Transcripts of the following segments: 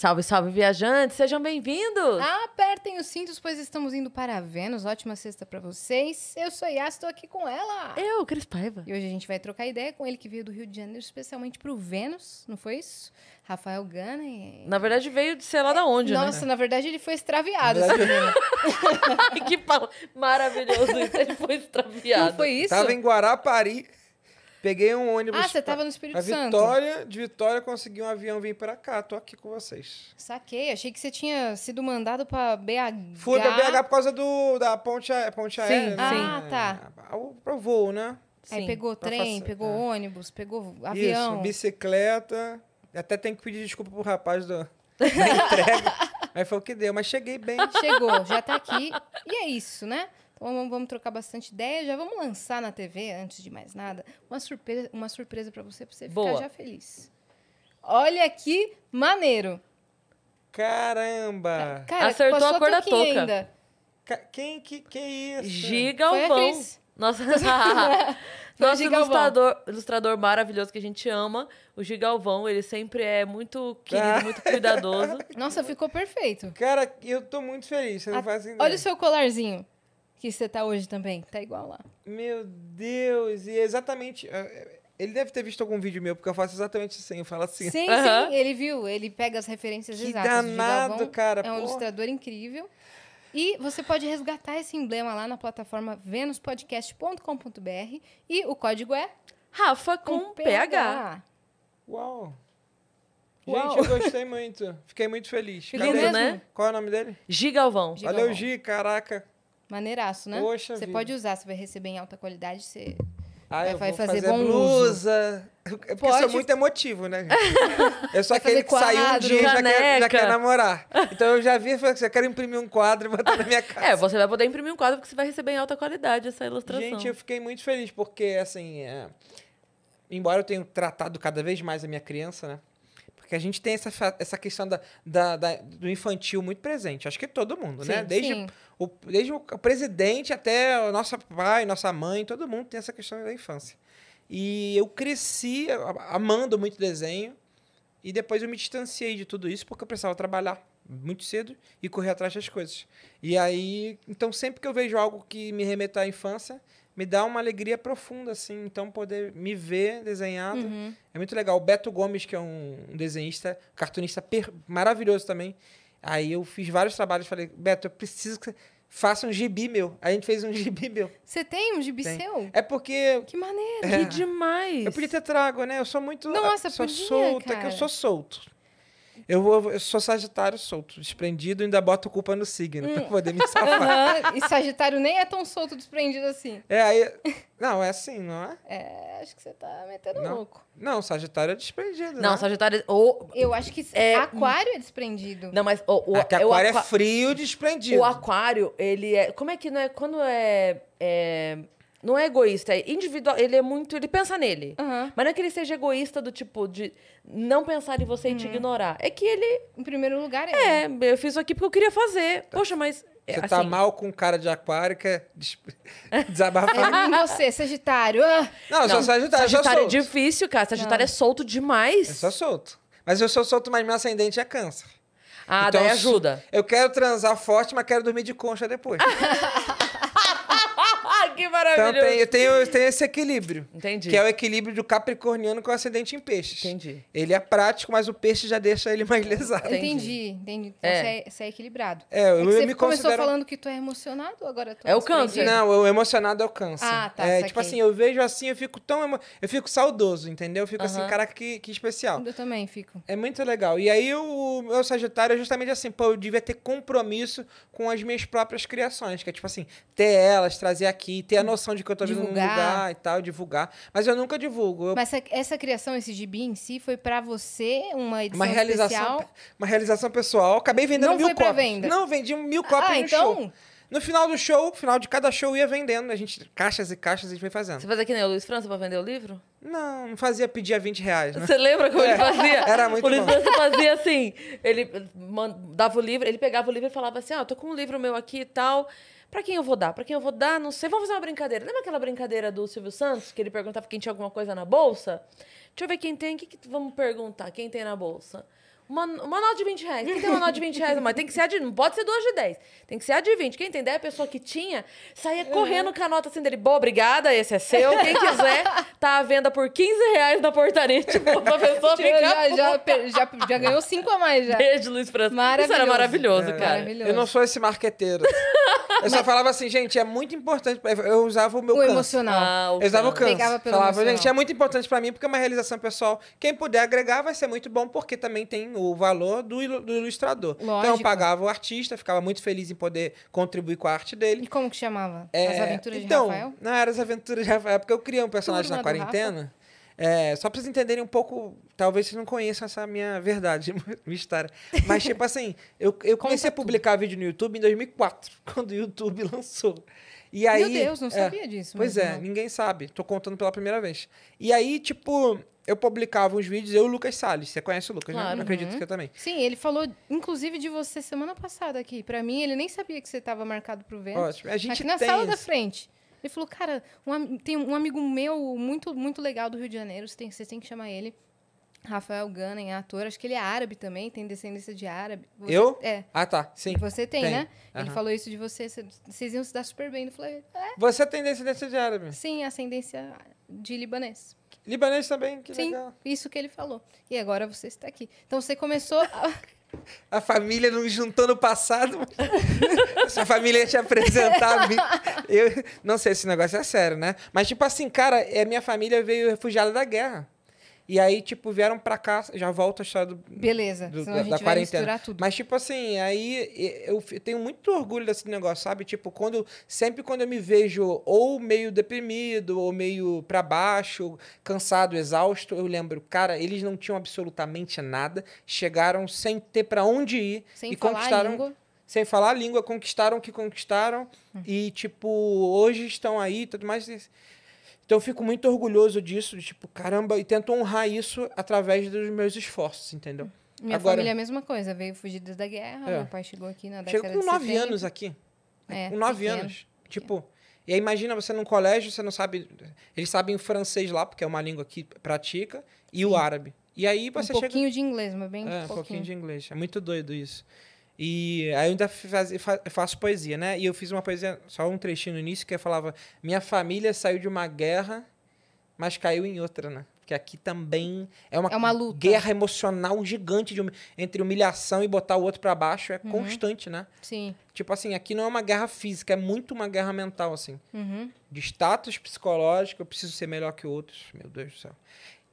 Salve, salve, viajantes! Sejam bem-vindos! Apertem os cintos, pois estamos indo para Vênus. Ótima sexta para vocês. Eu sou Yas, estou aqui com ela. Eu, Cris Paiva. E hoje a gente vai trocar ideia com ele que veio do Rio de Janeiro especialmente para o Vênus, não foi isso? Rafael Gana e... Na verdade, veio de sei lá é, da onde, Nossa, né? Nossa, na verdade, ele foi extraviado. que maravilhoso isso, ele foi extraviado. Não foi isso? Tava em Guarapari. Peguei um ônibus. Ah, você tava no Espírito a Santo. Vitória, de Vitória, consegui um avião vir para cá. Tô aqui com vocês. Saquei. Achei que você tinha sido mandado para BH. Fui pra BH por causa do, da ponte, aérea. Né? Sim, né? Ah, tá. É, pro voo, né? Sim. Aí pegou trem, fac... pegou é. ônibus, pegou avião. Isso, bicicleta. Até tenho que pedir desculpa pro rapaz do, da entrega. Aí foi o que deu, mas cheguei bem. Chegou, já tá aqui. E é isso, né? Vamos, vamos trocar bastante ideia. Já vamos lançar na TV, antes de mais nada, uma surpresa, uma surpresa para você, para você Boa. ficar já feliz. Olha que maneiro. Caramba! Cara, Acertou a cor da touca. Ainda. quem que, que é isso? Alvão Nossa, nosso Ilustrador, ilustrador maravilhoso que a gente ama, o Gigalvão, ele sempre é muito querido, ah. muito cuidadoso. Nossa, ficou perfeito. Cara, eu tô muito feliz, você a... não faz ideia. Olha o seu colarzinho que você tá hoje também. Tá igual lá. Meu Deus! E é exatamente. Ah, é, ele deve ter visto algum vídeo meu, porque eu faço exatamente assim. Eu falo assim. Sim, sim, ele viu. Ele pega as referências que exatas. Danado, cara. É um porra. ilustrador incrível. E você pode resgatar esse emblema lá na plataforma venuspodcast.com.br e o código é Rafa com, com PH. PH. Uau! Uau. Gente, eu gostei muito. Fiquei muito feliz. Fiquei Cadê? Mesmo? Né? Qual é o nome dele? Gigalvão. Valeu, Gi. Caraca. Maneiraço, né? Poxa você vida. pode usar, você vai receber em alta qualidade, você ah, vai, vai fazer, fazer bom blusa. Uso. É porque pode... eu sou muito emotivo, né? eu sou aquele que saiu um dia e já quer, já quer namorar. Então eu já vi e falei assim, eu quero imprimir um quadro e botar na minha é, casa. É, você vai poder imprimir um quadro porque você vai receber em alta qualidade essa ilustração. Gente, eu fiquei muito feliz porque, assim... É... Embora eu tenha tratado cada vez mais a minha criança, né? Porque a gente tem essa, essa questão da, da, da do infantil muito presente. Acho que todo mundo, né? sim, né? Desde sim. o, desde o presidente até o nosso pai, nossa mãe, todo mundo tem essa questão da infância. E eu cresci amando muito desenho. E depois eu me distanciei de tudo isso porque eu precisava trabalhar muito cedo e correr atrás das coisas. E aí, então sempre que eu vejo algo que me remeta à infância, me dá uma alegria profunda, assim. Então, poder me ver desenhado uhum. é muito legal. O Beto Gomes, que é um desenhista, cartunista maravilhoso também. Aí eu fiz vários trabalhos, falei, Beto, eu preciso que você faça um gibi meu. Aí a gente fez um gibi meu. Você tem um gibi tem. seu? É porque... Que maneiro! É, que demais! Eu podia ter trago, né? Eu sou muito... Nossa, sou podia, solta, cara. que eu sou solto. Eu, vou, eu sou sagitário solto, desprendido, ainda boto culpa no signo hum. pra poder me salvar Uhum. E sagitário nem é tão solto, desprendido assim. É, aí... Não, é assim, não é? É, acho que você tá metendo não. louco. Não, sagitário é desprendido, Não, né? sagitário... Ou... Eu acho que é... aquário é desprendido. Não, mas... O, o, é aquário o é aqua... é frio desprendido. O aquário, ele é... Como é que não é... Quando é... é não é egoísta, é individual. Ele é muito. Ele pensa nele. Uhum. Mas não é que ele seja egoísta do tipo de não pensar em você uhum. e te uhum. ignorar. É que ele. Em primeiro lugar, é. É, eu fiz isso aqui porque eu queria fazer. Tá. Poxa, mas. É, você tá assim... tá mal com cara de aquário, quer des... desabafar. ah, você, Sagitário. Ah. Não, não, sou Sagitário. Sagitário é difícil, cara. Sagitário não. é solto demais. Eu sou solto. Mas eu sou solto, mas meu ascendente é câncer. Ah, então, daí ajuda. Eu quero transar forte, mas quero dormir de concha depois. que então, maravilhoso. Então, eu, tenho, eu tenho esse equilíbrio. Entendi. Que é o equilíbrio do capricorniano com o ascendente em peixes. Entendi. Ele é prático, mas o peixe já deixa ele mais lesado. Entendi, entendi. Então é. Você, é, você, é, equilibrado. É, eu, é eu você começou falando que tu é emocionado, agora tu é o é câncer. Não, o emocionado é o câncer. Ah, tá. É, tipo assim, eu vejo assim, eu fico tão. Emo... Eu fico saudoso, entendeu? Eu fico uh -huh. assim, caraca, que, que especial. Eu também fico. É muito legal. E aí o meu Sagitário é justamente assim, pô, eu devia ter compromisso com as minhas próprias criações, que é tipo assim, ter elas, trazer aqui, ter a noção de que eu tô vindo divulgar lugar e tal, divulgar. Mas eu nunca divulgo. Eu... Mas essa, essa, criação, esse gibi em si, foi para você uma edição uma realização, especial? Uma realização pessoal. Acabei vendendo Não mil foi cópias. Pra venda. Não, vendi mil cópias ah, no então... show. No final do show, final de cada show, eu ia vendendo. A gente, caixas e caixas, a gente foi fazendo. Você fazia que nem o Luiz França pra vender o livro? Não, não fazia, pedia 20 reais. Né? Você lembra como é, ele fazia? Era muito O Luiz bom. França fazia assim: ele dava o livro, ele pegava o livro e falava assim: ah, tô com um livro meu aqui e tal. Pra quem eu vou dar? Pra quem eu vou dar? Não sei. Vamos fazer uma brincadeira. Lembra aquela brincadeira do Silvio Santos, que ele perguntava quem tinha alguma coisa na bolsa? Deixa eu ver quem tem. O que, que vamos perguntar? Quem tem na bolsa? Uma, uma nota de 20 reais. Quem tem uma nota de 20 reais? Mas tem que ser a de. Não pode ser duas de 10. Tem que ser a de 20. Quem tem 10 é a pessoa que tinha, saía é. correndo com a nota assim dele. Boa, obrigada, esse é seu. Quem quiser, tá à venda por 15 reais na portaria. Tipo, a pessoa fica. Já, já, já, já, ganhou 5 a mais já. Beijo, Luiz França. Maravilhoso. Isso era maravilhoso, é, cara. Maravilhoso. Eu não sou esse marqueteiro. Eu só falava assim, gente, é muito importante. Eu usava o meu o emocional. Ah, o eu usava can. o câncer. Falava, emocional. gente, é muito importante pra mim porque é uma realização pessoal. Quem puder agregar vai ser muito bom porque também tem o valor do, do ilustrador. Lógico. Então eu pagava o artista, ficava muito feliz em poder contribuir com a arte dele. E como que chamava? É, as Aventuras então, de Rafael? Não, era as Aventuras de Rafael, porque eu criei um personagem na quarentena. É, só pra vocês entenderem um pouco, talvez vocês não conheçam essa minha verdade, minha história. Mas, tipo assim, eu, eu comecei a publicar tudo. vídeo no YouTube em 2004, quando o YouTube lançou. E aí, Meu Deus, não é, sabia disso. Pois é, não. ninguém sabe. Tô contando pela primeira vez. E aí, tipo, eu publicava uns vídeos, eu e o Lucas Salles. Você conhece o Lucas, né? claro. né? acredito uhum. que eu também. Sim, ele falou, inclusive, de você semana passada aqui. Para mim, ele nem sabia que você estava marcado pro vento. Ótimo. A gente aqui na sala da frente. Ele falou, cara, um, tem um amigo meu muito, muito legal do Rio de Janeiro, você tem, que chamar ele. Rafael Ganem, é ator, acho que ele é árabe também, tem descendência de árabe. Você, eu? É. Ah, tá, sim. Você tem, tem. né? Uhum. Ele falou isso de você, vocês iam se dar super bem. Eu falei, é. Você tem descendência de árabe? Sim, ascendência de libanês. Libanês também, que sim, legal. isso que ele falou. E agora você está aqui. Então você começou... A... A família não me juntou no passado. Sua família ia te apresentar. Eu não sei, esse negócio é sério, né? Mas, tipo assim, cara, é, minha família veio refugiada da guerra. E aí, tipo, vieram pra cá, já volto a história do, Beleza, do, da, da quarentena. Mas, tipo assim, aí eu tenho muito orgulho desse negócio, sabe? Tipo, quando sempre quando eu me vejo ou meio deprimido, ou meio pra baixo, cansado, exausto, eu lembro, cara, eles não tinham absolutamente nada, chegaram sem ter pra onde ir sem e conquistaram sem falar a língua, conquistaram o que conquistaram hum. e, tipo, hoje estão aí tudo mais. Então eu fico muito orgulhoso disso, de, tipo, caramba, e tento honrar isso através dos meus esforços, entendeu? Minha Agora, família é a mesma coisa, veio fugida da guerra, é. meu pai chegou aqui na década Chegou com nove anos aqui. É, com nove pequeno, anos. Pequeno. Tipo, e aí imagina você num colégio, você não sabe. Eles sabem o francês lá, porque é uma língua que pratica, e Sim. o árabe. E aí você chega. Um pouquinho de inglês, mas bem. É, pouquinho. um pouquinho de inglês. É muito doido isso. E aí eu ainda faz, faço poesia, né? E eu fiz uma poesia, só um trechinho no início, que eu falava: Minha família saiu de uma guerra, mas caiu em outra, né? Porque aqui também é uma, é uma guerra emocional gigante de, entre humilhação e botar o outro para baixo. É uhum. constante, né? Sim. Tipo assim, aqui não é uma guerra física, é muito uma guerra mental, assim. Uhum. De status psicológico, eu preciso ser melhor que outros. Meu Deus do céu.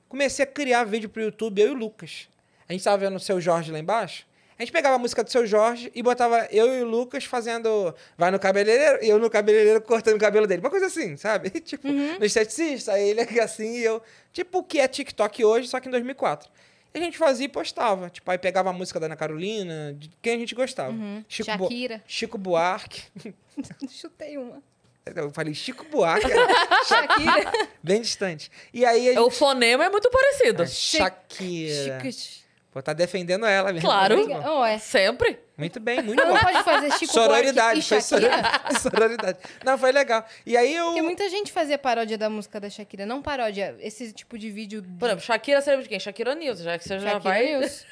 Comecei a criar vídeo pro YouTube, eu e o Lucas. A gente tava vendo o seu Jorge lá embaixo. A gente pegava a música do seu Jorge e botava eu e o Lucas fazendo. Vai no cabeleireiro, e eu no cabeleireiro cortando o cabelo dele. Uma coisa assim, sabe? tipo, uhum. no esteticista, ele é assim e eu. Tipo o que é TikTok hoje, só que em 2004. E a gente fazia e postava. Tipo, aí pegava a música da Ana Carolina, de quem a gente gostava. Uhum. Chico Shakira. Bu... Chico Buarque. Chutei uma. Eu falei Chico Buarque. Shakira. Bem distante. E aí é, gente... O fonema é muito parecido. É, Shakira. Chico... Vou estar tá defendendo ela mesmo. Claro. É mesmo. Oh, é. Sempre. Muito bem, muito bom. Não pode fazer Chico Sororidade, foi sororidade. sororidade. Não, foi legal. E aí eu... Porque muita gente fazia paródia da música da Shakira. Não paródia, esse tipo de vídeo... Do... Por exemplo, Shakira seria de quem? Shakira News, já que você Shakira já vai... News.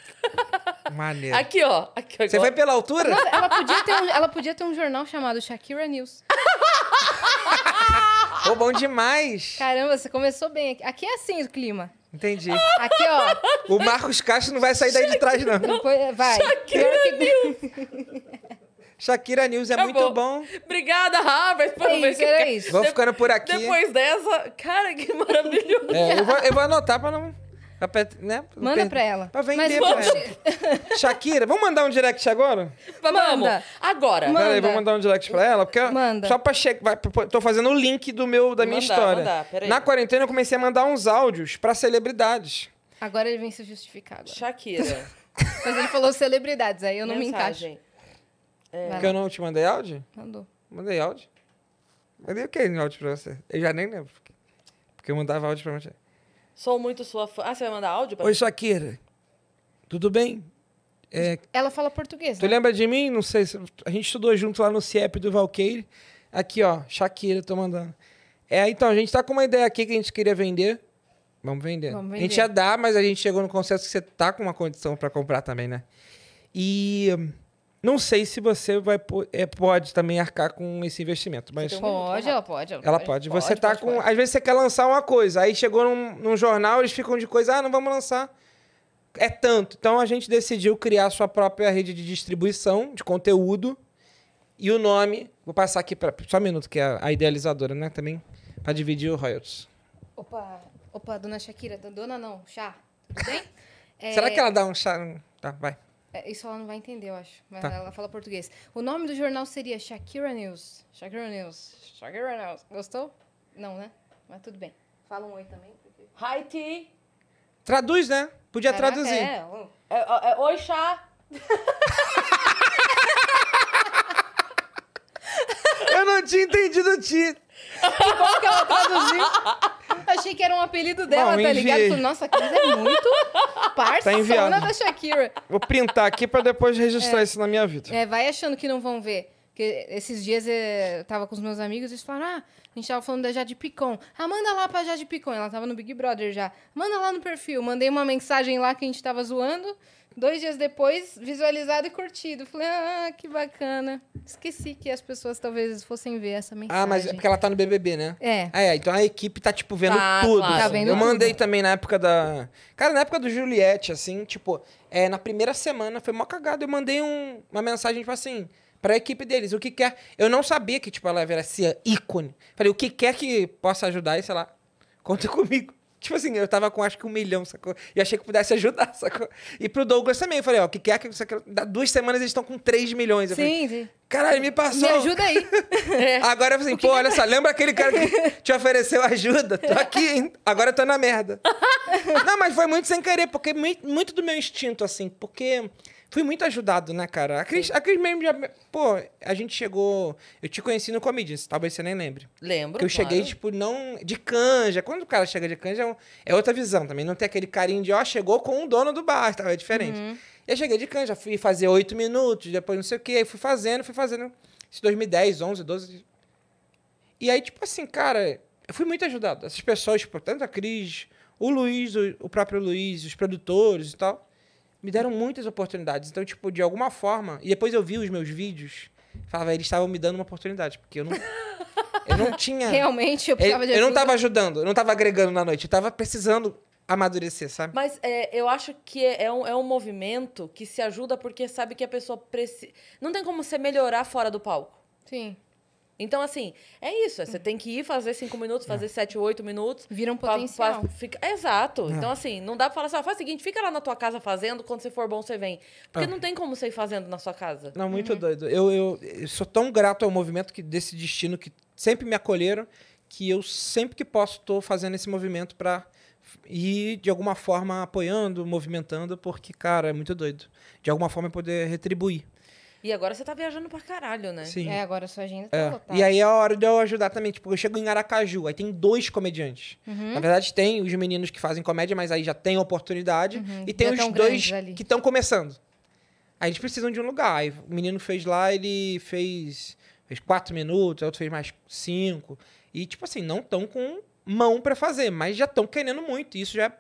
Maneiro. Aqui, ó. Aqui, Você vai pela altura? ela, podia ter um, ela podia ter um jornal chamado Shakira News. Pô, bom demais. Caramba, você começou bem. Aqui, aqui é assim o clima. Entendi. Aqui, ó. O Marcos Castro não vai sair daí de trás, não. Eh, vai. Shakira News. Shakira News é Acabou. muito bom. Obrigada, Harvard, por é isso, era isso. Vou ficando por aqui. Depois dessa, cara, que maravilhoso. É, eu, vou, eu vou anotar pra não... Tá pra, né? Tá manda pra, ela. Pra vender Mas, pra ela. Shakira, vamos mandar um direct agora? Vamos. Agora. Manda. Peraí, vamos mandar um direct pra ela? Porque manda. Só pra checar. Tô fazendo o link do meu, da minha história. Mandar, peraí. Na quarentena eu comecei a mandar uns áudios pra celebridades. Agora ele vem se justificar agora. Shakira. Mas ele falou celebridades, aí eu não Mensagem. me encaixo. É. Porque eu não te mandei áudio? Mandou. Mandei áudio. Mandei o que áudio pra você? Eu já nem lembro. Porque eu mandava áudio pra você. Sou muito sua fã. Ah, você vai mandar áudio pra Oi, Shakira. Tudo bem? É, Ela fala português. Tu né? lembra de mim? Não sei. se- A gente estudou junto lá no CIEP do Valqueire. Aqui, ó, Shakira, tô mandando. É, então, a gente tá com uma ideia aqui que a gente queria vender. Vamos vender. Vamos A gente ia dar, mas a gente chegou no consenso que você tá com uma condição pra comprar também, né? E hum, não sei se você vai, é, pode também arcar com esse investimento, mas. Pode, ela pode. Ela, ela pode. pode. Você pode, tá pode, com. Às vezes você quer lançar uma coisa, aí chegou num, num jornal, eles ficam de coisa, ah, não vamos lançar. É tanto. Então a gente decidiu criar a sua própria rede de distribuição de conteúdo. E o nome, vou passar aqui para. Só um minuto, que é a idealizadora, né? Também. Para dividir o royalties. Opa, opa, dona Shakira, dona não, chá. Tudo bem? é... Será que ela dá um chá? Tá, vai. É, isso ela não vai entender, eu acho. Mas tá. ela fala português. O nome do jornal seria Shakira News. Shakira News. Shakira News. Gostou? Não, né? Mas tudo bem. Fala um oi também. Porque... Hi, T. Traduz, né? Podia Caraca, traduzir. É. É, é, é oi, chá. eu não tinha entendido o T. Como que ela traduziu? Achei que era um apelido dela, Bom, tá ligado? Falei, Nossa, a Cris é muito parça. tá da Shakira. Vou printar aqui pra depois registrar é. isso na minha vida. É, vai achando que não vão ver. Porque esses dias eu tava com os meus amigos e eles falaram: ah, a gente tava falando da Jade Picon. Ah, manda lá pra Jade Picon. Ela tava no Big Brother já. Manda lá no perfil. Mandei uma mensagem lá que a gente tava zoando. Dois dias depois, visualizado e curtido. Falei, ah, que bacana. Esqueci que as pessoas talvez fossem ver essa ah, mensagem. Ah, mas é porque ela tá no BBB, né? É. Ah, é, então a equipe tá, tipo, vendo tá, tudo. Claro. Assim. Tá vendo Eu tudo. mandei também na época da... Cara, na época do Juliette, assim, tipo... É, na primeira semana, foi mó cagada. Eu mandei um, uma mensagem, tipo assim pra equipe deles. O que quer. Eu não sabia que, tipo, ela era esse ícone. Falei, o que quer que possa ajudar, e sei lá, conta comigo. Tipo assim, eu tava com acho que um milhão, sacou? E achei que pudesse ajudar, sacou? E pro Douglas também, eu falei, ó, o que quer que você. dá duas semanas eles estão com 3 milhões. Eu Sim, falei, sim. Caralho, me passou. Me ajuda aí. É. Agora eu falei assim, pô, olha só, lembra aquele cara que te ofereceu ajuda? Tô aqui, hein? Agora eu tô na merda. Não, mas foi muito sem querer, porque muito do meu instinto, assim, porque fui muito ajudado, né, cara? A Cris, a Cris mesmo já. Pô, a gente chegou. Eu te conheci no Comedians, talvez você nem lembre. Lembro. Que eu claro. cheguei, tipo, não. De canja. Quando o cara chega de canja, é, é, outra visão também. Não tem aquele carinho de, ó, chegou com o dono do bar, tá? É diferente. Uhum. Eu cheguei de canja, fui fazer oito minutos, depois não sei o quê, aí fui fazendo, fui fazendo. Isso 2010, 11, 12. E aí, tipo assim, cara, eu fui muito ajudado. Essas pessoas, tipo, tanto a Cris, o Luiz, o próprio Luiz, os produtores e tal me deram muitas oportunidades. Então, tipo, de alguma forma. E depois eu vi os meus vídeos, falava, eles estavam me dando uma oportunidade, porque eu não. Eu não tinha. Realmente, eu precisava eu, de ajuda. Eu não tava ajudando, eu não tava agregando na noite, eu tava precisando amadurecer, sabe? Mas é, eu acho que é um, é um movimento que se ajuda porque sabe que a pessoa precisa. Não tem como você melhorar fora do palco. Sim. Então, assim, é isso. Você tem que ir fazer cinco minutos, fazer é. sete, oito minutos. Vira um potencial. Pra, pra, fica... Exato. É. Então, assim, não dá pra falar assim, ah, faz o seguinte, fica lá na tua casa fazendo, quando você for bom, você vem. Porque é. não tem como você ir fazendo na sua casa. Não, muito uhum. doido. Eu, eu, eu, sou tão grato ao movimento que, desse destino que sempre me acolheram, que eu sempre que posso estou fazendo esse movimento para ir, de alguma forma, apoiando, movimentando, porque, cara, é muito doido. De alguma forma, poder retribuir. E agora você tá viajando pra caralho, né? Sim. É, agora sua agenda tá é. lotada. E aí é a hora de eu ajudar também. Tipo, eu chego em Aracaju, aí tem dois comediantes. Uhum. Na verdade, tem os meninos que fazem comédia, mas aí já tem oportunidade. Uhum. E tem já os dois ali. que estão começando. Aí eles precisam de um lugar. Aí o menino fez lá, ele fez, fez quatro minutos, outro fez mais cinco. E, tipo assim, não tão com mão para fazer, mas já estão querendo muito. Isso já é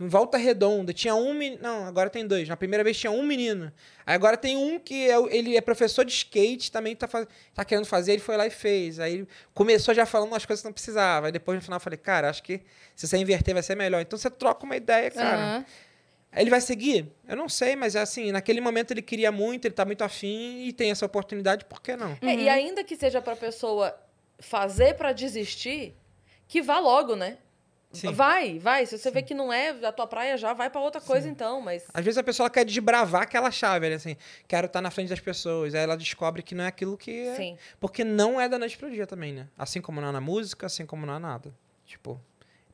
em volta redonda. Tinha um menino. Não, agora tem dois. Na primeira vez tinha um menino. Aí agora tem um que é, ele é professor de skate, também tá, faz... tá querendo fazer, ele foi lá e fez. Aí ele começou já falando umas coisas que não precisava. Aí depois no final eu falei, cara, acho que se você inverter vai ser melhor. Então você troca uma ideia, cara. Uhum. Ele vai seguir? Eu não sei, mas é assim, naquele momento ele queria muito, ele tá muito afim e tem essa oportunidade, por que não? É, E uhum. ainda que seja pra pessoa fazer para desistir, que vá logo, né? Sim. Vai, vai. Se você Sim. vê que não é a tua praia já, vai para outra coisa Sim. então, mas... Às vezes a pessoa quer desbravar aquela chave, ela, assim, quero estar tá na frente das pessoas. Aí ela descobre que não é aquilo que é. Sim. Porque não é da noite pro dia também, né? Assim como não é na música, assim como não é nada. Tipo,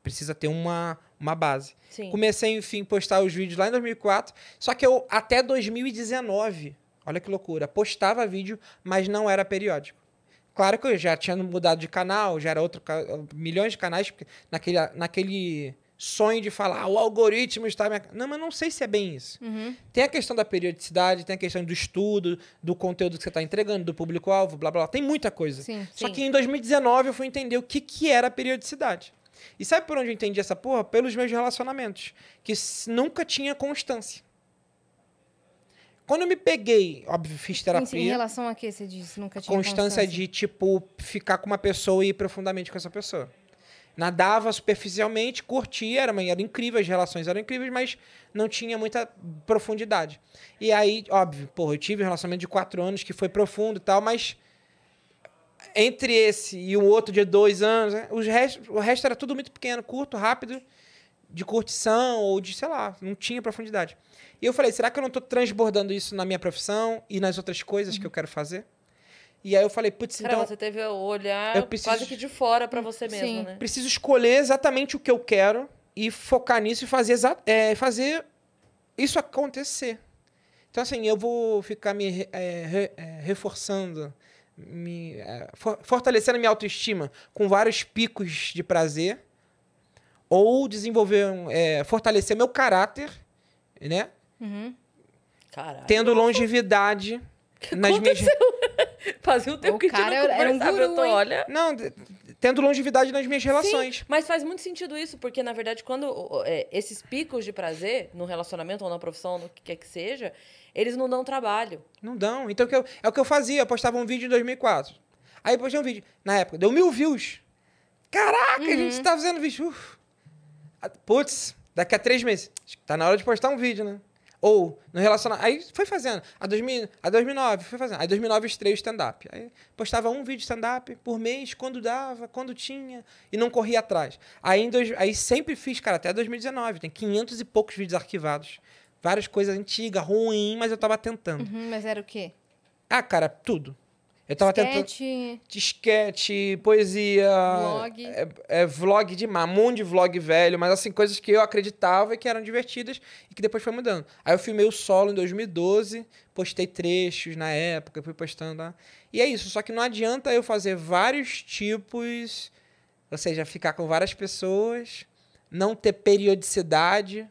precisa ter uma, uma base. Sim. Comecei, enfim, postar os vídeos lá em 2004, só que eu até 2019, olha que loucura, postava vídeo, mas não era periódico. Claro que eu já tinha mudado de canal, já era outro milhões de canais, naquele, naquele sonho de falar, ah, o algoritmo está... Minha... Não, mas não sei se é bem isso. Uhum. Tem a questão da periodicidade, tem a questão do estudo, do conteúdo que você está entregando, do público-alvo, blá, blá, blá. Tem muita coisa. Sim, Só sim. que em 2019 eu fui entender o que, que era periodicidade. E sabe por onde eu entendi essa porra? Pelos meus relacionamentos, que nunca tinha constância. Quando eu me peguei, óbvio, fiz terapia. Em, em relação a que você disse? Nunca tinha constância, constância de, tipo, ficar com uma pessoa e ir profundamente com essa pessoa. Nadava superficialmente, curtia, era, era incrível, as relações eram incríveis, mas não tinha muita profundidade. E aí, óbvio, porra, eu tive um relacionamento de quatro anos que foi profundo e tal, mas entre esse e o outro de dois anos, né, os o resto era tudo muito pequeno, curto, rápido, de curtição ou de, sei lá, não tinha profundidade. E eu falei, será que eu não estou transbordando isso na minha profissão e nas outras coisas uhum. que eu quero fazer? E aí eu falei, putz, então... você teve o olhar preciso... quase que de fora para hum, você mesmo, Sim. né? Preciso escolher exatamente o que eu quero e focar nisso e fazer, exa... é, fazer isso acontecer. Então, assim, eu vou ficar me é, re, é, reforçando, me, é, for, fortalecendo minha autoestima com vários picos de prazer ou desenvolver, é, fortalecer meu caráter, né? Uhum. Caralho. Tendo longevidade que nas minhas. Fazia um tempo o que cara a era um guru, eu tô, olha. Não, tendo longevidade nas minhas relações. Sim, mas faz muito sentido isso, porque na verdade, quando é, esses picos de prazer, no relacionamento ou na profissão, no que quer que seja, eles não dão trabalho. Não dão. Então eu, é o que eu fazia. Eu postava um vídeo em 2004. Aí postei um vídeo. Na época, deu mil views. Caraca, uhum. a gente uhum. tá fazendo vídeo. Putz, daqui a três meses. Tá na hora de postar um vídeo, né? Ou no relacionamento. Aí foi fazendo. A, 2000, a 2009, foi fazendo. Aí 2009 estrei stand-up. Aí postava um vídeo stand-up por mês, quando dava, quando tinha, e não corria atrás. Aí, em dois, aí sempre fiz, cara, até 2019. Tem 500 e poucos vídeos arquivados. Várias coisas antigas, ruim, mas eu tava tentando. Uhum, mas era o quê? Ah, cara, tudo. Eu tava tentando. Disquete, poesia. Vlog. É, é, vlog demais, um monte de vlog velho, mas assim, coisas que eu acreditava e que eram divertidas e que depois foi mudando. Aí eu filmei o solo em 2012, postei trechos na época, fui postando lá. Ah, e é isso, só que não adianta eu fazer vários tipos, ou seja, ficar com várias pessoas, não ter periodicidade,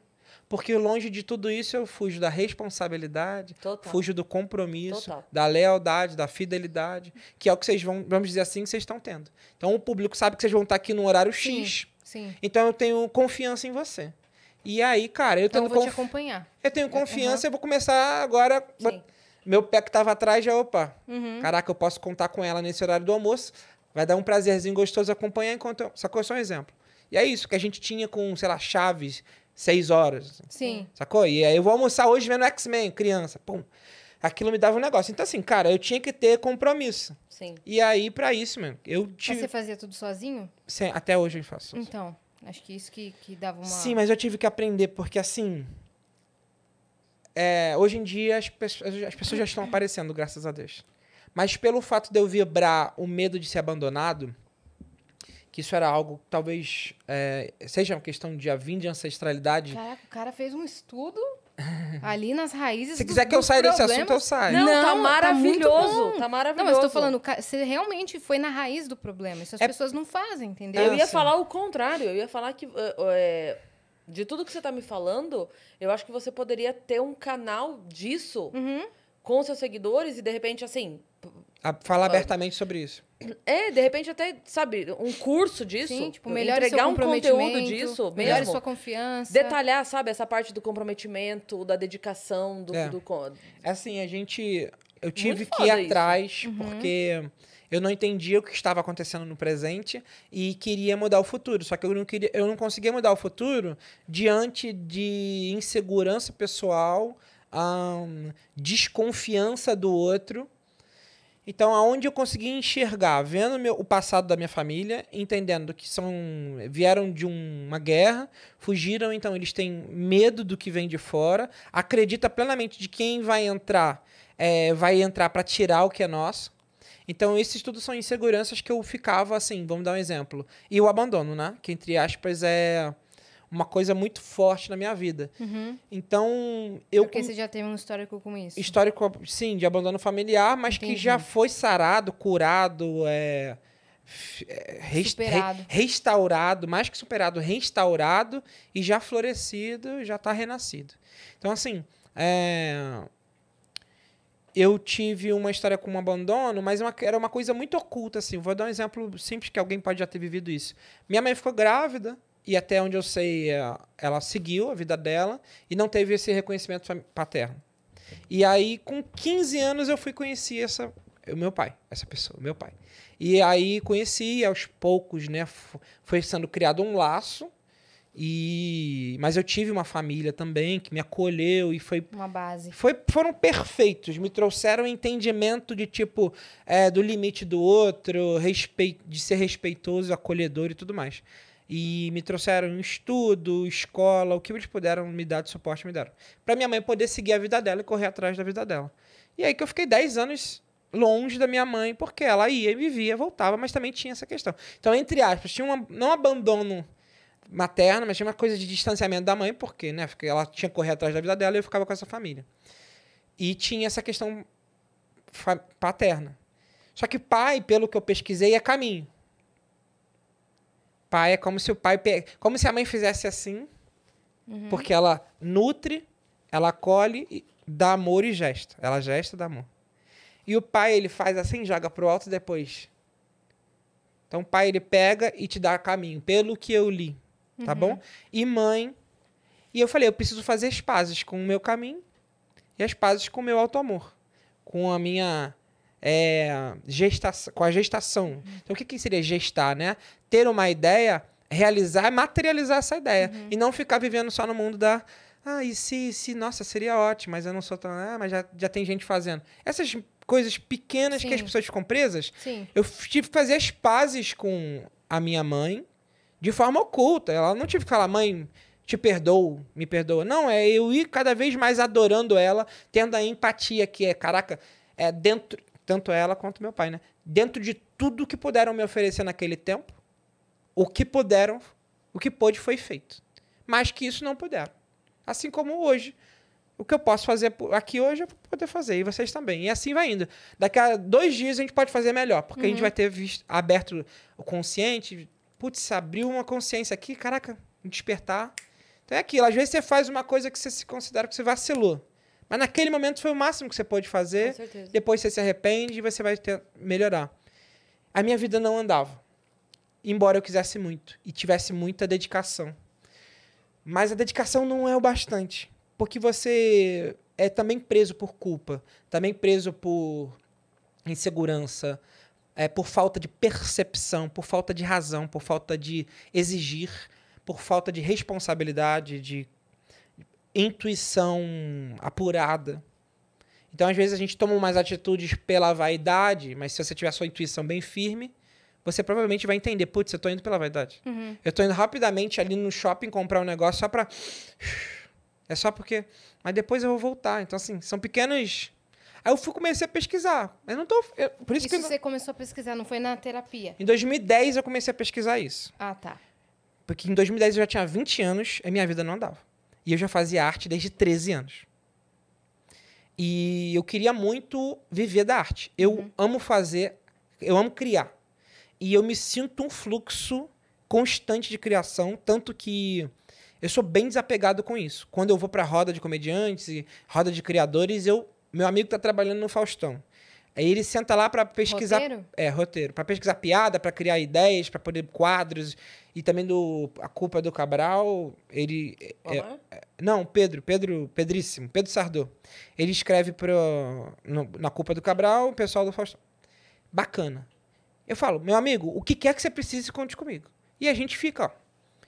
porque longe de tudo isso eu fujo da responsabilidade, Total. fujo do compromisso, Total. da lealdade, da fidelidade, que é o que vocês vão, vamos dizer assim, que vocês estão tendo. Então o público sabe que vocês vão estar aqui no horário sim, X. Sim. Então eu tenho confiança em você. E aí, cara, eu então, tenho eu vou conf... te acompanhar. Eu tenho confiança, uhum. eu vou começar agora. Sim. Meu pé que estava atrás já, opa. Uhum. Caraca, eu posso contar com ela nesse horário do almoço. Vai dar um prazerzinho gostoso acompanhar enquanto eu... Só que é sou um exemplo. E é isso que a gente tinha com, sei lá, Chaves, seis horas. Assim. Sim. Sacou? E aí eu vou almoçar hoje vendo X-Men, criança. Pum. Aquilo me dava um negócio. Então, assim, cara, eu tinha que ter compromisso. Sim. E aí, para isso, mano, eu tive. Mas você fazia tudo sozinho? Sim, até hoje eu faço. Sozinho. Então, acho que isso que, que dava uma. Sim, mas eu tive que aprender, porque assim. É, hoje em dia as as pessoas já estão aparecendo, graças a Deus. Mas pelo fato de eu vibrar o medo de ser abandonado, que isso era algo talvez é, seja uma questão de avim de ancestralidade. Caraca, o cara fez um estudo ali nas raízes. Se quiser do, que eu saia desse assunto, eu saio. Não, tá não tá maravilhoso. Tá, tá, maravilhoso. Não, mas tô falando, você realmente foi na raiz do problema. Isso as é... pessoas não fazem, entendeu? É eu ia assim. falar o contrário. Eu ia falar que. É, de tudo que você tá me falando, eu acho que você poderia ter um canal disso uhum. com seus seguidores e, de repente, assim. A, falar ah. abertamente sobre isso. É, de repente até, sabe, um curso disso. Sim, tipo, melhor entregar um conteúdo disso. Melhore sua confiança. Detalhar, sabe, essa parte do comprometimento, da dedicação, do. É. do... É assim, a gente. Eu tive que ir atrás, uhum. porque eu não entendia o que estava acontecendo no presente e queria mudar o futuro. Só que eu não, queria, eu não conseguia mudar o futuro diante de insegurança pessoal, um, desconfiança do outro então, aonde eu consegui enxergar, vendo meu, o passado da minha família, entendendo que são vieram de um, uma guerra, fugiram, então eles têm medo do que vem de fora, acredita plenamente de quem vai entrar, é, vai entrar para tirar o que é nosso. Então, esses tudo são inseguranças que eu ficava assim, vamos dar um exemplo. E o abandono, né? Que entre aspas é uma coisa muito forte na minha vida. Uhum. Então, eu. Porque você já teve um histórico com isso? Histórico, sim, de abandono familiar, mas Entendi. que já foi sarado, curado, é, é re restaurado, mais que superado, restaurado e já florescido, já está renascido. Então, assim. É, eu tive uma história com um abandono, mas é uma, era uma coisa muito oculta, assim. Vou dar um exemplo simples que alguém pode já ter vivido isso. Minha mãe ficou grávida e até onde eu sei, é, ela seguiu a vida dela e não teve esse reconhecimento paterno. E aí, com 15 anos, eu fui conhecer essa, o meu pai, essa pessoa, o meu pai. E aí conheci aos poucos, né? Foi sendo criado um laço. E mas eu tive uma família também que me acolheu e foi uma base. Foi, foram perfeitos, me trouxeram entendimento de tipo é, do limite do outro, respeito, de ser respeitoso, acolhedor e tudo mais e me trouxeram estudo, escola, o que eles puderam me dar de suporte, me deram. Para minha mãe poder seguir a vida dela e correr atrás da vida dela. E aí que eu fiquei 10 anos longe da minha mãe, porque ela ia, vivia, voltava, mas também tinha essa questão. Então, entre aspas, tinha um não abandono materno, mas tinha uma coisa de distanciamento da mãe, porque né, ela tinha que correr atrás da vida dela e eu ficava com essa família. E tinha essa questão paterna. Só que pai, pelo que eu pesquisei, é caminho pai é como se o pai. Pe... Como se a mãe fizesse assim, uhum. porque ela nutre, ela acolhe, dá amor e gesta. Ela gesta, dá amor. E o pai, ele faz assim, joga pro alto depois. Então, o pai, ele pega e te dá caminho, pelo que eu li. Tá uhum. bom? E mãe. E eu falei, eu preciso fazer as pazes com o meu caminho e as pazes com o meu auto-amor. Com a minha é, gestação, com a gestação. Então, o que, que seria gestar, né? Ter uma ideia, realizar materializar essa ideia. Uhum. E não ficar vivendo só no mundo da. Ah, e se, se, nossa, seria ótimo, mas eu não sou tão. Ah, mas já, já tem gente fazendo. Essas coisas pequenas Sim. que as pessoas ficam presas, Sim. eu tive que fazer as pazes com a minha mãe de forma oculta. Ela não tive que falar, mãe, te perdoo, me perdoa. Não, é eu ir cada vez mais adorando ela, tendo a empatia que é, caraca, é dentro tanto ela quanto meu pai, né? Dentro de tudo que puderam me oferecer naquele tempo, o que puderam, o que pôde foi feito. Mas que isso não puderam. Assim como hoje, o que eu posso fazer aqui hoje eu vou poder fazer, e vocês também. E assim vai indo. Daqui a dois dias a gente pode fazer melhor, porque uhum. a gente uhum. vai ter visto, aberto o consciente. Putz, abriu uma consciência aqui, caraca, despertar. Então é aquilo. Às vezes você faz uma coisa que você se considera que você vacilou. Mas naquele momento foi o máximo que você pôde fazer. Com certeza. Depois você se arrepende e você vai ter, melhorar. A minha vida não andava. Embora eu quisesse muito e tivesse muita dedicação. Mas a dedicação não é o bastante. Porque você é também preso por culpa, também preso por insegurança, é, por falta de percepção, por falta de razão, por falta de exigir, por falta de responsabilidade, de intuição apurada. Então, às vezes, a gente toma umas atitudes pela vaidade, mas se você tiver sua intuição bem firme, você provavelmente vai entender, putz, eu tô indo pela vaidade. Uhum. Eu tô indo rapidamente ali no shopping comprar um negócio só pra... É só porque... Mas depois eu vou voltar. Então, assim, são pequenos... Aí eu fui, comecei a pesquisar. Eu não tô... Eu, por isso, isso que você não... começou a pesquisar, não foi na terapia? Em 2010 eu comecei a pesquisar isso. Ah, tá. Porque em 2010 eu já tinha 20 anos e minha vida não andava. E eu já fazia arte desde 13 anos. E eu queria muito viver da arte. Eu uhum. amo fazer, eu amo criar. E eu me sinto um fluxo constante de criação, tanto que eu sou bem desapegado com isso. Quando eu vou para roda de comediantes, e roda de criadores, eu meu amigo está trabalhando no Faustão. Aí ele senta lá para pesquisar. Roteiro? É, roteiro. Para pesquisar piada, para criar ideias, para poder quadros. E também do A Culpa é do Cabral, ele. É, é, não, Pedro, Pedro, Pedríssimo, Pedro Sardô. Ele escreve pro, no, na Culpa é do Cabral, o pessoal do Faustão. Bacana. Eu falo, meu amigo, o que quer que você precise, conte comigo. E a gente fica, ó.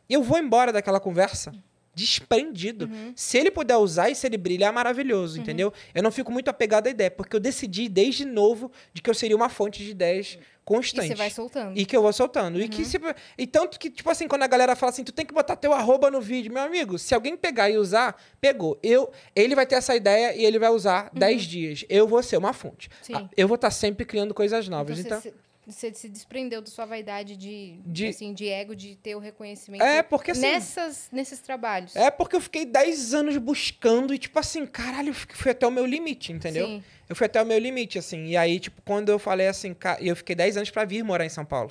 Eu vou embora daquela conversa desprendido. Uhum. Se ele puder usar e se ele brilhar, é maravilhoso, uhum. entendeu? Eu não fico muito apegado à ideia, porque eu decidi desde novo de que eu seria uma fonte de ideias constante. E você vai soltando. E que eu vou soltando. Uhum. E que uhum. se, e tanto que, tipo assim, quando a galera fala assim, tu tem que botar teu arroba no vídeo, meu amigo, se alguém pegar e usar, pegou. Eu, ele vai ter essa ideia e ele vai usar 10 uhum. dias. Eu vou ser uma fonte. Ah, Sim. Eu vou estar tá sempre criando coisas novas. Então, então... Você se desprendeu da sua vaidade de, de... Assim, de ego, de ter o reconhecimento. É, porque assim, Nessas, nesses trabalhos. É porque eu fiquei 10 anos buscando e, tipo assim, caralho, eu fui até o meu limite, entendeu? Sim. Eu fui até o meu limite, assim. E aí, tipo, quando eu falei assim, eu fiquei 10 anos para vir morar em São Paulo.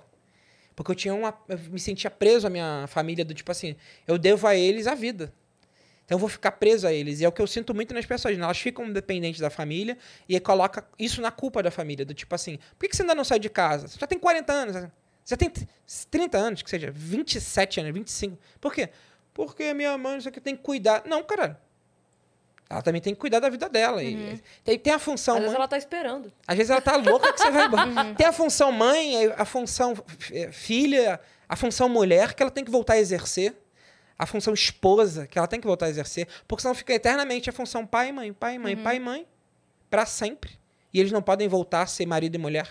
Porque eu tinha uma. Eu me sentia preso à minha família, do tipo assim, eu devo a eles a vida. Então eu vou ficar preso a eles. E é o que eu sinto muito nas pessoas. Né? Elas ficam dependentes da família e coloca isso na culpa da família. Do tipo assim, por que você ainda não sai de casa? Você já tem 40 anos. Né? Você já tem 30 anos, que seja, 27 anos, 25. Por quê? Porque minha mãe isso aqui tem que cuidar. Não, cara. Ela também tem que cuidar da vida dela. Uhum. Tem, tem a função. Às mãe. vezes ela tá esperando. Às vezes ela tá louca que você vai embora. Uhum. Tem a função mãe, a função eh, filha, a função mulher que ela tem que voltar a exercer a função esposa que ela tem que voltar a exercer, porque senão fica eternamente a função pai e mãe, pai e mãe, uhum. pai e mãe, para sempre. E eles não podem voltar a ser marido e mulher.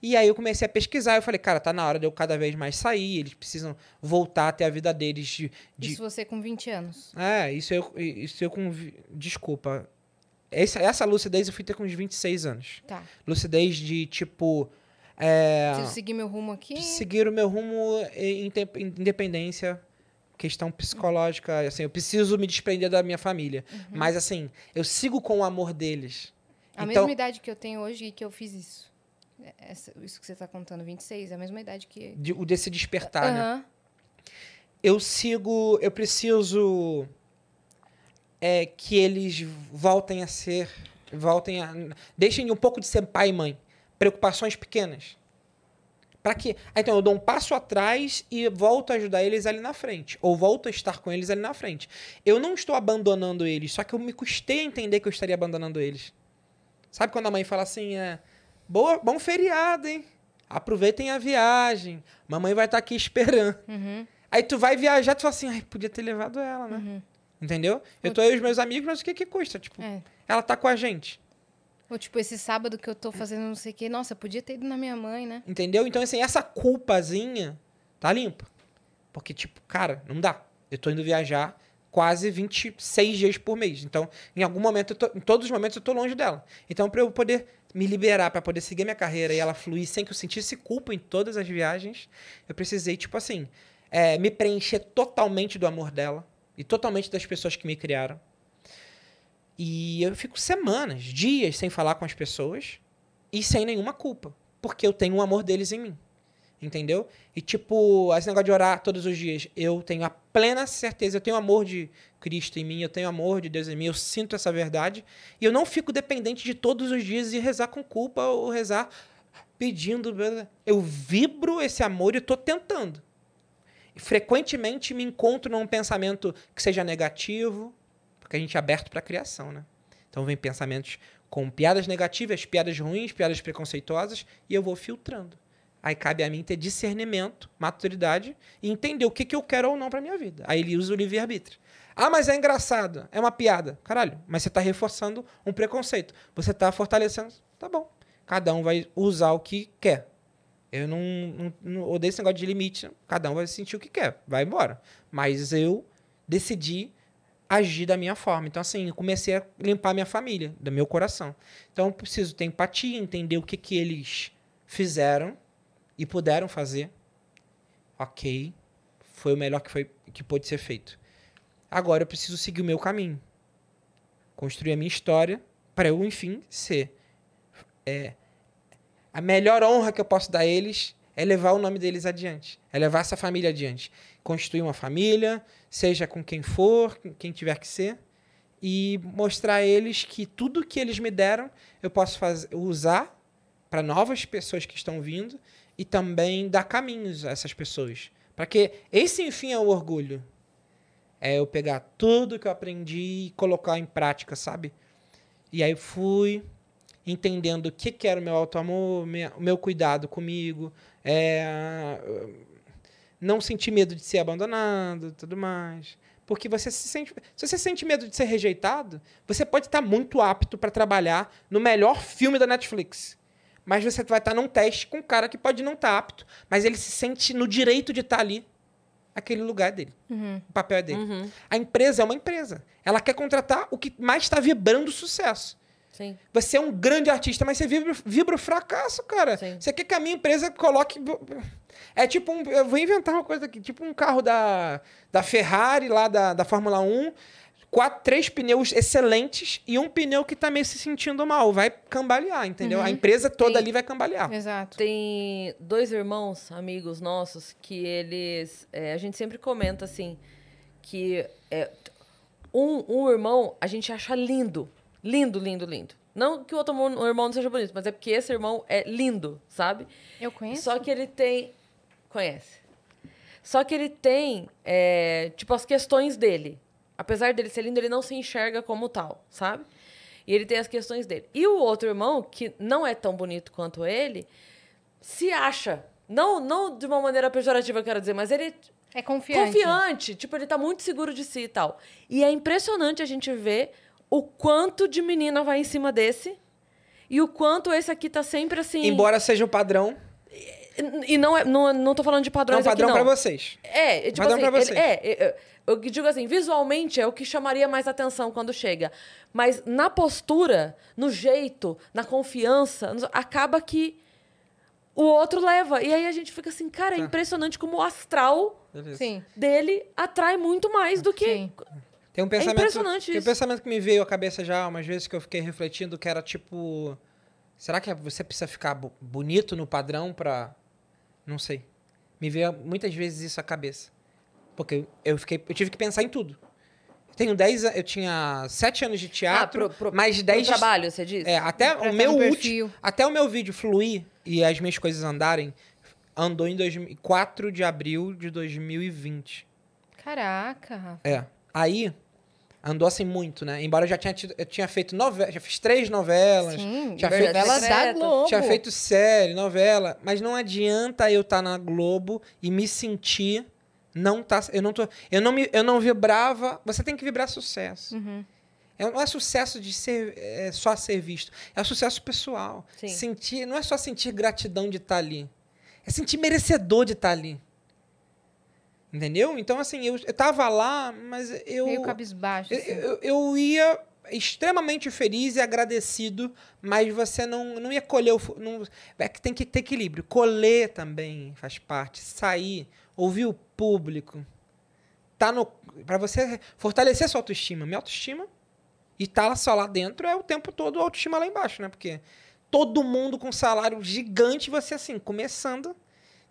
E aí eu comecei a pesquisar, eu falei, cara, tá na hora de eu cada vez mais sair, eles precisam voltar a ter a vida deles de... de... Isso você com 20 anos. É, isso eu, isso eu com... Desculpa. Essa, essa lucidez eu fui ter com uns 26 anos. Tá. Lucidez de, tipo... É... Preciso seguir meu rumo aqui? Seguir o meu rumo em, em independência, questão psicológica, assim, eu preciso me desprender da minha família. Uhum. Mas assim, eu sigo com o amor deles. A então, mesma idade que eu tenho hoje e que eu fiz isso. É, essa, isso que você está contando, 26, é a mesma idade que. De, o desse despertar, uhum. né? Eu sigo. Eu preciso é, que eles voltem a ser. Voltem a. Deixem um pouco de ser pai e mãe. Preocupações pequenas. Para que. Ah, então eu dou um passo atrás e volto a ajudar eles ali na frente. Ou volto a estar com eles ali na frente. Eu não estou abandonando eles, só que eu me custei a entender que eu estaria abandonando eles. Sabe quando a mãe fala assim, é. Boa, bom feriado, hein? Aproveitem a viagem. Mamãe vai estar tá aqui esperando. Uhum. Aí tu vai viajar, tu fala assim, ai, podia ter levado ela, né? Uhum. Entendeu? Eu tô aí os meus amigos, mas o que que custa? Tipo, é. ela tá com a gente. Ou tipo, esse sábado que eu tô hum. fazendo não sei o quê, nossa, podia ter ido na minha mãe, né? Entendeu? Então, assim, essa culpazinha tá limpa. Porque, tipo, cara, não dá. Eu tô indo viajar quase 26 dias por mês. Então, em algum momento, tô, em todos os momentos, eu tô longe dela. Então, para eu poder me liberar, para poder seguir minha carreira e ela fluir sem que eu sentisse culpa em todas as viagens, eu precisei, tipo assim, é, me preencher totalmente do amor dela e totalmente das pessoas que me criaram. E eu fico semanas, dias sem falar com as pessoas e sem nenhuma culpa, porque eu tenho o amor deles em mim. Entendeu? E tipo, esse negócio de orar todos os dias, eu tenho a plena certeza, eu tenho o amor de Cristo em mim, eu tenho o amor de Deus em mim, eu sinto essa verdade, e eu não fico dependente de todos os dias e rezar com culpa ou rezar pedindo. Eu vibro esse amor e estou tentando. Frequentemente me encontro num pensamento que seja negativo, porque a gente é aberto para a criação, né? Então vem pensamentos com piadas negativas, piadas ruins, piadas preconceituosas, e eu vou filtrando. Aí cabe a mim ter discernimento, maturidade e entender o que, que eu quero ou não para minha vida. Aí ele usa o livre-arbítrio. Ah, mas é engraçado, é uma piada. Caralho, mas você está reforçando um preconceito. Você está fortalecendo. Tá bom. Cada um vai usar o que quer. Eu não, não, não odeio esse negócio de limite. Cada um vai sentir o que quer. Vai embora. Mas eu decidi agir da minha forma. Então, assim, comecei a limpar minha família, do meu coração. Então, eu preciso ter empatia, entender o que, que eles fizeram e puderam fazer. Ok, foi o melhor que, foi, que pôde ser feito. Agora eu preciso seguir o meu caminho, construir a minha história para eu, enfim, ser. É, a melhor honra que eu posso dar a eles é levar o nome deles adiante, é levar essa família adiante construir uma família, seja com quem for, quem tiver que ser, e mostrar a eles que tudo que eles me deram eu posso fazer, usar para novas pessoas que estão vindo e também dar caminhos a essas pessoas. Para que esse, enfim, é o orgulho. É eu pegar tudo que eu aprendi e colocar em prática, sabe? E aí fui entendendo o que, que era o meu auto-amor, o meu cuidado comigo, é, não sentir medo de ser abandonado, tudo mais. Porque você se sente, se você sente medo de ser rejeitado, você pode estar muito apto para trabalhar no melhor filme da Netflix. Mas você vai estar num teste com um cara que pode não estar apto, mas ele se sente no direito de estar ali. Aquele lugar é dele. Uhum. O papel é dele. Uhum. A empresa é uma empresa. Ela quer contratar o que mais está vibrando sucesso. Sim. Você é um grande artista, mas você vibra, vibra o fracasso, cara. Sim. Você quer que a minha empresa coloque. É tipo um. Eu vou inventar uma coisa aqui. Tipo um carro da, da Ferrari, lá da, da Fórmula 1. Quatro, três pneus excelentes e um pneu que tá meio se sentindo mal. Vai cambalear, entendeu? Uhum. A empresa toda Tem... ali vai cambalear. Exato. Tem dois irmãos, amigos nossos, que eles. É, a gente sempre comenta assim. Que é, um, um irmão a gente acha lindo Lindo, lindo, lindo. Não que o outro irmão não seja bonito, mas é porque esse irmão é lindo, sabe? Eu conheço. Só que ele tem. Conhece. Só que ele tem, é, tipo, as questões dele. Apesar dele ser lindo, ele não se enxerga como tal, sabe? E ele tem as questões dele. E o outro irmão, que não é tão bonito quanto ele, se acha. Não, não de uma maneira pejorativa, quero dizer, mas ele. É confiante. Confiante. Tipo, ele tá muito seguro de si e tal. E é impressionante a gente ver o quanto de menina vai em cima desse e o quanto esse aqui tá sempre assim. Embora seja o padrão. E, não, é, não, não tô falando de padrões não, padrão aqui, não. pra vocês. É, é, tipo padrão assim, pra vocês. é, é, é eu digo assim, visualmente é o que chamaria mais atenção quando chega. Mas na postura, no jeito, na confiança, acaba que o outro leva. E aí a gente fica assim, cara, é tá. impressionante como o astral dele atrai muito mais do que. Sim. Tem um é pensamento, é impressionante tem um pensamento que me veio à cabeça já umas vezes que eu fiquei refletindo que era tipo, será que você precisa ficar bonito no padrão para não sei. Me veio muitas vezes isso à cabeça. Porque eu fiquei, eu tive que pensar em tudo. Eu tenho 10, eu tinha 7 anos de ah, teatro, ah, pro, pro, mais 10 trabalho, você disse. É, até pra o meu último, até o meu vídeo fluir e as minhas coisas andarem, andou em 4 de abril de 2020. Caraca. É. Aí, andou assim muito, né? Embora eu já tinha, tido, eu tinha feito novela, já fiz três novelas. Sim, tinha feito novela da Globo. Tinha feito série, novela. Mas não adianta eu estar tá na Globo e me sentir não tá. Eu não, tô, eu não, me, eu não vibrava. Você tem que vibrar sucesso. Uhum. É, não é sucesso de ser é, só ser visto. É sucesso pessoal. Sim. Sentir, não é só sentir gratidão de estar tá ali. É sentir merecedor de estar tá ali. Entendeu? Então, assim, eu, eu tava lá, mas eu. Meio cabisbaixo. Assim. Eu, eu, eu ia extremamente feliz e agradecido, mas você não, não ia colher o. Não, é que tem que ter equilíbrio. Colher também faz parte. Sair, ouvir o público. Tá no. para você fortalecer sua autoestima. Minha autoestima. E tá só lá dentro é o tempo todo a autoestima lá embaixo, né? Porque todo mundo com salário gigante, você assim, começando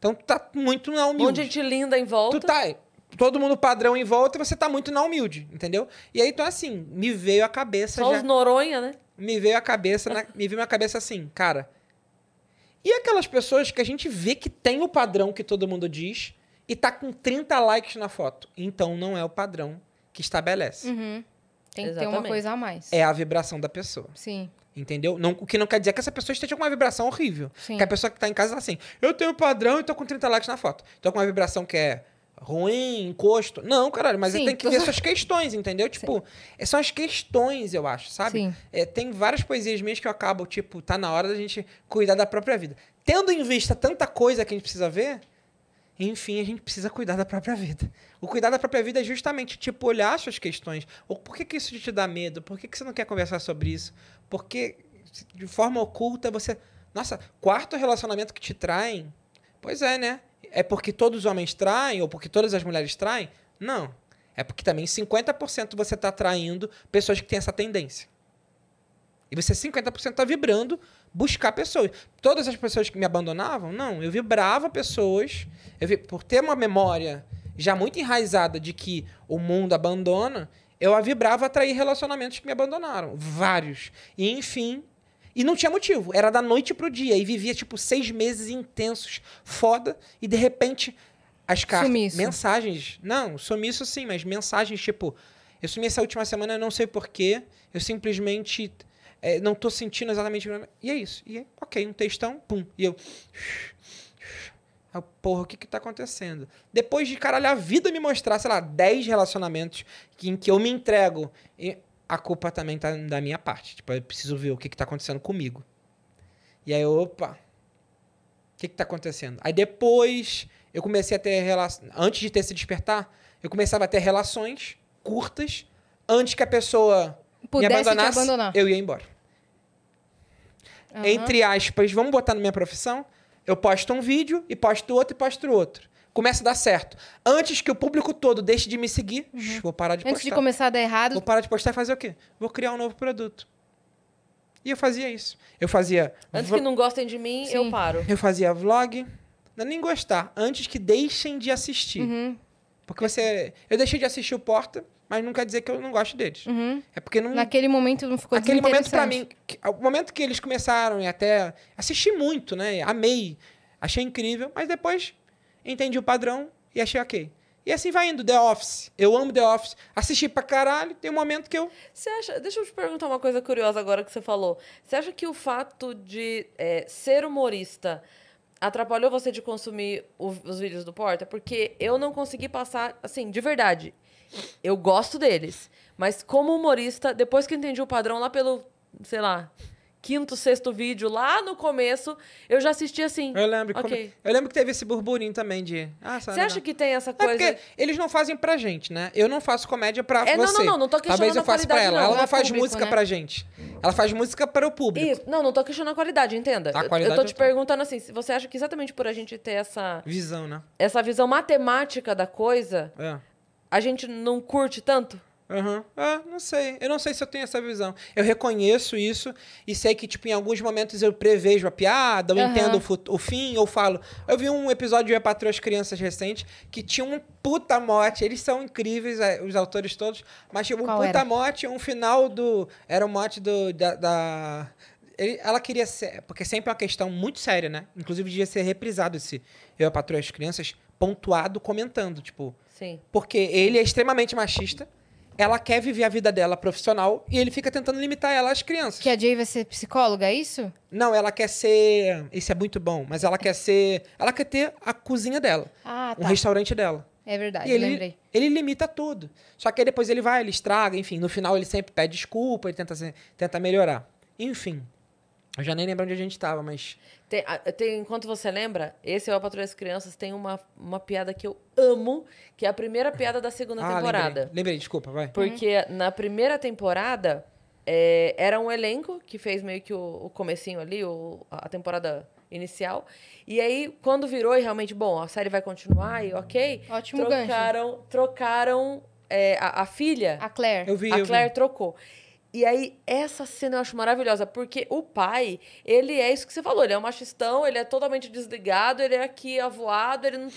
então tu tá muito na humilde. Um monte de gente linda em volta. Tu tá todo mundo padrão em volta e você tá muito na humilde, entendeu? E aí então assim, me veio a cabeça Só já, os Noronha, né? Me veio a cabeça, na, me veio a cabeça assim, cara. E aquelas pessoas que a gente vê que tem o padrão que todo mundo diz e tá com 30 likes na foto. Então não é o padrão que estabelece. Uhum. Tem que Exatamente. ter uma coisa a mais. É a vibração da pessoa. Sim. Entendeu? Não, o que não quer dizer que essa pessoa esteja com uma vibração horrível. Sim. Que a pessoa que está em casa tá assim, eu tenho padrão e tô com 30 likes na foto. Tô com uma vibração que é ruim, encosto. Não, caralho, mas Sim, tem que ver essas questões, entendeu? Tipo, Sim. É, são as questões, eu acho, sabe? É, tem várias poesias minhas que eu acabo, tipo, tá na hora da gente cuidar da própria vida. Tendo em vista tanta coisa que a gente precisa ver, enfim, a gente precisa cuidar da própria vida. O cuidar da própria vida é justamente, tipo, olhar suas questões. Ou por que, que isso te dá medo? Por que, que você não quer conversar sobre isso? Porque de forma oculta você. Nossa, quarto relacionamento que te traem. Pois é, né? É porque todos os homens traem ou porque todas as mulheres traem? Não. É porque também 50% você está traindo pessoas que têm essa tendência. E você 50% está vibrando buscar pessoas. Todas as pessoas que me abandonavam, não. Eu vibrava pessoas. Eu vi, por ter uma memória já muito enraizada de que o mundo abandona, eu a vibrava atrair relacionamentos que me abandonaram. Vários. E, enfim. E não tinha motivo. Era da noite pro dia. E vivia, tipo, seis meses intensos, foda. E, de repente, as cartas. Sumiço. Mensagens. Não, sumiço sim, mas mensagens, tipo. Eu sumi essa última semana, não sei porquê. Eu simplesmente. É, não tô sentindo exatamente. E é isso. E é ok, um textão, pum. E eu. Ah, porra, o que que tá acontecendo? Depois de, caralho, a vida me mostrar, sei lá, 10 relacionamentos em que eu me entrego. E a culpa também tá da minha parte. Tipo, eu preciso ver o que que tá acontecendo comigo. E aí, opa, o que que tá acontecendo? Aí depois eu comecei a ter relações. Antes de ter se despertar, eu começava a ter relações curtas. Antes que a pessoa Pudesse me abandonasse, abandonar. eu ia embora. Uhum. Entre aspas, vamos botar na minha profissão, eu posto um vídeo e posto outro e posto outro. Começa a dar certo. Antes que o público todo deixe de me seguir, uhum. vou parar de Antes postar. Antes de começar a dar errado. Vou parar de postar e fazer o quê? Vou criar um novo produto. E eu fazia isso. Eu fazia. Antes que não gostem de mim, Sim. eu paro. Eu fazia vlog. Não é nem gostar. Antes que deixem de assistir. Uhum. Porque você. Eu deixei de assistir o Porta mas não quer dizer que eu não gosto deles. Uhum. É porque não. Naquele momento não ficou Aquele momento para mim, que, o momento que eles começaram e até assisti muito, né? Amei, achei incrível, mas depois entendi o padrão e achei ok. E assim vai indo, The Office. Eu amo The Office. Assisti pra caralho, tem um momento que eu. Você acha. Deixa eu te perguntar uma coisa curiosa agora que você falou. Você acha que o fato de é, ser humorista atrapalhou você de consumir o, os vídeos do Porta? Porque eu não consegui passar, assim, de verdade. Eu gosto deles. Mas como humorista, depois que eu entendi o padrão lá pelo, sei lá, quinto, sexto vídeo, lá no começo, eu já assisti assim. Eu lembro, okay. como... eu lembro que teve esse burburinho também de. Ah, Você acha que tem essa coisa? É porque eles não fazem pra gente, né? Eu não faço comédia pra é, você. Não, não, não, não tô questionando Talvez eu faça pra ela. Não, ela não é faz público, música né? pra gente. Ela faz música para o público. E, não, não tô questionando a qualidade, entenda. A qualidade eu tô te eu tô. perguntando assim, se você acha que exatamente por a gente ter essa. Visão, né? Essa visão matemática da coisa. É a gente não curte tanto? Uhum. Ah, não sei. Eu não sei se eu tenho essa visão. Eu reconheço isso e sei que, tipo, em alguns momentos eu prevejo a piada, eu uhum. entendo o, o, fim, eu falo. Eu vi um episódio de Eu as Crianças recente que tinha um puta mote. Eles são incríveis, é, os autores todos, mas tinha um Qual puta era? mote, um final do. Era o um mote do, da, da ela queria ser. Porque é sempre é uma questão muito séria, né? Inclusive, devia ser reprisado esse Eu, a as Crianças, pontuado, comentando. Tipo, Sim. Porque ele é extremamente machista. Ela quer viver a vida dela profissional e ele fica tentando limitar ela às crianças. Que a Jay vai ser psicóloga, é isso? Não, ela quer ser. Isso é muito bom, mas ela quer ser. Ela quer ter a cozinha dela. Ah, tá. Um restaurante dela. É verdade, ele, lembrei. Ele limita tudo. Só que aí depois ele vai, ele estraga, enfim. No final ele sempre pede desculpa, ele tenta, tenta melhorar. Enfim, eu já nem lembro onde a gente estava, mas. Tem, tem, enquanto você lembra, esse é o Patrulha das Crianças, tem uma, uma piada que eu amo, que é a primeira piada da segunda ah, temporada. Lembrei. lembrei, desculpa, vai. Porque hum. na primeira temporada é, era um elenco que fez meio que o, o comecinho ali, o, a temporada inicial. E aí, quando virou, e realmente, bom, a série vai continuar e ok. Ótimo trocaram, gancho. Trocaram é, a, a, filha. A Claire. Eu vi, a Claire vi. trocou. E aí, essa cena eu acho maravilhosa, porque o pai, ele é isso que você falou, ele é um machistão, ele é totalmente desligado, ele é aqui avoado, ele não.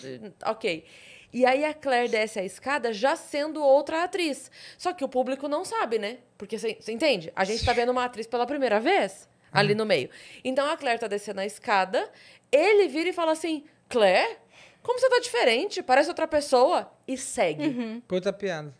Ok. E aí a Claire desce a escada já sendo outra atriz. Só que o público não sabe, né? Porque você entende? A gente tá vendo uma atriz pela primeira vez ali uhum. no meio. Então a Claire tá descendo a escada, ele vira e fala assim: Claire, como você tá diferente? Parece outra pessoa. E segue. Uhum. Puta piada.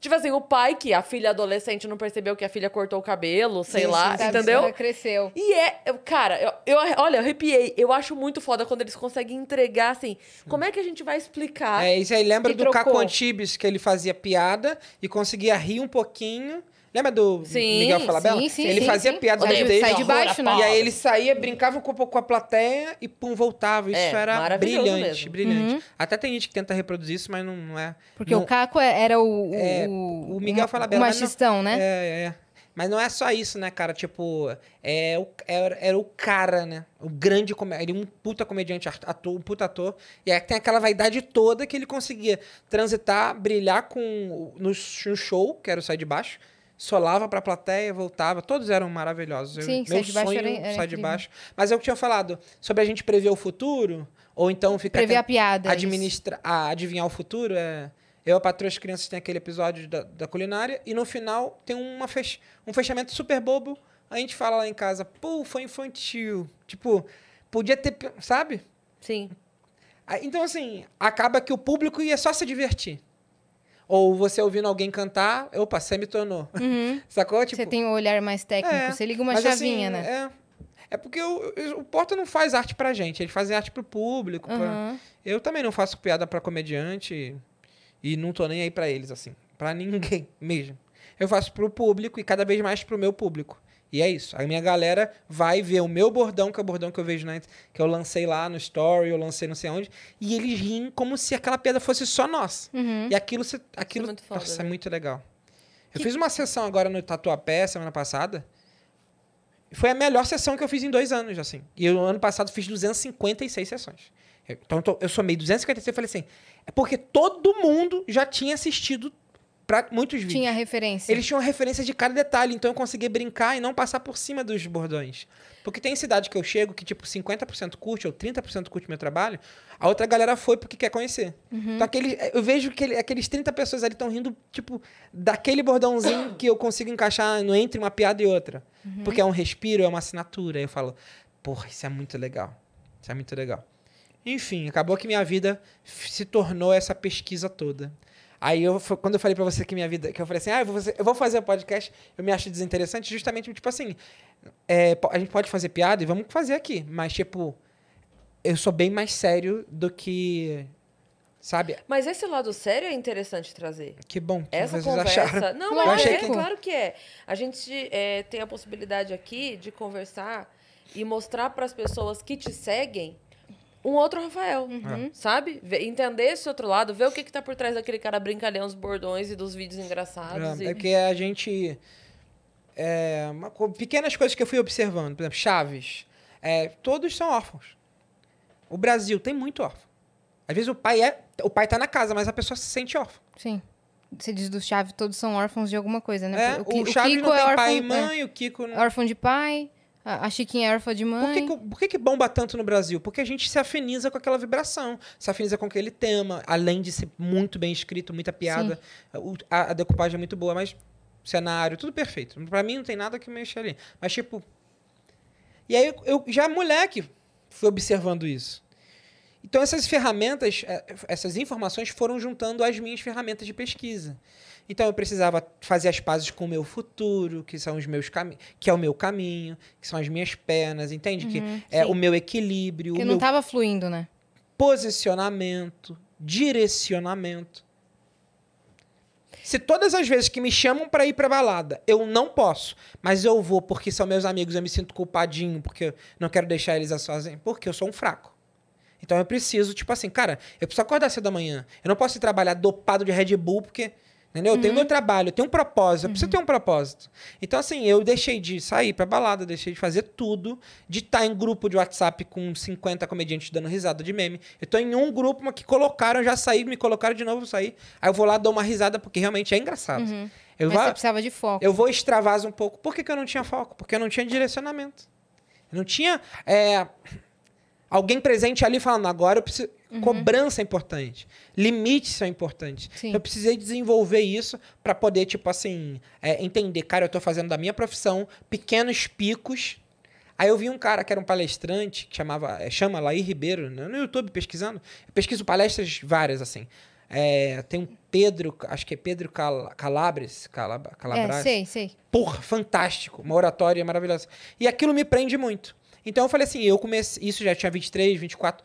Tipo assim, o pai que a filha adolescente não percebeu que a filha cortou o cabelo, sei Isso, lá, sabe, entendeu? cresceu. E é, eu, cara, eu, eu, olha, eu arrepiei. Eu acho muito foda quando eles conseguem entregar, assim, como é que a gente vai explicar? É, isso aí lembra do trocou. Caco Antibes, que ele fazia piada e conseguia rir um pouquinho Lembra do sim, Miguel Falabella? Sim, sim, ele sim, fazia sim. piadas Odeio, dele. de baixo, né? E aí ele saía, brincava com, com a plateia e pum, voltava. Isso é, era brilhante, mesmo. brilhante. Uhum. Até tem gente que tenta reproduzir isso, mas não, é. Porque não, é, o Caco era o. É, o, Miguel Falabella. O machistão, né? É, é, é. Mas não é só isso, né, cara? Tipo, é, é era, o cara, né? O grande comediante. Ele um puta comediante, ator, um puta ator. E aí tem aquela vaidade toda que ele conseguia transitar, brilhar com no, no show, que era o Sai de Baixo solava para a plateia, voltava. Todos eram maravilhosos. Sim, eu, meu de baixo era, era sai de baixo. Mas é o que tinha falado sobre a gente prever o futuro ou então ficar prever a piada, é administra, a, adivinhar o futuro é eu a patroa as crianças tem aquele episódio da, da culinária e no final tem uma fech, um fechamento super bobo. A gente fala lá em casa, pô, foi infantil. Tipo, podia ter, sabe? Sim. Então, assim, acaba que o público ia só se divertir. Ou você ouvindo alguém cantar, opa, você me tornou. Uhum. Sacou? Tipo, você tem um olhar mais técnico, é, você liga uma assim, chavinha, assim, né? É. É porque o, o Porta não faz arte pra gente, ele faz arte pro público. Uhum. Pra... Eu também não faço piada pra comediante e não tô nem aí pra eles, assim. Pra ninguém mesmo. Eu faço pro público e cada vez mais pro meu público. E é isso. A minha galera vai ver o meu bordão, que é o bordão que eu vejo na que eu lancei lá no story, eu lancei não sei onde, e eles riem como se aquela piada fosse só nós. Uhum. E aquilo, aquilo, é muito foda, nossa, é né? é muito legal. Eu que... fiz uma sessão agora no Tatuapé semana passada. Foi a melhor sessão que eu fiz em dois anos, assim. E o ano passado fiz 256 sessões. Então eu somei 256 e falei assim, é porque todo mundo já tinha assistido para muitos vídeos. Tinha referência. Eles tinham referência de cada detalhe, então eu conseguia brincar e não passar por cima dos bordões. Porque tem cidade que eu chego que, tipo, 50% curte ou 30% curte meu trabalho, a outra galera foi porque quer conhecer. Uhum. Então, aquele, eu vejo que ele, aqueles 30 pessoas ali estão rindo, tipo, daquele bordãozinho que eu consigo encaixar no entre uma piada e outra. Uhum. Porque é um respiro, é uma assinatura. Aí eu falo, porra, isso é muito legal. Isso é muito legal. Enfim, acabou que minha vida se tornou essa pesquisa toda. Aí eu, quando eu falei para você que minha vida, que eu falei assim, ah, eu vou, fazer, eu vou fazer podcast, eu me acho desinteressante, justamente tipo assim, é, a gente pode fazer piada e vamos fazer aqui, mas tipo, eu sou bem mais sério do que sabe? Mas esse lado sério é interessante trazer. Que bom. Que Essa vocês conversa, acharam. não, claro. é, que... claro que é. A gente é, tem a possibilidade aqui de conversar e mostrar para as pessoas que te seguem um outro Rafael, uhum. É. sabe? Entender esse outro lado, ver o que, que tá por trás daquele cara brincalhão dos bordões e dos vídeos engraçados. É, e... é a gente... É, uma, pequenas coisas que eu fui observando, por exemplo, Chaves. É, todos são órfãos. O Brasil tem muito órfão. Às vezes o pai é, o pai tá na casa, mas a pessoa se sente órfã. Sim. Você diz do Chaves, todos são órfãos de alguma coisa, né? É, o, o, o Chaves Kiko não é tem é órfão, pai e mãe, é. o Kiko não... Órfão de pai. A, a Chiquinha era de mãe. Por que, que, por que, que, bomba tanto no Brasil? Porque a gente se afiniza com aquela vibração, se afiniza com aquele tema, além de ser muito bem escrito, muita piada. a, a decupagem é muito boa, mas cenário, tudo perfeito. Para mim não tem nada que mexer ali. Mas tipo. E aí eu já moleque fui observando isso. Então essas ferramentas, é, essas informações foram juntando as minhas ferramentas de pesquisa. Então eu precisava fazer as pazes com o meu futuro, que são os meus que é o meu caminho, que são as minhas pernas, entende? Uhum, que é sim. é o meu equilíbrio. Que não estava fluindo, né? Posicionamento, direcionamento. Se todas as vezes que me chamam para ir para balada, eu não posso, mas eu vou porque são meus amigos, eu me sinto culpadinho, porque eu não quero deixar eles a sozinhos, porque eu sou um fraco. Então eu preciso, tipo assim, cara, eu preciso acordar cedo da manhã. Eu não posso ir trabalhar dopado de Red Bull, porque Entendeu? Uhum. Eu tenho uhum. meu trabalho, eu tenho um propósito, eu preciso uhum. ter um propósito. Então, assim, eu deixei de sair pra balada, deixei de fazer tudo, de estar tá em grupo de WhatsApp com 50 comediantes dando risada de meme. Eu tô em um grupo que colocaram, já saí, me colocaram de novo, saí. Aí eu vou lá, dou uma risada, porque realmente é engraçado. Uhum. Eu Mas vou, você precisava de foco. Eu vou extravasar um pouco. Por que, que eu não tinha foco? Porque eu não tinha direcionamento. Eu não tinha é, alguém presente ali falando, agora eu preciso. Uhum. Cobrança é importante. Limites são importantes. Sim. Eu precisei desenvolver isso para poder, tipo assim, é, entender, cara, eu estou fazendo da minha profissão pequenos picos. Aí eu vi um cara que era um palestrante, que chamava, é, chama Laí Ribeiro, né? no YouTube pesquisando. Eu pesquiso palestras várias, assim. É, tem um Pedro, acho que é Pedro Cal Calabres. Calab Calabras. É, sei, sei. Porra, fantástico. Uma oratória maravilhosa. E aquilo me prende muito. Então eu falei assim, eu comecei. Isso já tinha 23, 24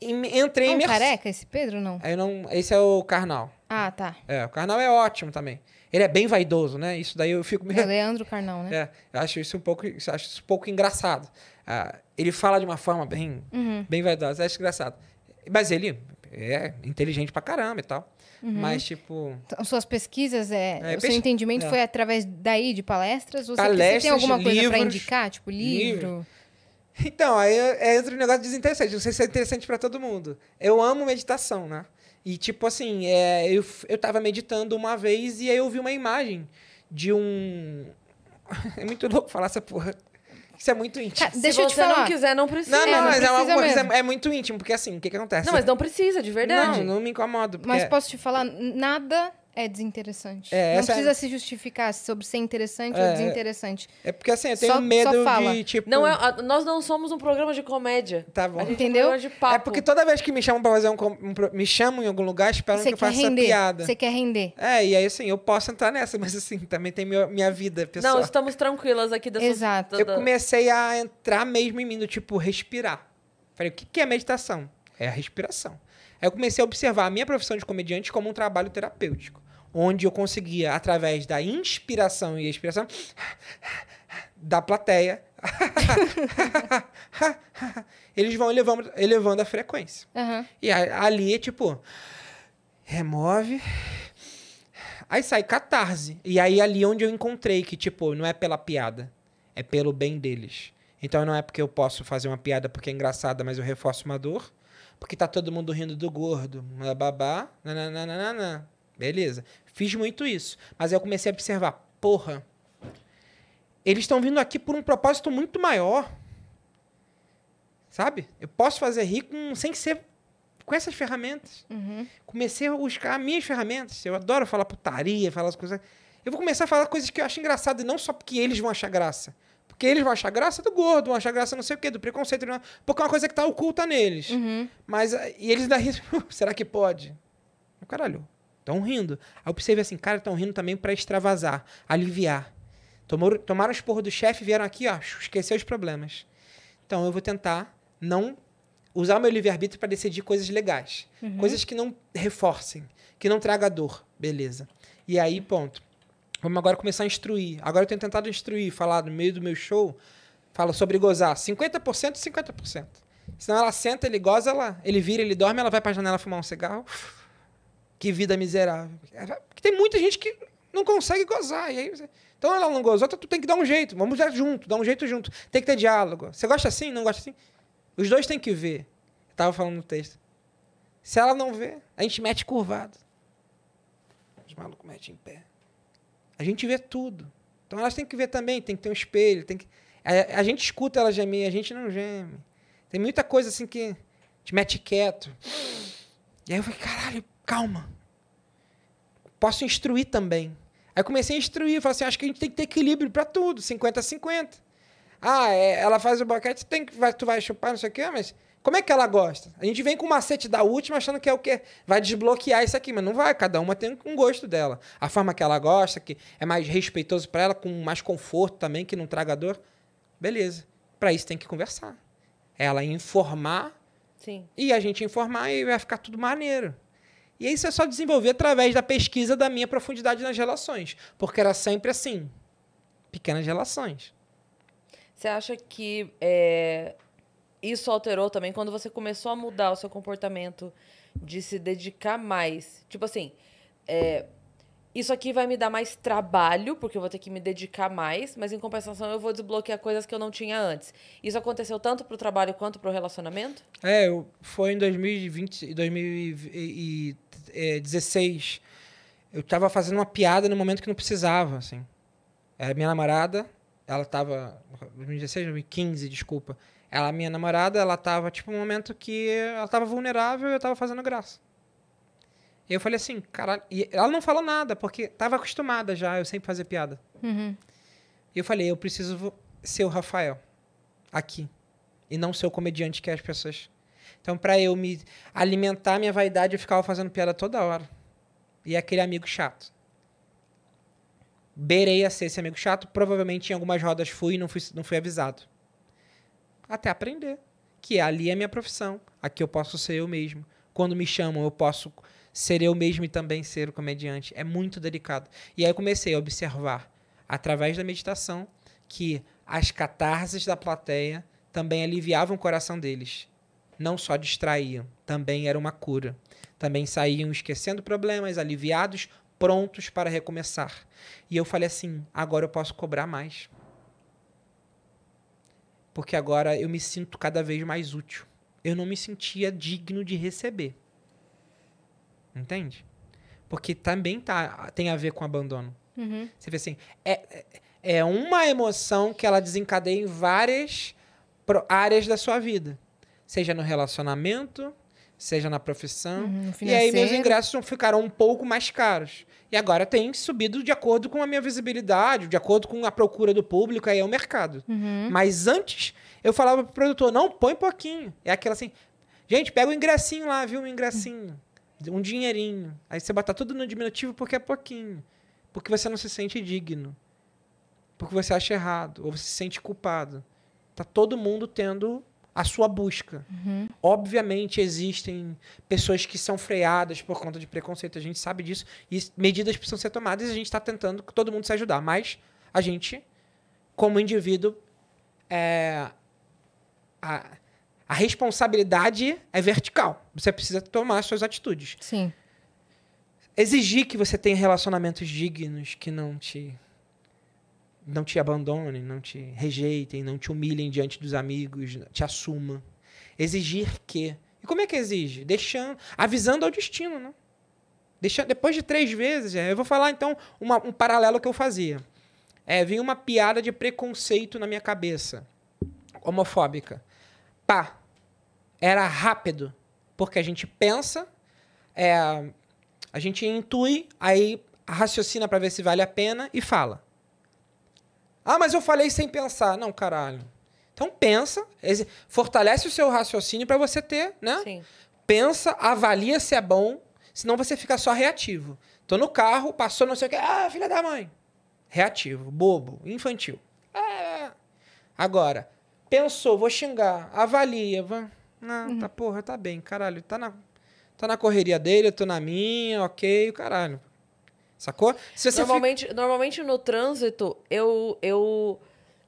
entrei em não, em... careca esse Pedro, não? aí não? Esse é o Carnal. Ah, tá. É, o Carnal é ótimo também. Ele é bem vaidoso, né? Isso daí eu fico... É Leandro Carnal, né? É, eu acho isso um pouco, acho isso um pouco engraçado. Ah, ele fala de uma forma bem, uhum. bem vaidosa, eu acho engraçado. Mas ele é inteligente pra caramba e tal. Uhum. Mas, tipo. Então, suas pesquisas, é, é o seu entendimento é. foi através daí, de palestras? Você, palestras, você tem alguma coisa para indicar? Tipo, livro? livro. Então, aí é, entra um negócio desinteressante. Não sei se é interessante para todo mundo. Eu amo meditação, né? E, tipo assim, é, eu, eu tava meditando uma vez e aí eu vi uma imagem de um. É muito louco falar essa porra. Isso é muito íntimo. deixa eu te falar. não quiser, não precisa. Não, não, é, não mas é, uma coisa, é, é muito íntimo, porque assim, o que, que acontece? Não, mas não precisa, de verdade. Não, não me incomodo. Porque... Mas posso te falar, nada é desinteressante. É, não é precisa é... se justificar sobre ser interessante é, ou desinteressante. É porque assim, eu tenho só, medo só de tipo. Não é, nós não somos um programa de comédia. Tá bom. É Entendeu? É, porque toda vez que me chamam pra fazer um, um me chamam em algum lugar, esperam Você que eu faça render. essa piada. Você quer render. É, e aí assim, eu posso entrar nessa, mas assim, também tem meu, minha vida pessoal. Não, estamos tranquilas aqui dessa Exato. Eu comecei a entrar mesmo em mim, do tipo, respirar. Falei, o que, que é meditação? É a respiração. Aí eu comecei a observar a minha profissão de comediante como um trabalho terapêutico onde eu conseguia, através da inspiração e expiração da plateia, eles vão elevando, elevando a frequência. Uhum. E ali é tipo, remove. Aí sai catarse. E aí ali é onde eu encontrei que, tipo, não é pela piada, é pelo bem deles. Então não é porque eu posso fazer uma piada porque é engraçada, mas eu reforço uma dor. Porque tá todo mundo rindo do gordo, babá, nananana. Beleza. Fiz muito isso. Mas eu comecei a observar, porra, eles estão vindo aqui por um propósito muito maior. Sabe? Eu posso fazer rir sem ser com essas ferramentas. Uhum. Comecei a buscar minhas ferramentas. Eu adoro falar putaria, falar as coisas. Eu vou começar a falar coisas que eu acho engraçado, e não só porque eles vão achar graça. Porque eles vão achar graça do gordo, vão achar graça não sei o quê, do preconceito, porque é uma coisa que tá oculta neles. Uhum. Mas, e eles daí, será que pode? Caralho, Estão rindo. Aí eu assim, cara, estão rindo também para extravasar, aliviar. Tomaram, tomaram as porras do chefe, vieram aqui, ó, esquecer os problemas. Então eu vou tentar não usar o meu livre-arbítrio para decidir coisas legais. Uhum. Coisas que não reforcem, que não tragam dor. Beleza. E aí, ponto. Vamos agora começar a instruir. Agora eu tenho tentado instruir, falar no meio do meu show, fala sobre gozar 50% e 50%. Senão ela senta, ele goza, ela, ele vira, ele dorme, ela vai para a janela fumar um cigarro que vida miserável. Porque tem muita gente que não consegue gozar. E aí você... Então ela não gozou, tu tem que dar um jeito. Vamos dar junto, dar um jeito junto. Tem que ter diálogo. Você gosta assim? Não gosta assim? Os dois têm que ver. Eu falando no texto. Se ela não vê, a gente mete curvado. Os malucos metem em pé. A gente vê tudo. Então elas têm que ver também, tem que ter um espelho, tem que. A, a gente escuta ela gemer, a gente não geme. Tem muita coisa assim que te mete quieto. E aí eu falei, caralho, calma. Posso instruir também. Aí comecei a instruir, falei assim, acho que a gente tem que ter equilíbrio para tudo, 50-50. Ah, é, ela faz o boquete, tem que, vai, tu vai chupar, não sei o quê, mas como é que ela gosta? A gente vem com o macete da última achando que é o quê? Vai desbloquear isso aqui, mas não vai, cada uma tem um gosto dela. A forma que ela gosta, que é mais respeitoso para ela, com mais conforto também, que não traga dor. Beleza. Para isso tem que conversar. Ela informar Sim. e a gente informar e vai ficar tudo maneiro. E isso é só desenvolver através da pesquisa da minha profundidade nas relações, porque era sempre assim, pequenas relações. Você acha que é, isso alterou também quando você começou a mudar o seu comportamento de se dedicar mais? Tipo assim, é, isso aqui vai me dar mais trabalho, porque eu vou ter que me dedicar mais, mas em compensação eu vou desbloquear coisas que eu não tinha antes. Isso aconteceu tanto pro trabalho quanto pro relacionamento? É, eu, foi em 2020, e, e é, 16, eu tava fazendo uma piada no momento que não precisava, assim. Era é, minha namorada, ela tava. 2016, 2015, desculpa. Ela, minha namorada, ela tava, tipo, um momento que ela tava vulnerável e eu tava fazendo graça. E eu falei assim, caralho. E ela não falou nada, porque tava acostumada já, eu sempre fazer piada. Uhum. E eu falei, eu preciso ser o Rafael. Aqui. E não ser o comediante que é as pessoas então, para eu me alimentar minha vaidade, eu ficava fazendo piada toda hora. E é aquele amigo chato. Beirei a ser esse amigo chato. Provavelmente em algumas rodas fui e não fui, não fui avisado. Até aprender que ali é minha profissão. Aqui eu posso ser eu mesmo. Quando me chamam, eu posso ser eu mesmo e também ser o comediante. É muito delicado. E aí eu comecei a observar, através da meditação, que as catarses da plateia também aliviavam o coração deles não só distraíam, também era uma cura. Também saíam esquecendo problemas, aliviados, prontos para recomeçar. E eu falei assim: agora eu posso cobrar mais. Porque agora eu me sinto cada vez mais útil. Eu não me sentia digno de receber. Entende? Porque também tá, tem a ver com abandono. Uhum. Você vê assim: é, é, é uma emoção que ela desencadeia em várias áreas da sua vida seja no relacionamento, seja na profissão. Uhum, e aí meus ingressos ficaram um pouco mais caros. E agora tem subido de acordo com a minha visibilidade, de acordo com a procura do público, aí é o mercado. Uhum. Mas antes, eu falava pro produtor, não, põe pouquinho. É aquela assim, gente, pega o ingressinho lá, viu? Um ingressinho. Um dinheirinho. Aí você botar tudo no diminutivo porque é pouquinho. Porque você não se sente digno. Porque você acha errado. Ou você se sente culpado. Tá todo mundo tendo a sua busca. Uhum. Obviamente existem pessoas que são freadas por conta de preconceito, a gente sabe disso, e medidas precisam ser tomadas e a gente está tentando que todo mundo se ajudar, mas a gente, como indivíduo, é, a, a responsabilidade é vertical. Você precisa tomar as suas atitudes. Sim. Exigir que você tenha relacionamentos dignos que não te não te abandonem, não te rejeitem, não te humilhem diante dos amigos, te assuma. Exigir que. E como é que exige? Deixando, avisando ao destino, né? Deixando, depois de três vezes, é, eu vou falar então uma, um paralelo que eu fazia. É, vinha uma piada de preconceito na minha cabeça, homofóbica. Pá, era rápido, porque a gente pensa, é, a gente intui, aí raciocina para ver se vale a pena e fala. Ah, mas eu falei sem pensar. Não, caralho. Então pensa, fortalece o seu raciocínio para você ter, né? Sim. Pensa, avalia se é bom, senão você fica só reativo. Tô no carro, passou não sei o quê, ah, filha da mãe. Reativo, bobo, infantil. Ah. Agora, pensou, vou xingar, avalia, vai? Ah, uhum. tá porra, tá bem, caralho, tá na tá na correria dele, eu tô na minha, OK, caralho. Sacou? normalmente, fica... normalmente no trânsito, eu eu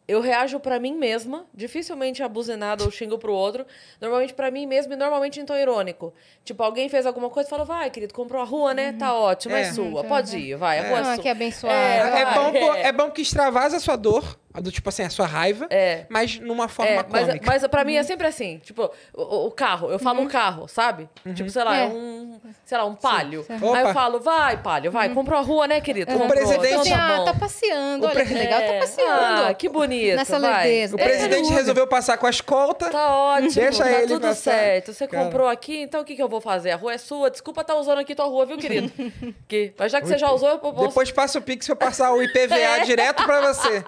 eu reajo para mim mesma, dificilmente abusinado ou xingo pro outro, normalmente para mim mesma e normalmente em tom irônico. Tipo, alguém fez alguma coisa e falou, vai, querido, comprou a rua, né? Uhum. Tá ótimo, é, é sua, então, pode ir, vai, é. a rua é, é sua. é que abençoar. É, é, bom, é bom que extravasa a sua dor, a do tipo assim, a sua raiva, é. mas numa forma é, mas, cômica. Mas pra mim é uhum. sempre assim, tipo, o, o carro, eu falo uhum. um carro, sabe? Uhum. Tipo, sei lá, é. um, sei lá, um palio. Aí eu falo, vai, palio, vai, uhum. comprou a rua, né, querido? É. O comprou. Então presidente... Então, tá, ah, tá passeando, o olha que legal, tá é. passeando. Ah, que bonito, Nessa lerdeza. O presidente é resolveu passar com a escolta. Tá ótimo, deixa tá ele tudo passar. certo. Você Cara. comprou aqui, então o que, que eu vou fazer? A rua é sua, desculpa estar tá usando aqui tua rua, viu, querido? que, mas já que você já usou, eu posso... Depois passa o Pix, eu passar o IPVA direto pra você.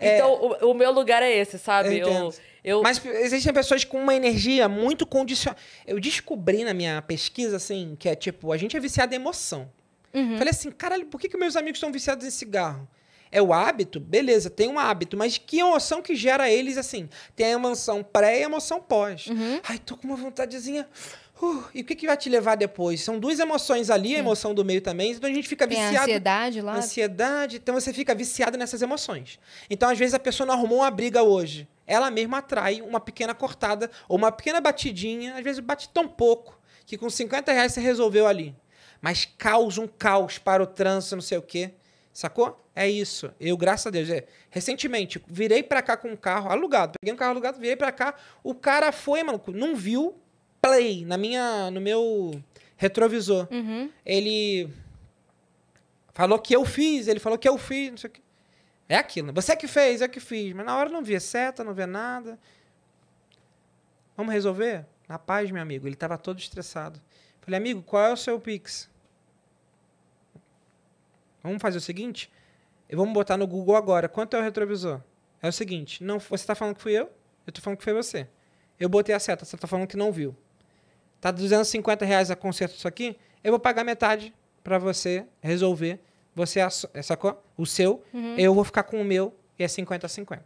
É. Então, o, o, meu lugar é esse, sabe? Eu, eu, eu, Mas existem pessoas com uma energia muito condicionada. Eu descobri na minha pesquisa, assim, que é tipo, a gente é viciado em emoção. Uhum. Falei assim, caralho, por que, que meus amigos estão viciados em cigarro? É o hábito? Beleza, tem um hábito, mas que emoção que gera eles, assim? Tem a emoção pré e a emoção pós. Uhum. Ai, tô com uma vontadezinha Uh, e o que, que vai te levar depois? São duas emoções ali, a é. emoção do meio também. Então a gente fica viciado. Tem ansiedade lá. Ansiedade. Então você fica viciado nessas emoções. Então, às vezes, a pessoa não arrumou uma briga hoje. Ela mesma atrai uma pequena cortada ou uma pequena batidinha. Às vezes bate tão pouco que com 50 reais você resolveu ali. Mas causa um caos para o trânsito, não sei o quê. Sacou? É isso. Eu, graças a Deus, é. recentemente virei para cá com um carro alugado. Peguei um carro alugado, virei para cá. O cara foi, mano, não viu play na minha, no meu retrovisor. Uhum. Ele falou que eu fiz, ele falou que eu fiz, não sei o que. É aquilo, você Você é que fez, eu que fiz. Mas na hora não via seta, não via nada. Vamos resolver? Na paz, meu amigo. Ele estava todo estressado. Falei, amigo, qual é o seu Pix? Vamos fazer o seguinte? Vamos botar no Google agora. Quanto é o retrovisor? É o seguinte, não, você está falando que fui eu, eu estou falando que foi você. Eu botei a seta, você está falando que não viu. Tá 250 reais a conserto isso aqui, eu vou pagar metade para você resolver. Você é sacou? O seu, uhum. eu vou ficar com o meu e é 50 a 50.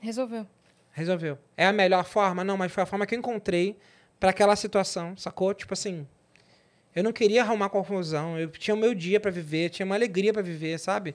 Resolveu. Resolveu. É a melhor forma? Não, mas foi a forma que eu encontrei para aquela situação, sacou? Tipo assim, eu não queria arrumar confusão, eu tinha o meu dia para viver, tinha uma alegria para viver, sabe?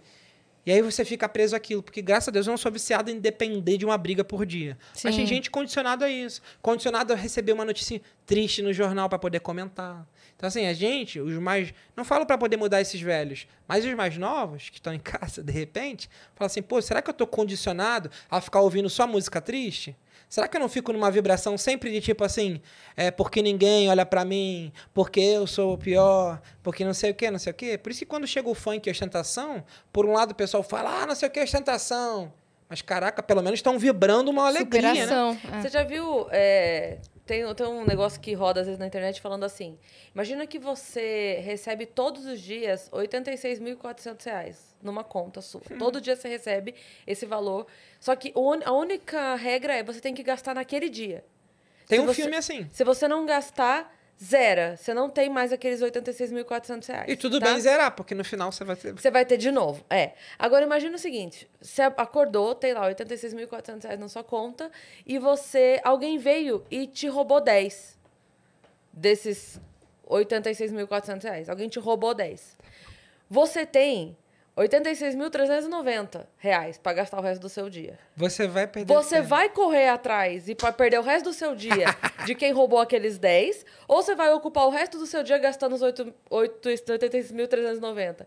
E aí você fica preso àquilo, porque graças a Deus eu não sou viciado em depender de uma briga por dia. Sim. Mas tem gente condicionada a isso, condicionada a receber uma notícia triste no jornal para poder comentar. Então assim, a gente, os mais, não falo para poder mudar esses velhos, mas os mais novos que estão em casa de repente, fala assim: "Pô, será que eu tô condicionado a ficar ouvindo só música triste?" Será que eu não fico numa vibração sempre de tipo assim, é porque ninguém olha para mim, porque eu sou o pior, porque não sei o quê, não sei o quê. Por isso que quando chega o funk e ostentação, por um lado o pessoal fala, ah, não sei o quê, ostentação. Mas caraca, pelo menos estão vibrando uma alegria, né? Superação, né? É. Você já viu é, tem, tem um negócio que roda às vezes na internet falando assim: imagina que você recebe todos os dias R$ 86.400 numa conta sua. Hum. Todo dia você recebe esse valor. Só que a única regra é você tem que gastar naquele dia. Tem se um você, filme assim. Se você não gastar, zera. Você não tem mais aqueles 86.400 reais. E tudo tá? bem zerar, porque no final você vai ter. Você vai ter de novo. É. Agora, imagina o seguinte: você acordou, tem lá 86.400 reais na sua conta, e você. Alguém veio e te roubou 10 desses 86.400 reais. Alguém te roubou 10. Você tem 86.390 reais para gastar o resto do seu dia. Você vai perder. Você tempo. vai correr atrás e perder o resto do seu dia de quem roubou aqueles 10, ou você vai ocupar o resto do seu dia gastando os 86.390.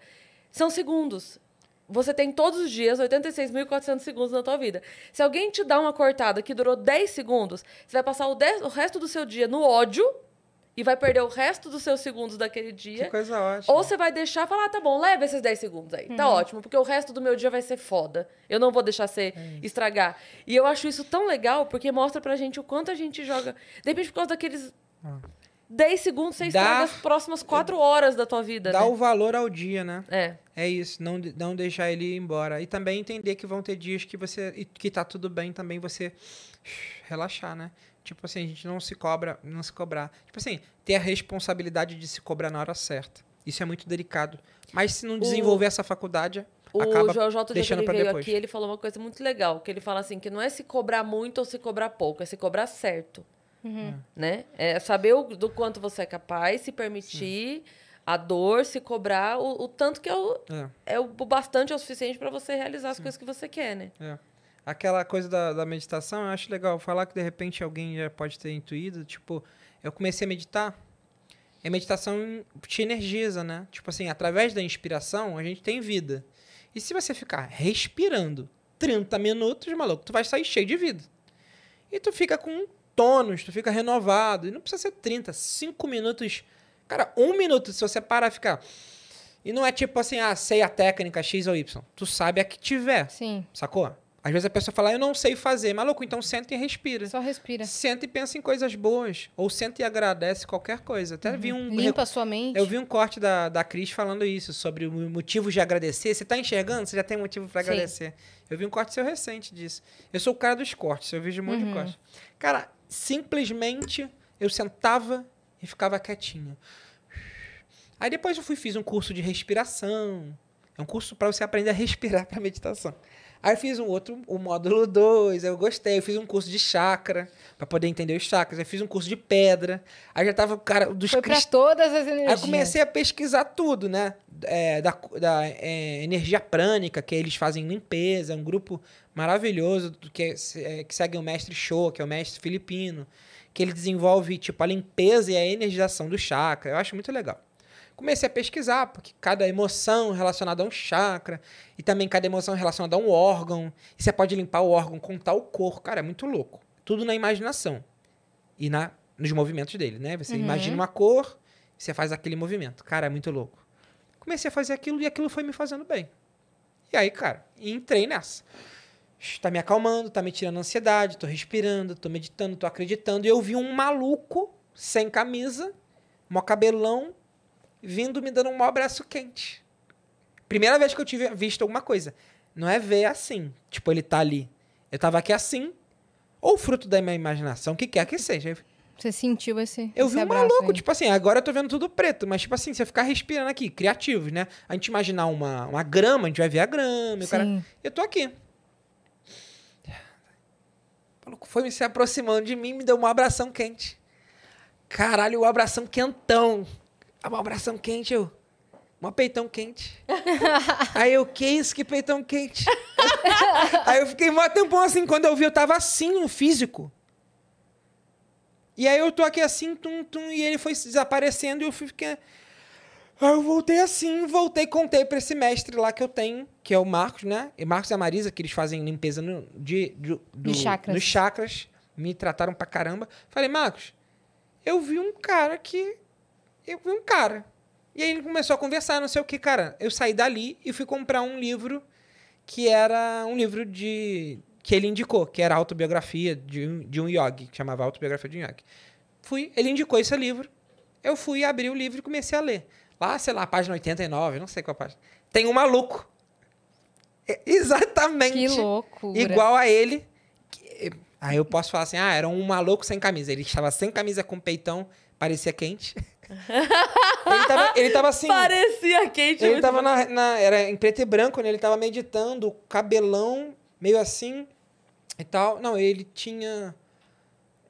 São segundos. Você tem todos os dias 86.400 segundos na tua vida. Se alguém te dá uma cortada que durou 10 segundos, você vai passar o, 10, o resto do seu dia no ódio e vai perder o resto dos seus segundos daquele dia. Que coisa ótima. Ou você vai deixar falar, ah, tá bom, leva esses 10 segundos aí. Tá uhum. Tá ótimo, porque o resto do meu dia vai ser foda. Eu não vou deixar é ser estragar. E eu acho isso tão legal, porque mostra pra gente o quanto a gente joga. De repente, por causa daqueles. Uhum. Ah. 10 segundos você estraga as próximas 4 horas da tua vida. Dá né? o valor ao dia, né? É. É isso, não, não deixar ele ir embora. E também entender que vão ter dias que você. que tá tudo bem também você relaxar, né? tipo assim, a gente não se cobra, não se cobrar. Tipo assim, ter a responsabilidade de se cobrar na hora certa. Isso é muito delicado. Mas se não desenvolver o, essa faculdade, o acaba João deixando para depois. Aqui, ele falou uma coisa muito legal, que ele fala assim, que não é se cobrar muito ou se cobrar pouco, é se cobrar certo. Uhum. É. Né? É saber o, do quanto você é capaz, se permitir Sim. a dor, se cobrar o, o tanto que é o, é. é o bastante, é o suficiente para você realizar as Sim. coisas que você quer, né? É aquela coisa da, da meditação, eu acho legal falar que de repente alguém já pode ter intuído, tipo, eu comecei a meditar. E a meditação te energiza, né? Tipo assim, através da inspiração, a gente tem vida. E se você ficar respirando 30 minutos, maluco, tu vai sair cheio de vida. E tu fica com tônus, tu fica renovado. E não precisa ser 30, 5 minutos. Cara, um minuto se você parar e ficar. E não é tipo assim, ah, sei a técnica X ou Y. Tu sabe a que tiver. Sim. Sacou? Às vezes a pessoa fala, eu não sei fazer. Maluco, então senta e respira. Só respira. Senta e pensa em coisas boas. Ou senta e agradece qualquer coisa. Até uhum. vi um. Limpa a sua mente. Eu vi um corte da, da Cris falando isso, sobre o motivo de agradecer. Você está enxergando? Você já tem motivo para agradecer. Eu vi um corte seu recente disso. Eu sou o cara dos cortes, eu vejo um monte uhum. de cortes. Cara, simplesmente eu sentava e ficava quietinho. Aí depois eu fui fiz um curso de respiração. É um curso para você aprender a respirar para meditação. Aí fiz um outro, o um módulo 2, eu gostei. Eu fiz um curso de chakra, para poder entender os chakras. Eu fiz um curso de pedra. Aí já tava o cara dos Foi crist... pra todas as energias. Aí comecei a pesquisar tudo, né? É, da da é, energia prânica, que eles fazem limpeza, é um grupo maravilhoso que, é, que segue o mestre Show, que é o mestre filipino, que ele desenvolve, tipo, a limpeza e a energização do chakra. Eu acho muito legal. Comecei a pesquisar, porque cada emoção relacionada a um chakra, e também cada emoção relacionada a um órgão, e você pode limpar o órgão com tal cor, cara, é muito louco. Tudo na imaginação e na nos movimentos dele, né? Você uhum. imagina uma cor, você faz aquele movimento. Cara, é muito louco. Comecei a fazer aquilo e aquilo foi me fazendo bem. E aí, cara, entrei nessa. Tá me acalmando, tá me tirando ansiedade, tô respirando, tô meditando, tô acreditando. E eu vi um maluco sem camisa, mó cabelão, vindo me dando um maior abraço quente. Primeira vez que eu tive visto alguma coisa. Não é ver assim. Tipo, ele tá ali. Eu tava aqui assim, ou fruto da minha imaginação, o que quer que seja. Você sentiu esse. Eu esse vi um maluco, aí. tipo assim, agora eu tô vendo tudo preto, mas tipo assim, você ficar respirando aqui, criativos, né? A gente imaginar uma, uma grama, a gente vai ver a grama, cara... Eu tô aqui. O maluco foi me se aproximando de mim, me deu um abração quente. Caralho, o um abração quentão. Ah, um abração quente, eu. Uma peitão quente. Aí eu, que isso, que peitão quente? aí eu fiquei mó tempão assim, quando eu vi, eu tava assim no físico. E aí eu tô aqui assim, tum, tum, e ele foi desaparecendo e eu fiquei. Aí eu voltei assim, voltei, contei pra esse mestre lá que eu tenho, que é o Marcos, né? E Marcos e a Marisa, que eles fazem limpeza no, de, de, do, chakras. chakras. Me trataram pra caramba. Falei, Marcos, eu vi um cara que eu vi um cara. E aí ele começou a conversar, não sei o que, cara. Eu saí dali e fui comprar um livro que era um livro de que ele indicou, que era autobiografia de um, de um yogi, que chamava Autobiografia de um Yogi. Fui, ele indicou esse livro. Eu fui abri o livro e comecei a ler. Lá, sei lá, página 89, não sei qual página. Tem um maluco. É exatamente. Que louco. Igual a ele. Que, aí eu posso falar assim: ah, era um maluco sem camisa. Ele estava sem camisa com peitão, parecia quente. ele, tava, ele tava assim. Parecia quente. Ele tava na, na, Era em preto e branco, né? Ele tava meditando, cabelão, meio assim e tal. Não, ele tinha.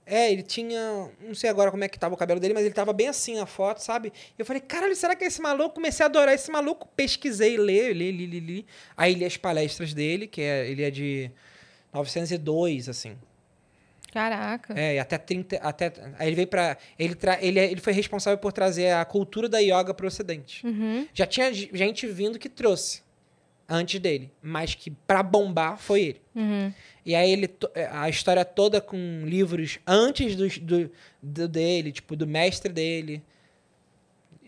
É, ele tinha. Não sei agora como é que tava o cabelo dele, mas ele tava bem assim na foto, sabe? Eu falei, caralho, será que é esse maluco? Comecei a adorar esse maluco. Pesquisei, li, li, li, li. li. Aí li as palestras dele, que é, ele é de 902, assim. Caraca. É, até 30. Até, aí ele veio pra. Ele, ele, é, ele foi responsável por trazer a cultura da yoga pro ocidente. Uhum. Já tinha gente vindo que trouxe antes dele, mas que para bombar foi ele. Uhum. E aí ele é, a história toda com livros antes do, do, do, dele, tipo do mestre dele,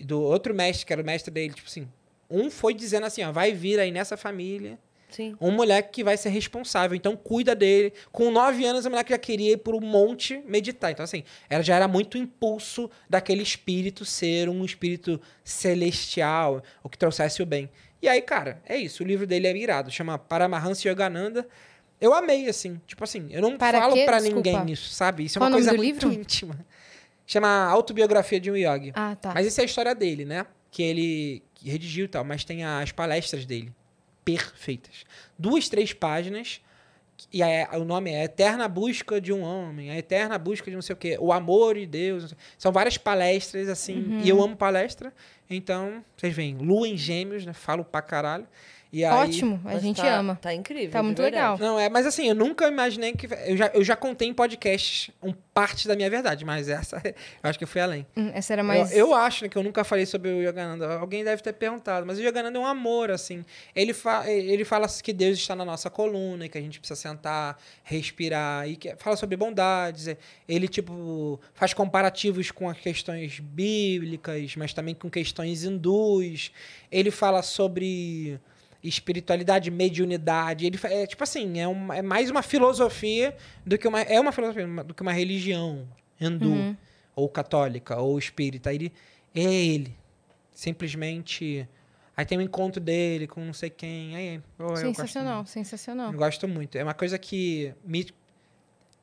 do outro mestre que era o mestre dele, tipo assim, um foi dizendo assim, ó, vai vir aí nessa família Sim. Um moleque que vai ser responsável. Então, cuida dele. Com nove anos, a moleque já queria ir para um monte meditar. Então, assim, ela já era muito impulso daquele espírito ser um espírito celestial, o que trouxesse o bem. E aí, cara, é isso. O livro dele é irado. Chama Paramahansa Yogananda. Eu amei, assim. Tipo assim, eu não Para falo para pra ninguém isso, sabe? Isso é Qual uma coisa muito livro? íntima. Chama Autobiografia de um Yogi. Ah, tá. Mas isso é a história dele, né? Que ele redigiu e tal, mas tem as palestras dele perfeitas. Duas, três páginas. E é, o nome é Eterna Busca de um Homem, a Eterna Busca de não sei o quê, O Amor de Deus. São várias palestras, assim. Uhum. E eu uhum. amo palestra. Então, vocês veem, Lua em Gêmeos, né? Falo pra caralho. E Ótimo, a gente tá, ama. Tá incrível. Tá muito legal. Não, é, mas assim, eu nunca imaginei que. Eu já, eu já contei em podcast um parte da minha verdade, mas essa eu acho que foi além. Hum, essa era mais. Eu, eu acho né, que eu nunca falei sobre o Yogananda. Alguém deve ter perguntado, mas o Yogananda é um amor, assim. Ele, fa ele fala que Deus está na nossa coluna e que a gente precisa sentar, respirar, e que, fala sobre bondades. Ele, tipo, faz comparativos com as questões bíblicas, mas também com questões hindus. Ele fala sobre espiritualidade, mediunidade. Ele é tipo assim, é, é mais uma filosofia do que uma é uma filosofia do que uma religião hindu uhum. ou católica ou espírita. Ele é ele. Simplesmente Aí tem um encontro dele com não sei quem. Aí, oh, sensacional, sensacional. Eu gosto muito. É uma coisa que me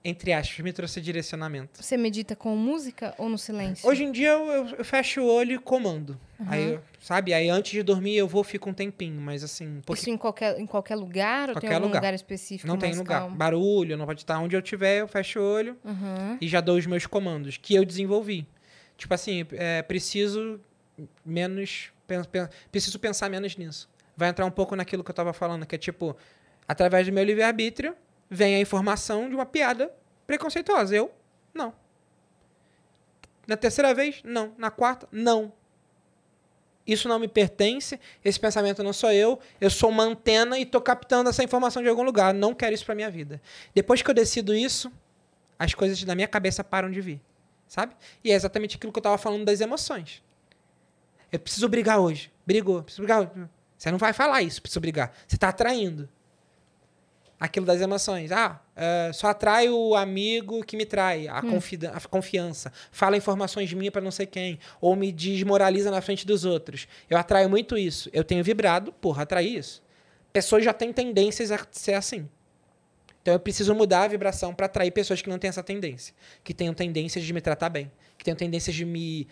entre aspas, me trouxe direcionamento. Você medita com música ou no silêncio? Hoje em dia eu, eu, eu fecho o olho e comando. Uhum. Aí, sabe? Aí antes de dormir eu vou, fico um tempinho, mas assim. Um Isso em qualquer, em qualquer lugar? Qualquer ou tem algum lugar, lugar específico? Não tem lugar. Calmo? Barulho, não pode estar onde eu estiver, eu fecho o olho uhum. e já dou os meus comandos, que eu desenvolvi. Tipo assim, é, preciso menos. Pen, pen, preciso pensar menos nisso. Vai entrar um pouco naquilo que eu estava falando, que é tipo, através do meu livre-arbítrio vem a informação de uma piada preconceituosa. Eu, não. Na terceira vez, não. Na quarta, não. Isso não me pertence, esse pensamento não sou eu, eu sou uma antena e estou captando essa informação de algum lugar, não quero isso para minha vida. Depois que eu decido isso, as coisas da minha cabeça param de vir, sabe? E é exatamente aquilo que eu estava falando das emoções. Eu preciso brigar hoje. Brigou, preciso brigar hoje. Você não vai falar isso, preciso brigar. Você está atraindo aquilo das emoções. Ah, uh, só atrai o amigo que me trai, a, hum. a confiança. Fala informações de mim para não sei quem, ou me desmoraliza na frente dos outros. Eu atraio muito isso. Eu tenho vibrado, porra, atrai isso. Pessoas já têm tendências a ser assim. Então eu preciso mudar a vibração para atrair pessoas que não têm essa tendência, que tenham tendências de me tratar bem, que tenham tendências de me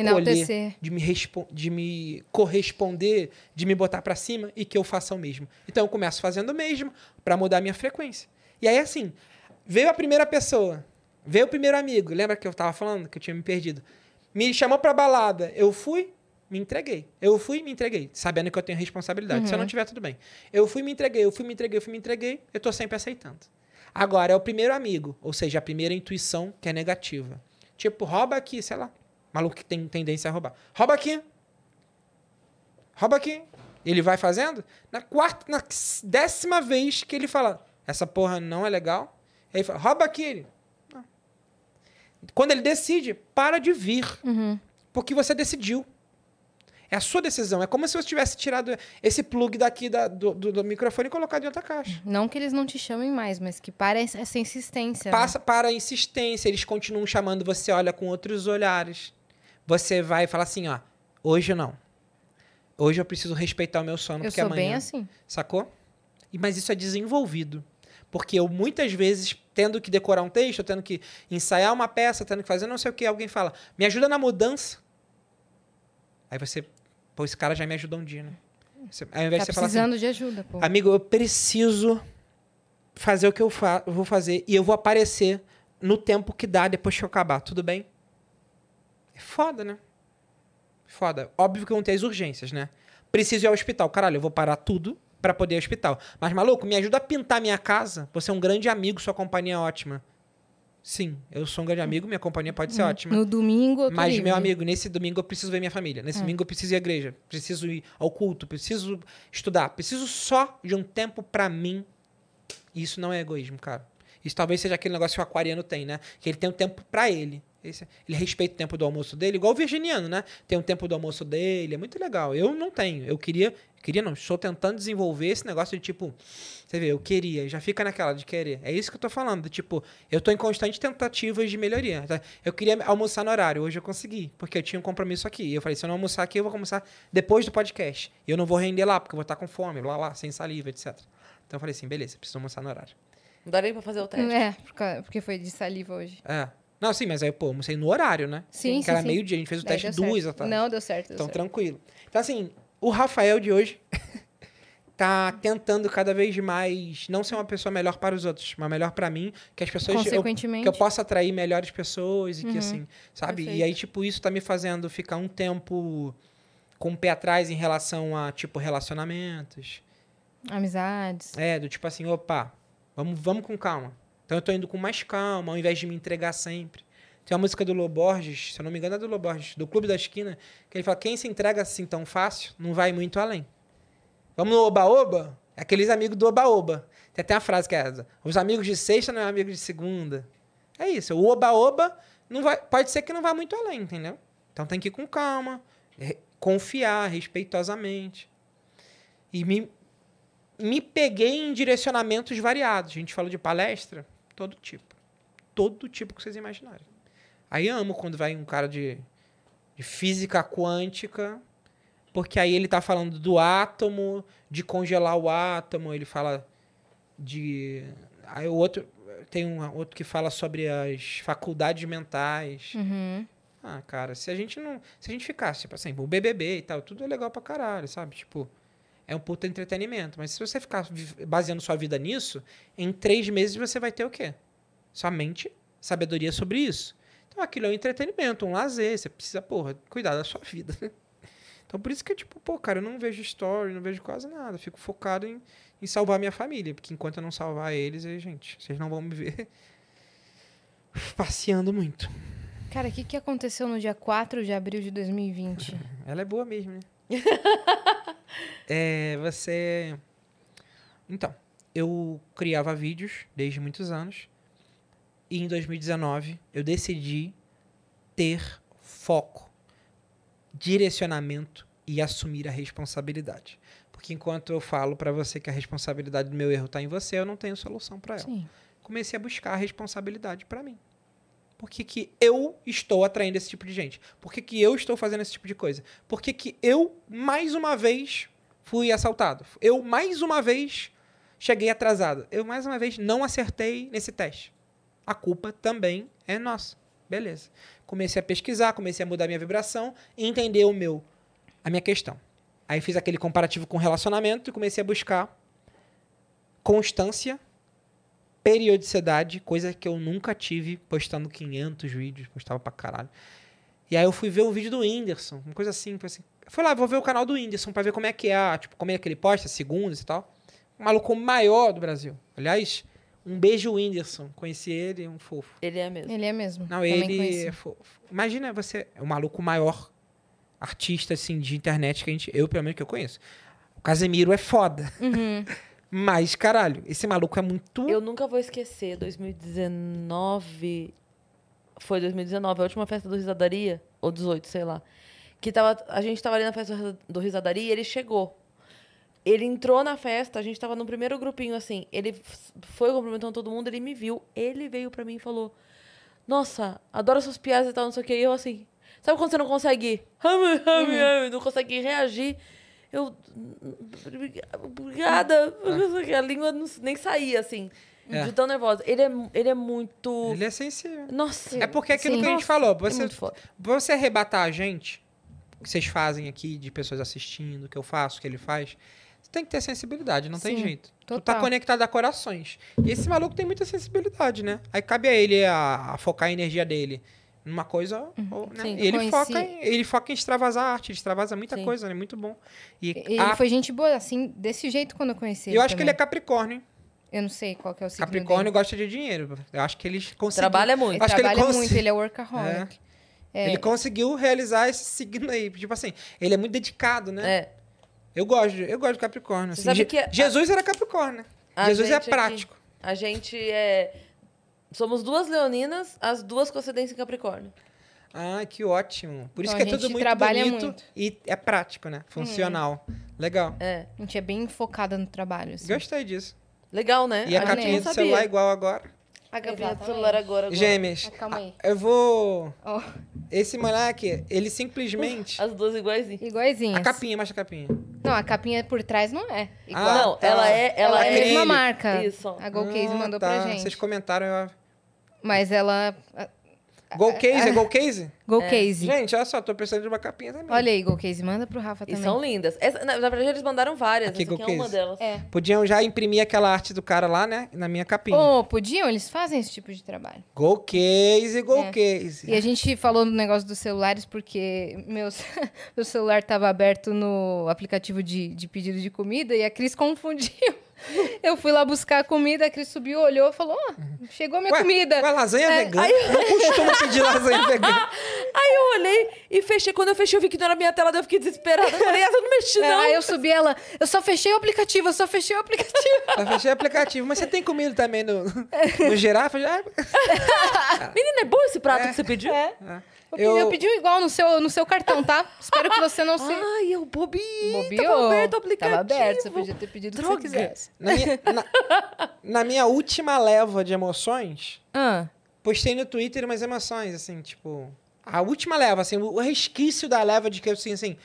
acolher, de me, de me corresponder, de me botar para cima e que eu faça o mesmo. Então eu começo fazendo o mesmo para mudar a minha frequência. E aí, assim, veio a primeira pessoa, veio o primeiro amigo. Lembra que eu tava falando que eu tinha me perdido? Me chamou pra balada. Eu fui, me entreguei. Eu fui, me entreguei, sabendo que eu tenho responsabilidade. Uhum. Se eu não uhum. tiver, tudo bem. Eu fui, me entreguei, eu fui, me entreguei, eu fui, me entreguei. Eu tô sempre aceitando. Agora, é o primeiro amigo, ou seja, a primeira intuição que é negativa. Tipo, rouba aqui, sei lá. Maluco que tem tendência a roubar. Rouba aqui. Rouba aqui. Ele vai fazendo. Na quarta, na décima vez que ele fala, essa porra não é legal. Aí ele fala, rouba aqui. Ele, ah. Quando ele decide, para de vir. Uhum. Porque você decidiu. É a sua decisão. É como se você tivesse tirado esse plug daqui da, do, do, do, microfone e colocado em outra caixa. Não que eles não te chamem mais, mas que para essa insistência. Né? Passa né? para a insistência. Eles continuam chamando você, olha com outros olhares você vai falar assim, ó, hoje não. Hoje eu preciso respeitar o meu sono, eu porque sou amanhã. Bem assim. Sacou? Mas isso é desenvolvido. Porque eu muitas vezes, tendo que decorar um texto, tendo que ensaiar uma peça, tendo que fazer não sei o que, alguém fala, me ajuda na mudança. Aí você, pô, esse cara já me ajudou um dia, né? Você, ao invés tá de você assim, precisando assim, de ajuda, pô. Amigo, eu preciso fazer o que eu fa vou fazer e eu vou aparecer no tempo que dá depois que eu acabar, tudo bem? É foda, né? Foda. Óbvio que vão ter as urgências, né? Preciso ir ao hospital. Caralho, eu vou parar tudo para poder ir ao hospital. Mas, maluco, me ajuda a pintar minha casa. Você é um grande amigo, sua companhia é ótima. Sim, eu sou um grande amigo, minha companhia pode ser hum. ótima. No domingo eu Mas, livre. meu amigo, nesse domingo eu preciso ver minha família. Nesse é. domingo eu preciso ir à igreja. Preciso ir ao culto. Preciso estudar. Preciso só de um tempo para mim. Isso não é egoísmo, cara. Isso talvez seja aquele negócio que o aquariano tem, né? Que ele tem um tempo para ele. Esse, ele respeita o tempo do almoço dele, igual o virginiano, né? Tem um tempo do almoço dele, é muito legal. Eu não tenho. Eu queria. Queria não, estou tentando desenvolver esse negócio de tipo. Você vê, eu queria, já fica naquela de querer. É isso que eu tô falando. Tipo, eu tô em constante tentativas de melhoria. Tá? Eu queria almoçar no horário, hoje eu consegui, porque eu tinha um compromisso aqui. E eu falei, se eu não almoçar aqui, eu vou almoçar depois do podcast. E eu não vou render lá, porque eu vou estar com fome, lá lá, sem saliva, etc. Então eu falei assim, beleza, preciso almoçar no horário. Não dá nem pra fazer o teste. É, porque foi de saliva hoje. É. Não, sim, mas aí, pô, almocei no horário, né? Sim, sim, sim. era meio-dia, a gente fez o teste duas à tarde. Não, deu certo. Deu então, certo. tranquilo. Então, assim, o Rafael de hoje tá tentando cada vez mais não ser uma pessoa melhor para os outros, mas melhor para mim, que as pessoas Consequentemente. Eu, que eu possa atrair melhores pessoas e uhum. que assim, sabe? Perfeito. E aí tipo isso tá me fazendo ficar um tempo com o um pé atrás em relação a tipo relacionamentos, amizades. É, do tipo assim, opa, vamos vamos com calma. Então eu tô indo com mais calma, ao invés de me entregar sempre. Tem uma música do Loborges, se eu não me engano é do Loborges, do Clube da Esquina, que ele fala: quem se entrega assim tão fácil não vai muito além. Vamos no Oba-Oba? É aqueles amigos do Oba-Oba. Tem até uma frase que é essa: os amigos de sexta não é amigo de segunda. É isso. O Oba-Oba vai, pode ser que não vá muito além, entendeu? Então tem que ir com calma, confiar respeitosamente. E me, me peguei em direcionamentos variados. A gente falou de palestra. Todo tipo. Todo tipo que vocês imaginarem. Aí amo quando vai um cara de, de física quântica, porque aí ele tá falando do átomo, de congelar o átomo, ele fala de. Aí o outro. Tem um outro que fala sobre as faculdades mentais. Uhum. Ah, cara, se a gente não. Se a gente ficasse, tipo assim, o BBB e tal, tudo é legal pra caralho, sabe? Tipo, é um puta entretenimento. Mas se você ficar baseando sua vida nisso, em três meses você vai ter o quê? Somente sabedoria sobre isso. Então aquilo é um entretenimento, um lazer. Você precisa, porra, cuidar da sua vida. Então por isso que, é tipo, pô, cara, eu não vejo story, não vejo quase nada. Fico focado em, em salvar minha família. Porque enquanto eu não salvar eles, aí, gente, vocês não vão me ver passeando muito. Cara, o que, que aconteceu no dia 4 de abril de 2020? Ela é boa mesmo, né? é, você. Então, eu criava vídeos desde muitos anos. E em 2019 eu decidi ter foco, direcionamento e assumir a responsabilidade. Porque enquanto eu falo para você que a responsabilidade do meu erro está em você, eu não tenho solução para ela. Sim. Comecei a buscar a responsabilidade para mim. Por que, que eu estou atraindo esse tipo de gente? Por que, que eu estou fazendo esse tipo de coisa? Por que, que eu, mais uma vez, fui assaltado? Eu, mais uma vez, cheguei atrasado. Eu, mais uma vez, não acertei nesse teste. A culpa também é nossa. Beleza. Comecei a pesquisar, comecei a mudar minha vibração e entender o meu, a minha questão. Aí fiz aquele comparativo com relacionamento e comecei a buscar constância periodicidade, coisa que eu nunca tive, postando 500 vídeos, postava pra caralho. E aí eu fui ver um vídeo do Whindersson, uma coisa assim, assim. Fui lá, ah, vou ver o canal do Whindersson pra ver como é que é, tipo, como é que ele posta, segundos e tal. O maluco maior do Brasil. Aliás, um beijo Whindersson. Conheci ele, um fofo. Ele é mesmo. Ele é mesmo. Não, Também ele conheci. é fofo. Imagina você, é o maluco maior artista, assim, de internet que a gente, eu pelo menos que eu conheço. O Casemiro é foda. Uhum. Mas, caralho, esse maluco é muito. Eu nunca vou esquecer, 2019. Foi 2019, a última festa do Risadaria, ou 18, sei lá. Que tava, a gente tava ali na festa do Risadaria e ele chegou. Ele entrou na festa, a gente tava no primeiro grupinho assim. Ele foi cumprimentando todo mundo, ele me viu, ele veio para mim e falou: Nossa, adoro suas piadas e tal, não sei o que. E eu assim. Sabe quando você não consegue. Hum, hum, hum, uhum. não consegue reagir? Eu. Obrigada. A língua não, nem saía, assim. É. De tão nervosa. Ele é, ele é muito. Ele é sensível. Nossa. É porque é aquilo Sim. que a gente falou. É você, é você arrebatar a gente, que vocês fazem aqui, de pessoas assistindo, que eu faço, que ele faz. Você tem que ter sensibilidade, não Sim. tem jeito. Total. Tu tá conectado a corações. E esse maluco tem muita sensibilidade, né? Aí cabe a ele a, a focar a energia dele numa coisa uhum. ou, né? Sim, ele foca em, ele foca em extravasar a arte ele extravasa muita Sim. coisa é né? muito bom e ele a... foi gente boa assim desse jeito quando eu conheci eu ele acho também. que ele é capricórnio eu não sei qual que é o signo capricórnio dele. gosta de dinheiro eu acho que ele conseguiu... trabalha muito acho trabalha ele muito ele é workaholic é. É. ele conseguiu realizar esse signo aí tipo assim ele é muito dedicado né é. eu gosto eu gosto de capricórnio assim. Je... que... Jesus era capricórnio Jesus é prático aqui, a gente é Somos duas leoninas, as duas com ascendência em Capricórnio. Ah, que ótimo. Por então, isso que é tudo muito trabalha bonito muito. e é prático, né? Funcional. Hum. Legal. É. A gente é bem focada no trabalho. Assim. Gostei disso. Legal, né? E a, capinha do celular é igual agora. A capinha do celular agora. agora. Gêmeas. Ah, calma aí. Ah, eu vou... Oh. Esse moleque ele simplesmente... As duas iguaizinhas. Iguaizinhas. A capinha, mais a capinha. Não, a capinha por trás não é igual. Ah, não, tá. ela é... Ela, ela é, é a mesma marca. Isso. A Golcase ah, mandou tá. pra gente. Vocês comentaram, eu... Mas ela. Gol case, é gol case? Gol é. case. Gente, olha só, tô precisando de uma capinha também. Olha aí, gol case, manda pro Rafa também. E são lindas. Essa, na, na, verdade, eles mandaram várias. Aqui, essa aqui é uma delas. É. Podiam já imprimir aquela arte do cara lá, né? Na minha capinha. Oh, podiam? Eles fazem esse tipo de trabalho. Gol case, gol é. case. E a gente falou no negócio dos celulares porque meus, meu celular tava aberto no aplicativo de, de pedido de comida e a Cris confundiu. Eu fui lá buscar a comida, a Cris subiu, olhou e falou: oh, chegou a minha ué, comida. Ué, lasanha é, vegana? Aí... não costumo pedir lasanha vegana. Aí eu olhei e fechei. Quando eu fechei, eu vi que não era minha tela, eu fiquei desesperada. Eu falei, essa ah, eu não mexi, é, não. É, aí eu subi ela, eu só fechei o aplicativo, eu só fechei o aplicativo. Eu fechei o aplicativo, mas você tem comida também no, é. no girafa? Menina, é bom esse prato é, que você pediu? É. é. Eu, eu pedi igual no seu, no seu cartão, tá? Espero que você não se. Ai, eu é bobi. Tava aberto o aplicativo. Tava aberto, você podia ter pedido Droga. o que você quisesse. Na minha, na, na minha última leva de emoções, ah. postei no Twitter umas emoções, assim, tipo. A última leva, assim, o resquício da leva de que, assim, assim.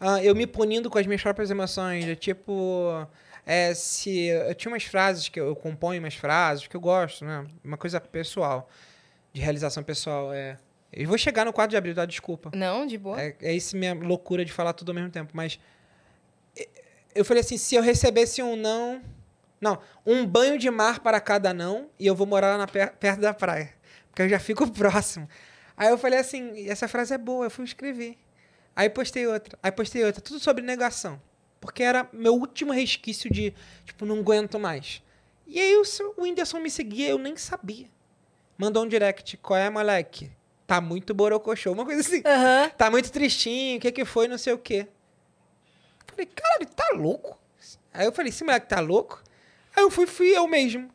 Uh, eu me punindo com as minhas próprias emoções. tipo. É, se eu tinha umas frases que eu, eu componho umas frases que eu gosto, né? Uma coisa pessoal, de realização pessoal, é eu vou chegar no 4 de abril, tá? Desculpa. Não, de boa. É, é isso minha loucura de falar tudo ao mesmo tempo. Mas eh, eu falei assim, se eu recebesse um não... Não, um banho de mar para cada não e eu vou morar na, perto da praia. Porque eu já fico próximo. Aí eu falei assim, essa frase é boa, eu fui escrever. Aí postei outra, aí postei outra. Tudo sobre negação. Porque era meu último resquício de, tipo, não aguento mais. E aí o, o Whindersson me seguia, eu nem sabia. Mandou um direct, qual é, moleque? tá muito borocochô, uma coisa assim. Uhum. Tá muito tristinho, o que que foi, não sei o quê. Falei, cara, ele tá louco? Aí eu falei, esse moleque tá louco? Aí eu fui, fui eu mesmo.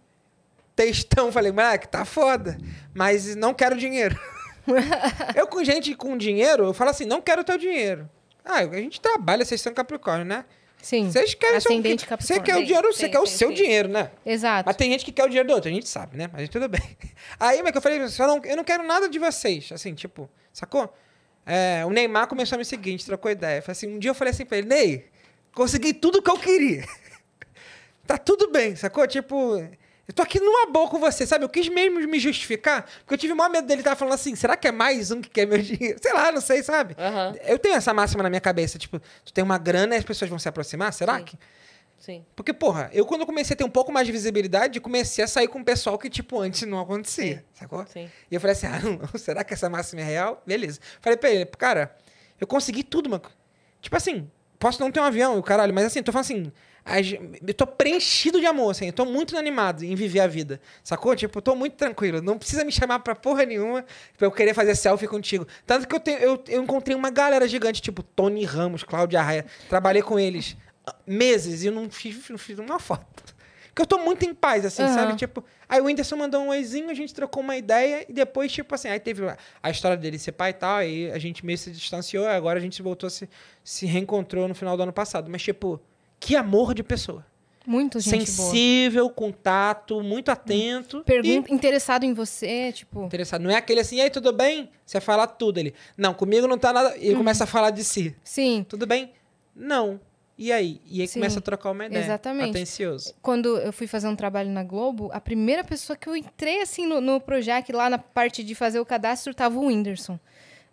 Textão, falei, moleque, tá foda, mas não quero dinheiro. eu com gente com dinheiro, eu falo assim, não quero teu dinheiro. Ah, a gente trabalha, vocês são Capricórnio, né? Sim. Vocês querem seu, Você quer o dinheiro, tem, você tem, quer tem, o seu dinheiro, né? Exato. Mas tem gente que quer o dinheiro do outro, a gente sabe, né? Mas tudo bem. Aí, mas que eu falei, eu não, eu não quero nada de vocês. Assim, tipo, sacou? É, o Neymar começou a me seguir, a gente trocou ideia. Falei assim, um dia eu falei assim pra ele, Ney, consegui tudo que eu queria. tá tudo bem, sacou? Tipo, eu tô aqui numa boa com você, sabe? Eu quis mesmo me justificar, porque eu tive o maior medo dele estar tá falando assim, será que é mais um que quer meu dinheiro? Sei lá, não sei, sabe? Uhum. Eu tenho essa máxima na minha cabeça, tipo, tu tem uma grana e as pessoas vão se aproximar, será Sim. que? Sim. Porque, porra, eu quando comecei a ter um pouco mais de visibilidade, comecei a sair com o pessoal que, tipo, antes não acontecia, Sim. sacou? Sim. E eu falei assim, ah, não, será que essa máxima é real? Beleza. Falei pra ele, cara, eu consegui tudo, mano. Tipo assim, posso não ter um avião, caralho, mas assim, tô falando assim, eu tô preenchido de amor, assim. Eu tô muito animado em viver a vida. Sacou? Tipo, eu tô muito tranquilo. Não precisa me chamar pra porra nenhuma pra eu querer fazer selfie contigo. Tanto que eu, tenho, eu, eu encontrei uma galera gigante, tipo Tony Ramos, Cláudia Raia. Trabalhei com eles ah, meses e eu não fiz, não fiz uma foto. Porque eu tô muito em paz, assim, uhum. sabe? Tipo, aí o Whindersson mandou um oizinho, a gente trocou uma ideia e depois, tipo assim, aí teve a história dele ser pai e tal, aí a gente meio se distanciou, agora a gente voltou, se, se reencontrou no final do ano passado. Mas, tipo que amor de pessoa. Muito gente Sensível, boa. contato, muito atento. Pergunta, e... interessado em você, tipo... Interessado. Não é aquele assim, aí tudo bem? Você fala tudo ele Não, comigo não tá nada... E ele uhum. começa a falar de si. Sim. Tudo bem? Não. E aí? E aí Sim. começa a trocar uma ideia. Exatamente. Atencioso. Quando eu fui fazer um trabalho na Globo, a primeira pessoa que eu entrei, assim, no, no Projac, lá na parte de fazer o cadastro, tava o Whindersson.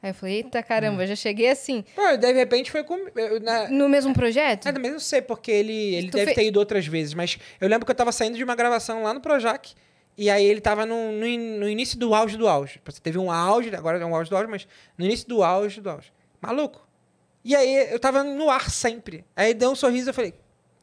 Aí eu falei, eita caramba, hum. já cheguei assim. Pô, é, de repente foi com. Na... No mesmo projeto? É, também não sei, porque ele, ele deve fe... ter ido outras vezes, mas eu lembro que eu tava saindo de uma gravação lá no Projac. E aí ele tava no, no, no início do auge do auge. Você teve um auge, agora é um auge do auge, mas no início do auge do auge. Maluco. E aí eu tava no ar sempre. Aí deu um sorriso e eu falei,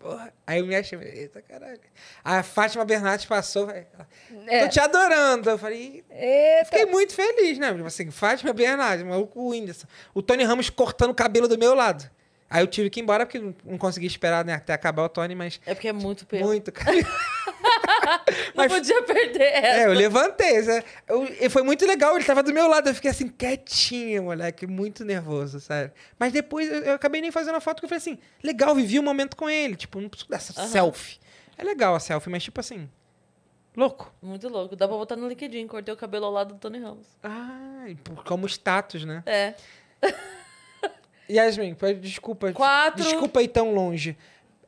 porra. Aí eu me achei, eita caralho. A Fátima Bernardes passou, falei, ah, é. tô te adorando. Eu falei, eita. fiquei muito feliz, né? Assim, Fátima Bernardes, o Whindersson. O Tony Ramos cortando o cabelo do meu lado. Aí eu tive que ir embora porque não consegui esperar né, até acabar o Tony, mas. É porque é muito pelo. Muito, cara. Mas, não podia perder essa. É, eu levantei. Sabe? Né? Eu, foi muito legal, ele tava do meu lado. Eu fiquei assim, quietinho, moleque, muito nervoso, sabe? Mas depois eu, eu acabei nem fazendo a foto, porque eu falei assim, legal, vivi o um momento com ele. Tipo, não preciso dessa uhum. selfie. É legal a selfie, mas tipo assim, Louco. Muito louco. Dá pra botar no LinkedIn. Cortei o cabelo ao lado do Tony Ramos. Ah, como status, né? É. Yasmin, desculpa. Quatro. Desculpa ir tão longe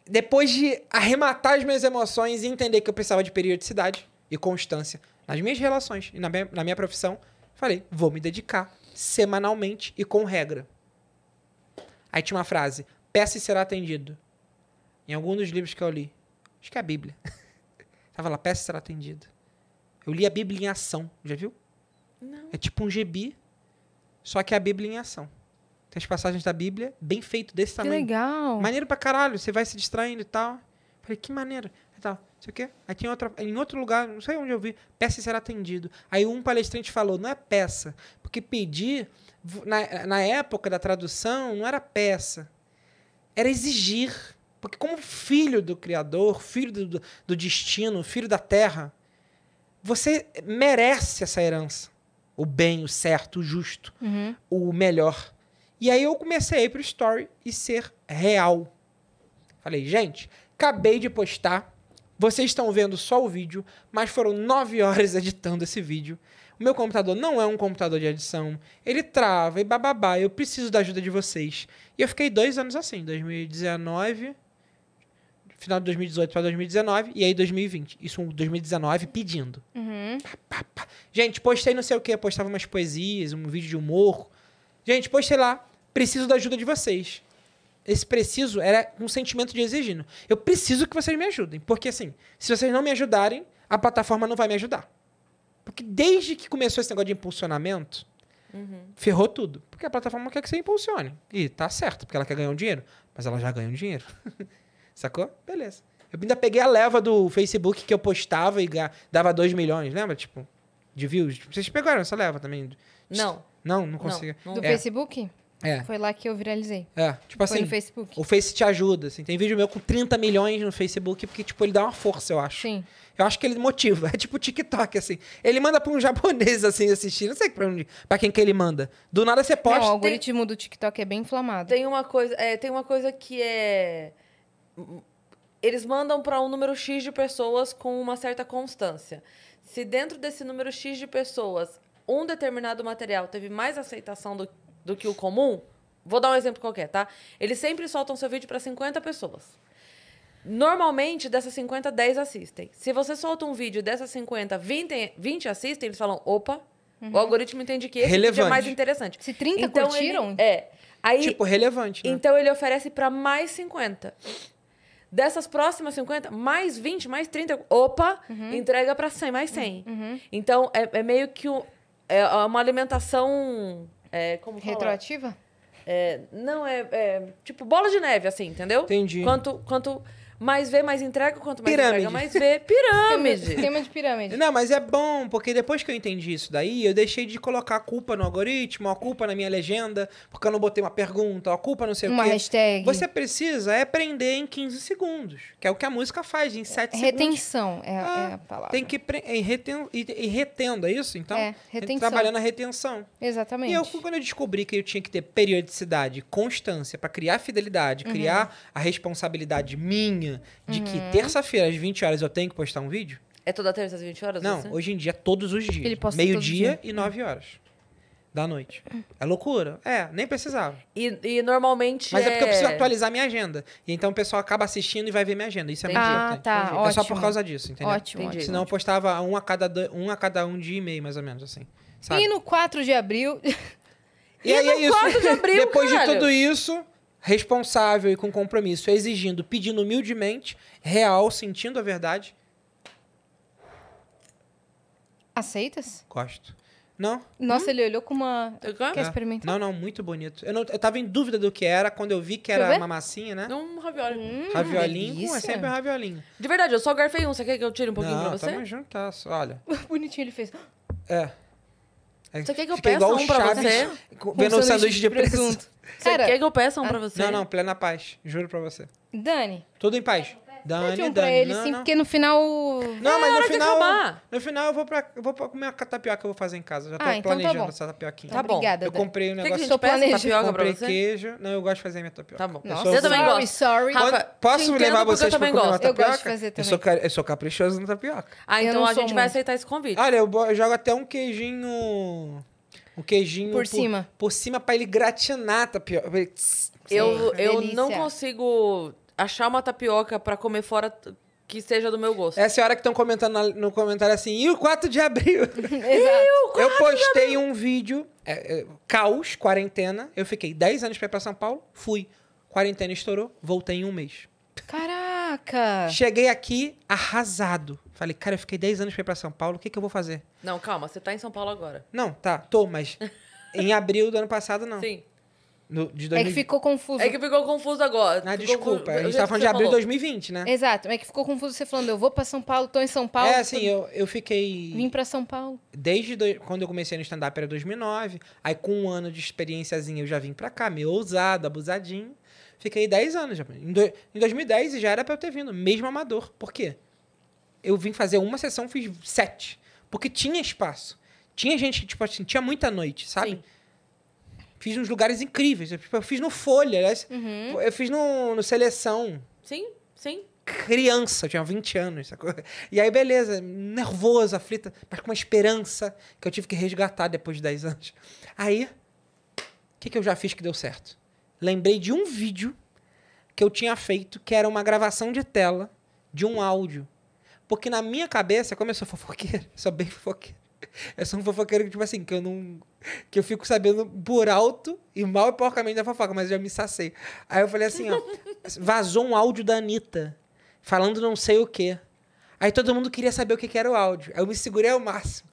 depois de arrematar as minhas emoções e entender que eu precisava de periodicidade e constância nas minhas relações e na minha, na minha profissão, falei, vou me dedicar semanalmente e com regra. Aí tinha uma frase, peça e será atendido. Em algum dos livros que eu li, acho que é a Bíblia. Tava lá, peça e será atendido. Eu li a Bíblia em ação, já viu? Não. É tipo um gibi, só que é a Bíblia em ação as passagens da Bíblia, bem feito, desse tamanho. Que legal. Maneiro pra caralho, você vai se distraindo e tal. Falei, que maneiro. tal, sei o quê. Aí tinha outra, em outro lugar, não sei onde eu vi, peça será atendido. Aí um palestrante falou, não é peça, porque pedir, na, na época da tradução, não era peça, era exigir. Porque como filho do Criador, filho do, do destino, filho da terra, você merece essa herança. O bem, o certo, o justo, uhum. o melhor. E aí eu comecei a ir pro story e ser real. Falei, gente, acabei de postar. Vocês estão vendo só o vídeo, mas foram nove horas editando esse vídeo. O meu computador não é um computador de edição. Ele trava e bababá. Eu preciso da ajuda de vocês. E eu fiquei dois anos assim, 2019, final de 2018 para 2019, e aí 2020. Isso 2019 pedindo. Uhum. Gente, postei não sei o que, postava umas poesias, um vídeo de humor, Gente, pois sei lá, preciso da ajuda de vocês. Esse preciso era um sentimento de exigindo. Eu preciso que vocês me ajudem. Porque, assim, se vocês não me ajudarem, a plataforma não vai me ajudar. Porque desde que começou esse negócio de impulsionamento, uhum. ferrou tudo. Porque a plataforma quer que você impulsione. E tá certo, porque ela quer ganhar um dinheiro. Mas ela já ganhou um dinheiro. Sacou? Beleza. Eu ainda peguei a leva do Facebook que eu postava e dava 2 milhões, lembra? Tipo, de views. Vocês pegaram essa leva também? Não. Não, não consigo. Não. É. Do é. Facebook? É. Foi lá que eu viralizei. É, tipo Foi assim. no Facebook. O Face te ajuda, assim. Tem vídeo meu com 30 milhões no Facebook, porque, tipo, ele dá uma força, eu acho. Sim. Eu acho que ele motiva. É tipo TikTok, assim. Ele manda pra um japonês, assim, assistir. Não sei pra, onde, pra quem que ele manda. Do nada você posta. Não, o algoritmo tem... do TikTok é bem inflamado. Tem uma coisa, é, tem uma coisa que é. Eles mandam para um número X de pessoas com uma certa constância. Se dentro desse número X de pessoas um determinado material teve mais aceitação do, do que o comum, vou dar um exemplo qualquer, tá? Eles sempre soltam seu vídeo para 50 pessoas. Normalmente, dessas 50, 10 assistem. Se você solta um vídeo dessas 50, 20, 20 assistem, eles falam, opa, uhum. o algoritmo entende que esse vídeo é mais interessante. Se 30 então, curtiram... Ele, é. Aí, tipo, relevante, né? Então, ele oferece para mais 50. Dessas próximas 50, mais 20, mais 30, opa, uhum. entrega para 100, mais 100. Uhum. Então, é, é, meio que um, é, é uma alimentação. É, como Retroativa? É, não, é, é, Tipo bola de neve, assim, entendeu? Entendi. Quanto, quanto mais vê, mais entrega, quanto mais pirâmide. entrega, mais vê. Pirâmide. Sistema de pirâmide. Não, mas é bom, porque depois que eu entendi isso daí, eu deixei de colocar a culpa no algoritmo, a culpa na minha legenda, porque eu não botei uma pergunta, a culpa não sei uma o quê. Uma hashtag. Você precisa é prender em 15 segundos, que é o que a música faz em 7 retenção segundos. Retenção é, ah, é, a palavra. Tem que prender e, retendo, é isso? Então, é, retenção. trabalhando a retenção. Exatamente. E eu, quando eu descobri que eu tinha que ter periodicidade, constância, para criar fidelidade, uhum. criar uhum. a responsabilidade minha, minha de uhum. que terça-feira às 20 horas eu tenho que postar um vídeo. É toda terça às 20 horas? Não, você? hoje em dia todos os dias. Meio-dia e 9 horas da noite. É loucura. É, nem precisava. E, e normalmente. Mas é... é... porque eu preciso é- atualizar minha agenda. E então o pessoal acaba assistindo e vai ver minha agenda. Isso é muito Ah, tá. Ótimo. É só por causa disso, entendeu? Ótimo. Entendi, Senão ótimo. eu postava um a cada, do... um, a cada um dia e meio, mais ou menos, assim. Sabe? E no 4 de abril. E, e aí, no é isso. 4 de abril. Depois de tudo isso responsável e com compromisso, exigindo, pedindo humildemente, real, sentindo a verdade. Aceitas? Gosto. Não? Nossa, hum? ele olhou com uma. Quer é. experimentar? Não, não, muito bonito. Eu, não, eu tava em dúvida do que era quando eu vi que era uma massinha, né? um ravioli. Hum, raviolinho, é sempre um raviolinho. De verdade, eu só garfei um. Você quer que eu tire um pouquinho não, pra você? Não, tamo juntas, tá? olha. Bonitinho ele fez. É. Você é, então, quer é que eu peça um pra você? Vendo um sanduíche de presunto. Você Cara, quer é que eu peça um pra ah. você? Não, não, plena paz. Juro pra você. Dani. Tudo em paz. Dane, um pra ele, não, sim, não. porque no final. Não, é mas no é, final. No final eu vou, pra, eu vou pra comer a tapioca que eu vou fazer em casa. Já tô ah, então tá planejando tá essa tapioquinha. Tá, tá bom. Obrigada. Eu comprei um negócio. Que que planejando. Eu comprei queijo. Não, eu gosto de fazer minha tapioca. Tá bom. Nossa. Eu, eu também gosto. Sorry. Rafa, Posso levar vocês pra comer uma tapioca? Eu gosto de fazer também. Eu sou, caprichoso na tapioca. Ah, então a gente vai aceitar esse convite. Olha, eu jogo até um queijinho. Um queijinho por, por cima. Por cima para ele gratinar a tapioca. Eu, eu não consigo achar uma tapioca para comer fora que seja do meu gosto. É a senhora que estão comentando no comentário assim, e o 4 de abril? Exato. eu postei um vídeo, é, é, caos, quarentena. Eu fiquei 10 anos para ir pra São Paulo, fui. Quarentena estourou, voltei em um mês. Caraca! Cheguei aqui arrasado. Falei, cara, eu fiquei 10 anos pra ir pra São Paulo, o que, que eu vou fazer? Não, calma, você tá em São Paulo agora. Não, tá, tô, mas em abril do ano passado, não. Sim. No, de 2000... É que ficou confuso. É que ficou confuso agora. Ah, ficou desculpa. Confuso. A gente tá falando de abril de 2020, né? Exato. É que ficou confuso você falando, eu vou pra São Paulo, tô em São Paulo. É, assim, tô... eu, eu fiquei... Vim pra São Paulo. Desde do... quando eu comecei no stand-up era 2009. Aí com um ano de experiênciazinha eu já vim pra cá, meio ousado, abusadinho. Fiquei 10 anos. Já. Em, do... em 2010 já era pra eu ter vindo, mesmo amador. Por quê? Eu vim fazer uma sessão, fiz sete. Porque tinha espaço. Tinha gente que, tipo assim, tinha muita noite, sabe? Sim. Fiz nos lugares incríveis. Tipo, eu fiz no Folha, Uhum. Eu fiz no, no Seleção. Sim, sim criança, tinha 20 anos, sacou? E aí, beleza, nervosa, aflita, mas com uma esperança que eu tive que resgatar depois de 10 anos. Aí, o que, que eu já fiz que deu certo? Lembrei de um vídeo que eu tinha feito, que era uma gravação de tela de um áudio. Porque na minha cabeça, como eu sou fofoqueiro, sou bem fofoqueiro, é só um fofoqueiro que, tipo assim, que eu não. Que eu fico sabendo por alto e mal e porcamente da fofoca, mas já me sacei. Aí eu falei assim, ó. Vazou um áudio da Anitta falando não sei o quê. Aí todo mundo queria saber o que, que era o áudio. Aí eu me segurei ao máximo.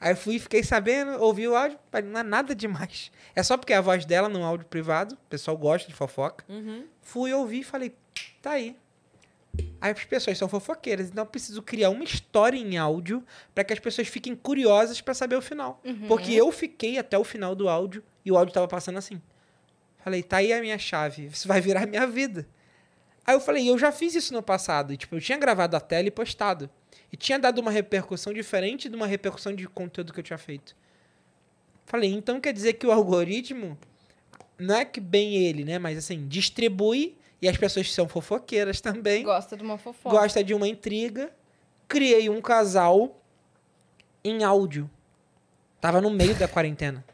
Aí eu fui, fiquei sabendo, ouvi o áudio, não é nada demais. É só porque é a voz dela num áudio privado, o pessoal gosta de fofoca. Uhum. Fui ouvir e falei, tá aí. As pessoas são fofoqueiras, então eu preciso criar uma história em áudio para que as pessoas fiquem curiosas para saber o final. Uhum. Porque eu fiquei até o final do áudio e o áudio tava passando assim. Falei, tá aí a minha chave, isso vai virar minha vida. Aí eu falei, eu já fiz isso no passado. E, tipo, eu tinha gravado a tela e postado. E tinha dado uma repercussão diferente de uma repercussão de conteúdo que eu tinha feito. Falei, então quer dizer que o algoritmo, não é que bem ele, né? Mas assim, distribui e as pessoas são fofoqueiras também. Gosta de uma fofoca. Gosta de uma intriga. Criei um casal em áudio. Tava no meio da quarentena.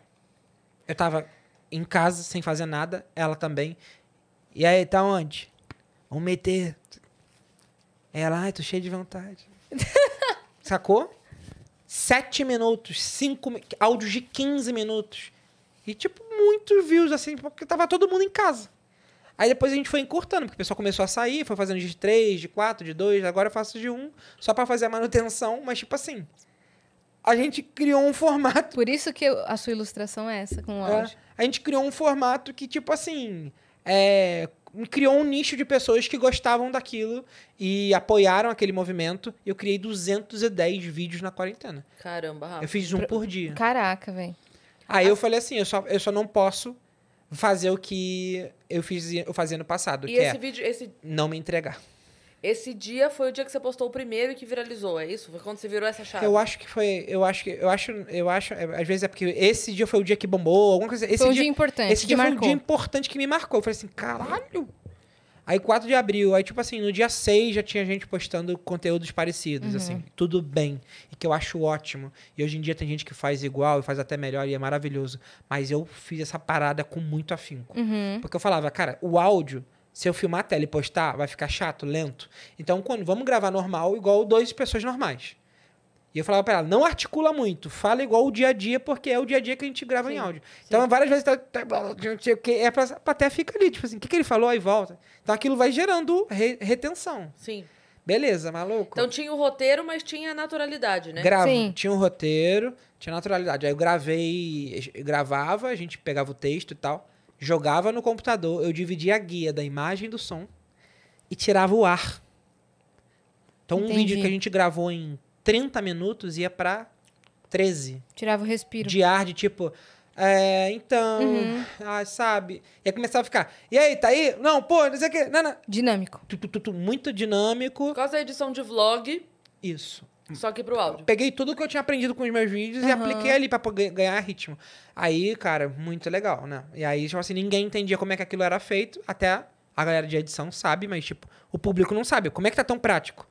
Eu tava em casa, sem fazer nada. Ela também. E aí, tá onde? Vamos meter. Ela, ai, tô cheia de vontade. Sacou? Sete minutos, cinco... Áudios de 15 minutos. E, tipo, muitos views, assim, porque tava todo mundo em casa. Aí depois a gente foi encurtando, porque o pessoal começou a sair, foi fazendo de 3, de 4, de 2, agora eu faço de 1, só para fazer a manutenção, mas tipo assim. A gente criou um formato. Por isso que a sua ilustração é essa, com é. áudio. É, a gente criou um formato que, tipo assim. É, criou um nicho de pessoas que gostavam daquilo e apoiaram aquele movimento. Eu criei 210 vídeos na quarentena. Caramba, Rafa. Eu fiz um por dia. Caraca, velho. Aí ah. eu falei assim, eu só, eu só não posso fazer o que eu fiz eu fazia no passado. E que esse é vídeo. Esse... Não me entregar. Esse dia foi o dia que você postou o primeiro e que viralizou, é isso? Foi quando você virou essa chave? Eu acho que foi. Eu acho que. Eu acho. Eu acho. É, às vezes é porque esse dia foi o dia que bombou, alguma coisa. Esse foi um dia, dia importante. Esse dia marcou. foi um dia importante que me marcou. Eu falei assim, caralho, Aí 4 de abril, aí tipo assim, no dia 6 já tinha gente postando conteúdos parecidos, uhum. assim, tudo bem, e que eu acho ótimo. E hoje em dia tem gente que faz igual e faz até melhor e é maravilhoso, mas eu fiz essa parada com muito afinco. Uhum. Porque eu falava, cara, o áudio se eu filmar a tela e postar, vai ficar chato, lento. Então, quando vamos gravar normal, igual duas pessoas normais eu falava pra ela, não articula muito, fala igual o dia a dia, porque é o dia a dia que a gente grava sim, em áudio. Sim. Então, várias vezes, tá, tá é pra, pra até fica ali, tipo assim, o que, que ele falou, aí volta. Então, aquilo vai gerando re, retenção. Sim. Beleza, maluco. Então, tinha o roteiro, mas tinha naturalidade, né? Gravo, sim. tinha o um roteiro, tinha naturalidade. Aí eu gravei, eh, gravava, a gente pegava o texto e tal, jogava no computador, eu dividia a guia da imagem do som e tirava o ar. Então, Entendi. um vídeo que a gente gravou em 30 minutos ia para 13. Tirava o respiro. De ar, de tipo. É, então, uhum. ah, sabe? E aí começava a ficar, e aí, tá aí? Não, pô, não sei o que. Não, não. Dinâmico. Tu, tu, tu, muito dinâmico. Por causa da edição de vlog. Isso. Só que pro áudio. Peguei tudo que eu tinha aprendido com os meus vídeos uhum. e apliquei ali pra ganhar ritmo. Aí, cara, muito legal, né? E aí, tipo assim, ninguém entendia como é que aquilo era feito, até a galera de edição sabe, mas, tipo, o público não sabe. Como é que tá tão prático?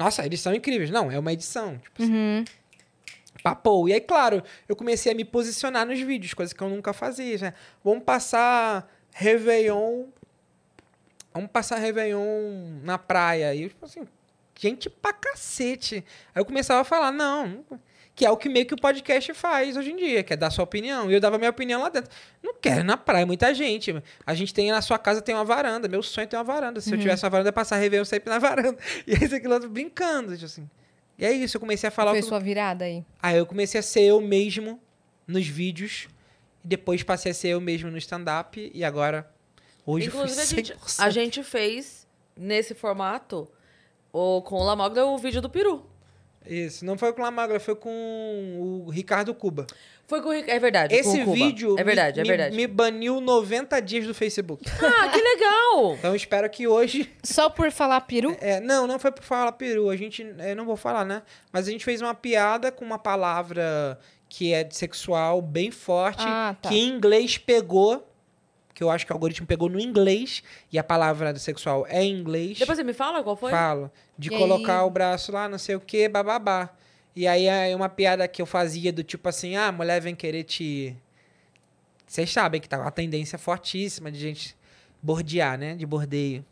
Nossa, eles são incríveis. Não, é uma edição. Tipo assim. uhum. assim. Papou. E aí, claro, eu comecei a me posicionar nos vídeos, coisa que eu nunca fazia. Né? Vamos passar Réveillon. Vamos passar Réveillon na praia. E eu, tipo assim, gente pra cacete. Aí eu começava a falar, não. não que é o que meio que o podcast faz hoje em dia, que é dar sua opinião. E eu dava minha opinião lá dentro. Não quero na praia, é muita gente. A gente tem na sua casa tem uma varanda, meu sonho é tem uma varanda. Se uhum. eu tivesse uma varanda, eu passar Réveillon sempre na varanda. E esse aquilo brincando, tipo assim. E é isso, eu comecei a falar... Foi que... sua virada aí. Aí eu comecei a ser eu mesmo nos vídeos. E depois passei a ser eu mesmo no stand-up. E agora, hoje Inclusive, eu fui 100%. A gente, a gente fez, nesse formato, o, com o Lamogda, o vídeo do peru. Isso, não foi com o Lamagra, foi com o Ricardo Cuba. Foi com o Ricardo, é verdade. Esse vídeo é verdade, me, é verdade. Me, me baniu 90 dias do Facebook. Ah, que legal! então espero que hoje. Só por falar peru? É, não, não foi por falar peru. A gente. É, não vou falar, né? Mas a gente fez uma piada com uma palavra que é sexual bem forte, ah, tá. que em inglês pegou que eu acho que o algoritmo pegou no inglês e a palavra sexual é em inglês. Depois você me fala qual foi? Falo. De e colocar aí? o braço lá, não sei o quê, bababá. E aí é uma piada que eu fazia do tipo assim: ah, a mulher vem querer te. Vocês sabem que tá uma tendência fortíssima de gente bordear, né? De bordeio.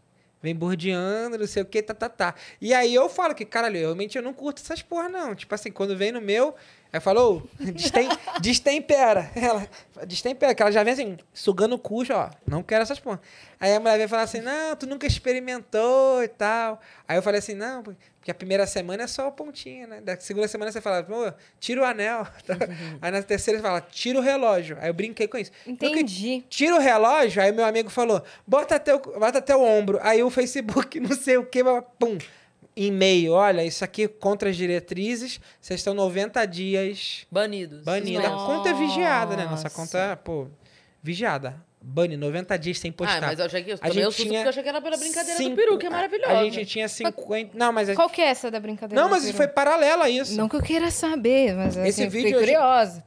Vem bordeando, não sei o que, tá, tá, tá. E aí eu falo que, caralho, realmente eu não curto essas porra, não. Tipo assim, quando vem no meu, Aí falou, Destem, destempera. Ela, destempera, que ela já vem assim, sugando o cu, ó. Não quero essas porra. Aí a mulher veio falar assim, não, tu nunca experimentou e tal. Aí eu falei assim, não, porque a primeira semana é só a pontinha, né? Da segunda semana você fala, pô, tira o anel. aí na terceira você fala, tira o relógio. Aí eu brinquei com isso. Entendi. Tira o relógio, aí meu amigo falou, bota até o, bota até o ombro. Aí o Facebook, não sei o que, pum e-mail, olha, isso aqui contra as diretrizes, vocês estão 90 dias... Banidos. Banida. Nossa. A conta é vigiada, né? Nossa conta, é, pô, vigiada. Bane, 90 dias sem postar. Ah, mas eu achei que eu a gente tinha eu achei que era pela brincadeira cinco, do peru, que é maravilhosa. A gente tinha 50. Não, mas a... Qual que é essa da brincadeira? Não, mas foi paralela a isso. Não que eu queira saber, mas assim, Esse vídeo fiquei curiosa.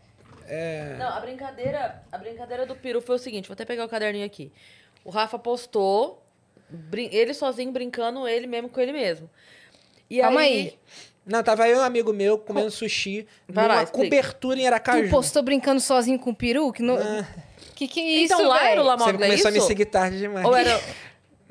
É... Não, a brincadeira, a brincadeira do peru foi o seguinte, vou até pegar o caderninho aqui. O Rafa postou, ele sozinho brincando, ele mesmo com ele mesmo. E Calma aí... aí. Não, tava eu e um amigo meu comendo sushi Vai numa lá, cobertura em Aracaju. Tu postou brincando sozinho com o peru? Que no... Ah. Que que é então isso, Então lá era o Lamoglé, Você é começou a me seguir tarde demais. Ou era...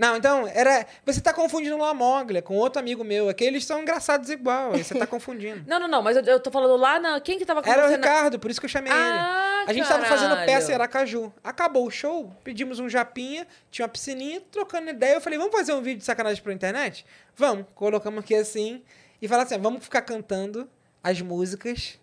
Não, então, era. Você tá confundindo o La Moglia com outro amigo meu. Aqui eles são engraçados igual. Você tá confundindo. não, não, não, mas eu, eu tô falando lá na. Quem que tava Era o Ricardo, na... por isso que eu chamei ah, ele. A gente tava fazendo peça em Aracaju. Acabou o show, pedimos um japinha, tinha uma piscininha, trocando ideia. Eu falei, vamos fazer um vídeo de sacanagem pra internet? Vamos. Colocamos aqui assim. E falar assim: vamos ficar cantando as músicas,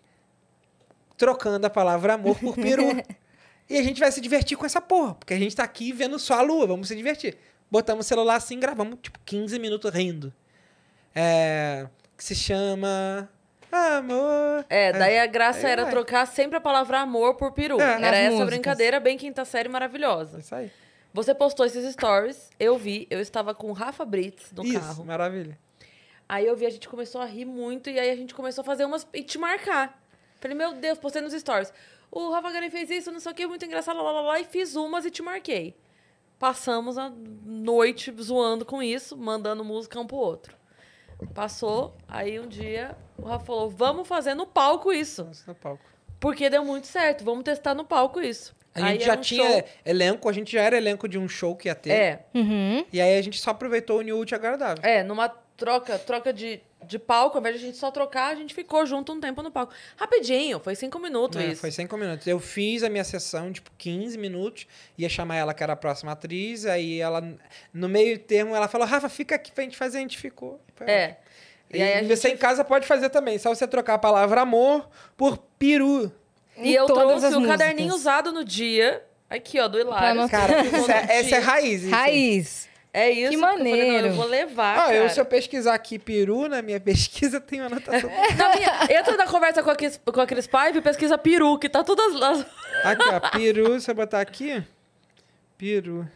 trocando a palavra amor por peru. e a gente vai se divertir com essa porra, porque a gente tá aqui vendo só a lua, vamos se divertir botamos o celular assim, gravamos tipo 15 minutos rindo. É, que se chama Amor. É, é. daí a graça é, era é. trocar sempre a palavra amor por peru. É, era essa músicas. brincadeira, bem quinta série maravilhosa. Isso aí. Você postou esses stories, eu vi, eu estava com o Rafa Brits no Isso, carro. Maravilha. Aí eu vi, a gente começou a rir muito e aí a gente começou a fazer umas. e te marcar. Falei, meu Deus, postei nos stories. O Rafa Garen fez isso, não sei o que, muito engraçado, lá, lá, lá, e fiz umas e te marquei. Passamos a noite zoando com isso, mandando música um pro outro. Passou, aí um dia o Rafa falou: vamos fazer no palco isso. no palco. Porque deu muito certo, vamos testar no palco isso. A gente aí já um tinha show. elenco, a gente já era elenco de um show que ia ter. É. Uhum. E aí a gente só aproveitou o New Ult Agradável. É, numa troca, troca de de palco, ao invés de a gente só trocar, a gente ficou junto um tempo no palco. Rapidinho, foi cinco minutos é, isso. Foi cinco minutos. Eu fiz a minha sessão, tipo, 15 minutos, ia chamar ela, que era a próxima atriz, aí ela, no meio termo, ela falou, Rafa, fica aqui pra gente fazer, a gente ficou. Foi é. E, e você em casa pode fazer também, só você trocar a palavra amor por peru. E eu trouxe o caderninho usado no dia, aqui ó, do Hilário. Cara, essa, essa é, é raiz. Raiz. É isso. Que maneiro. Eu, falei, eu vou levar. Ah, cara. eu se eu pesquisar aqui peru na minha pesquisa, tem anotação. É. Na minha, entra na conversa com a, Cris, com a Cris e pesquisa peru, que tá todas lá. Aqui, ó, peru, você botar aqui. Peru.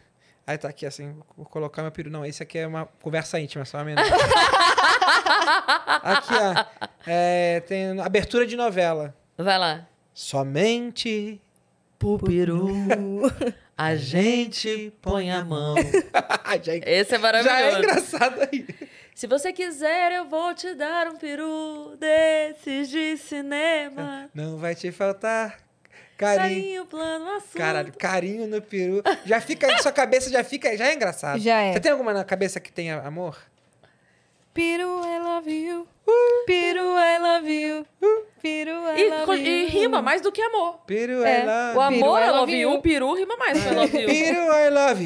Aí tá aqui assim, vou colocar meu peru. Não, esse aqui é uma conversa íntima, só uma menina. aqui, ó. É, tem abertura de novela. Vai lá. Somente por peru. A gente põe a mão. já, é Esse é maravilhoso. Já é engraçado aí. Se você quiser, eu vou te dar um peru desses de cinema. Não vai te faltar Carinho. carinho, plano, assunto. Caralho, carinho no peru. Já fica, sua cabeça já fica, já é engraçado. Já é. Você tem alguma na cabeça que tenha amor? Piru, I love you. Piru, I love you. Piru, I love you. E, rima mais do que amor. Piru, é. I love O amor, piru, I love you. O peru rima mais do que I love you. Piru, I love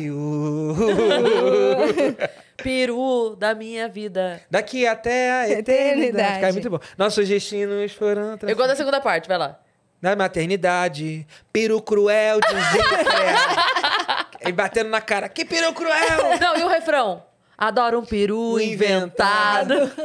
you. peru da minha vida. Daqui até a eternidade. Cara, é muito bom. Nossos destinos foram... Eu gosto da segunda parte, vai lá. Na maternidade, peru cruel, desenfreado. É. e batendo na cara, que peru cruel! Não, e o refrão? Adoro um peru inventado. inventado.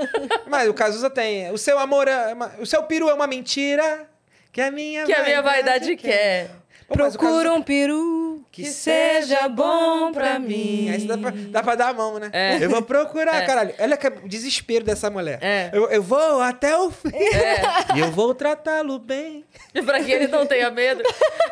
Mas o Cazuza tem. O seu amor. É uma... O seu peru é uma mentira que a minha que vaidade, a minha vaidade quer. quer. Procura um peru que seja bom pra mim. Aí dá pra, dá pra dar a mão, né? É. Eu vou procurar, é. caralho. Olha o desespero dessa mulher. É. Eu, eu vou até o fim. É. E eu vou tratá-lo bem. pra que ele não tenha medo.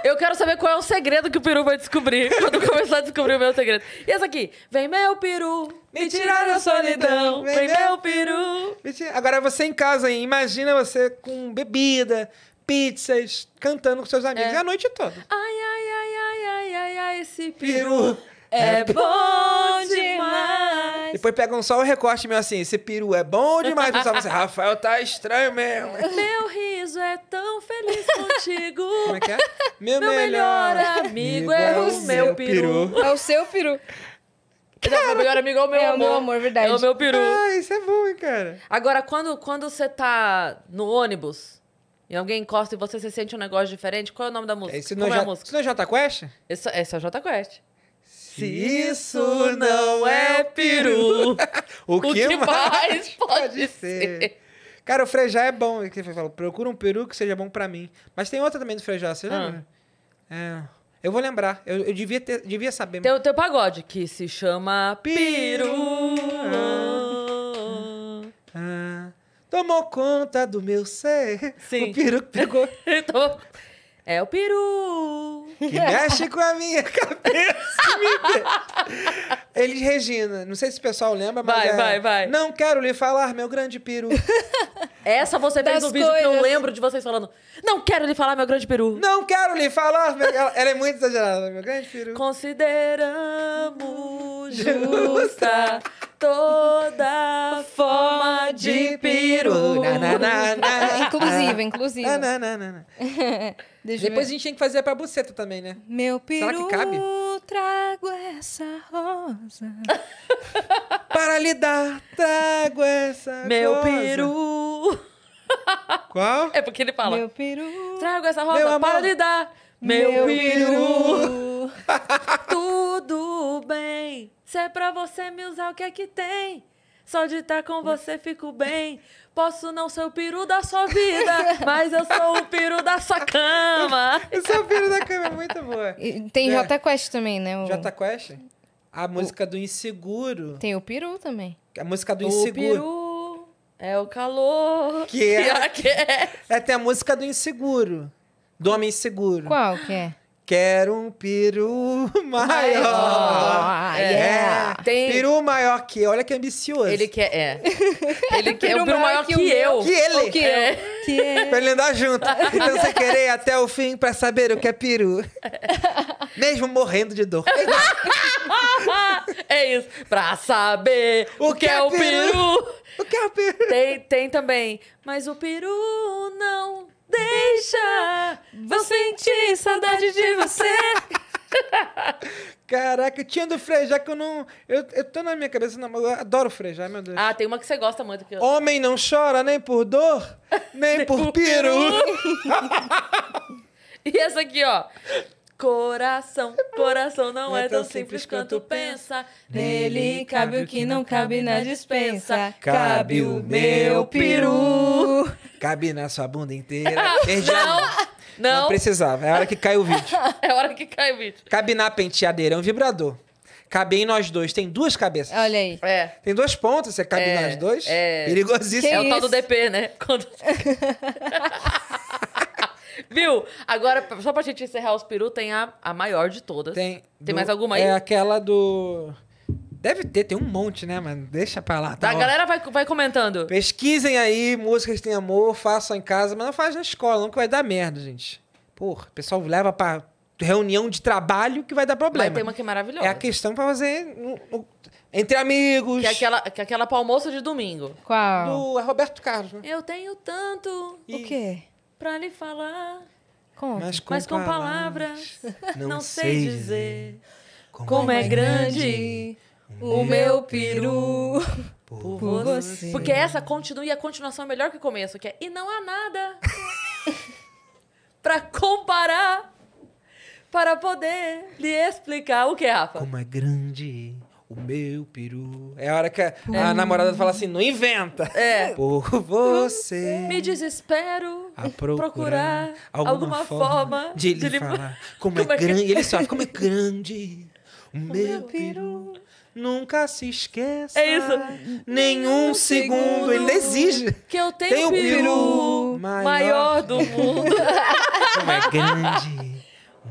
Eu quero saber qual é o segredo que o peru vai descobrir quando começar a descobrir o meu segredo. E essa aqui? Vem meu peru, me tirar da solidão. Vem, vem meu peru. Agora você em casa, hein? Imagina você com bebida pizzas, cantando com seus amigos é. a noite toda. Ai, ai, ai, ai, ai, ai, ai esse peru, é, é, bom, demais. Depois pegam só o recorte meu assim, esse peru é bom demais. Pessoal, assim, Rafael tá estranho mesmo. Meu riso é tão feliz contigo. Como é que é? Meu, meu melhor, melhor, amigo é, é, o meu peru. peru. É o seu peru. Cara, meu melhor amigo é o meu é amor. É o meu amor, verdade. É o meu peru. Ah, isso é bom, cara. Agora, quando, quando você tá no ônibus e alguém encosta e você se sente um negócio diferente, qual é o nome da música? Isso não, Como é, é a música? Isso não é Jota Quest? Isso, essa é só é Jota Quest. Se isso não é peru, o que, o que mais, mais pode ser? Cara, o Frejá é bom. Ele falou, procura um peru que seja bom para mim. Mas tem outra também do Frejá, você ah. lembra? É, eu vou lembrar. Eu, eu devia, ter, devia saber. Tem o teu pagode, que se chama Peru. Ah tomou conta do meu ser. Sim. O peru pegou. é o peru. Que mexe com a minha cabeça. Eles Regina. Não sei se o pessoal lembra, mas. Vai, é... vai, vai. Não quero lhe falar, meu grande peru. Essa você fez um vídeo que eu lembro de vocês falando. Não quero lhe falar, meu grande peru. Não quero lhe falar, meu... ela, ela é muito exagerada, meu grande peru. Consideramos justa toda forma de peru. inclusive, inclusive. Depois a gente tinha que fazer pra buceta também, né? Meu peru. Será que cabe? Trago essa rosa. Para lhe dar, trago essa Meu rosa. peru. Qual? É porque ele fala. Meu peru. Trago essa rosa Meu para lidar lhe dar. Meu, Meu peru. peru. Tudo bem. Se é pra você me usar, o que é que tem? Só de estar tá com você fico bem. Posso não ser o peru da sua vida, mas eu sou o peru da sua cama. Eu sou é o peru da cama, é muito boa. E tem é. Jota Quest também, né? O... Jota Quest? A música o... do Inseguro. Tem o peru também. A música do o Peru é o calor que, é... que aquece. É, tem a música do Inseguro. Do Homem Inseguro. Qual que é? Quero um peru maior. Oh, yeah. é. Tem... Peru maior que Olha que ambicioso. Ele quer, é. Ele quer o um peru é maior que, que eu. Que ele. que é. Que é. Pra ele andar junto. Então você querer até o fim pra saber o que é peru. Mesmo morrendo de dor. é isso. Pra saber o, o que, que, é, o peru. peru. O que é o peru. Tem, tem também. Mas o peru não Deixa, vou sentir saudade de você. Caraca, tinha do Frejá que eu não. Eu, eu tô na minha cabeça, não, mas eu adoro Frejá, meu Deus. Ah, tem uma que você gosta muito. Que eu... Homem não chora nem por dor, nem, nem por, por peru. e essa aqui, ó. Coração, coração não é, é tão simples, simples quanto pensa. Nele cabe o que não cabe na dispensa. Cabe o meu peru. Cabe na sua bunda inteira. Ah, não, não. não precisava. É a hora que cai o vídeo. É a hora que cai o vídeo. Cabe na penteadeira, é um vibrador. Cabe em nós dois. Tem duas cabeças. Olha aí. É. Tem duas pontas, você cabe é. em nós dois. É. Perigosíssimo. é o tal do DP, né? Quando... Viu? Agora, só pra gente encerrar os peru, tem a, a maior de todas. Tem. Tem do, mais alguma aí? É aquela do. Deve ter, tem um monte, né, mano? Deixa pra lá. Tá, a galera vai, vai comentando. Pesquisem aí, músicas tem amor, façam em casa, mas não faz na escola, não que vai dar merda, gente. Porra, o pessoal leva pra reunião de trabalho que vai dar problema. Mas tem uma que é maravilhosa. É a questão pra fazer no, no, entre amigos. Que é aquela, que é aquela almoço de domingo. Qual? Do é Roberto Carlos, né? Eu tenho tanto. E... O quê? para lhe falar. Conta. Mas com, Mas com palavras, palavras, não, sei dizer como, como é, é grande o meu peru. Por, por você. você. Porque essa continua e a continuação é melhor que o começo, que é e não há nada para comparar para poder lhe explicar o que é, Rafa? Como é grande o meu peru. É a hora que a, é. namorada fala assim: não inventa. É. Por você. Me desespero. A procurar, procurar alguma, alguma, forma, de lhe, falar, falar como, como é, é grande. Que... Ele só como é grande. O, o meu, meu peru. Nunca se esqueça. É isso. Nenhum segundo. segundo ele exige. Que eu tenho, tenho um peru, peru maior, maior do mundo. como é grande.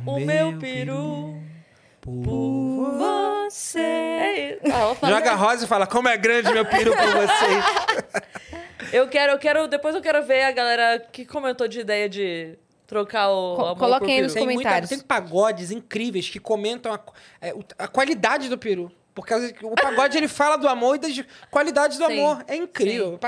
O, o meu, meu peru. peru por você você. É isso. Ah, Joga rosa e fala, como é grande meu peru pra vocês. eu quero, eu quero. Depois eu quero ver a galera que comentou de ideia de trocar o Co amor Coloquem aí nos comentários. Tem, muita, tem pagodes incríveis que comentam a, é, a qualidade do peru. Por causa que o pagode ele fala do amor e das qualidades do Sim. amor. É incrível.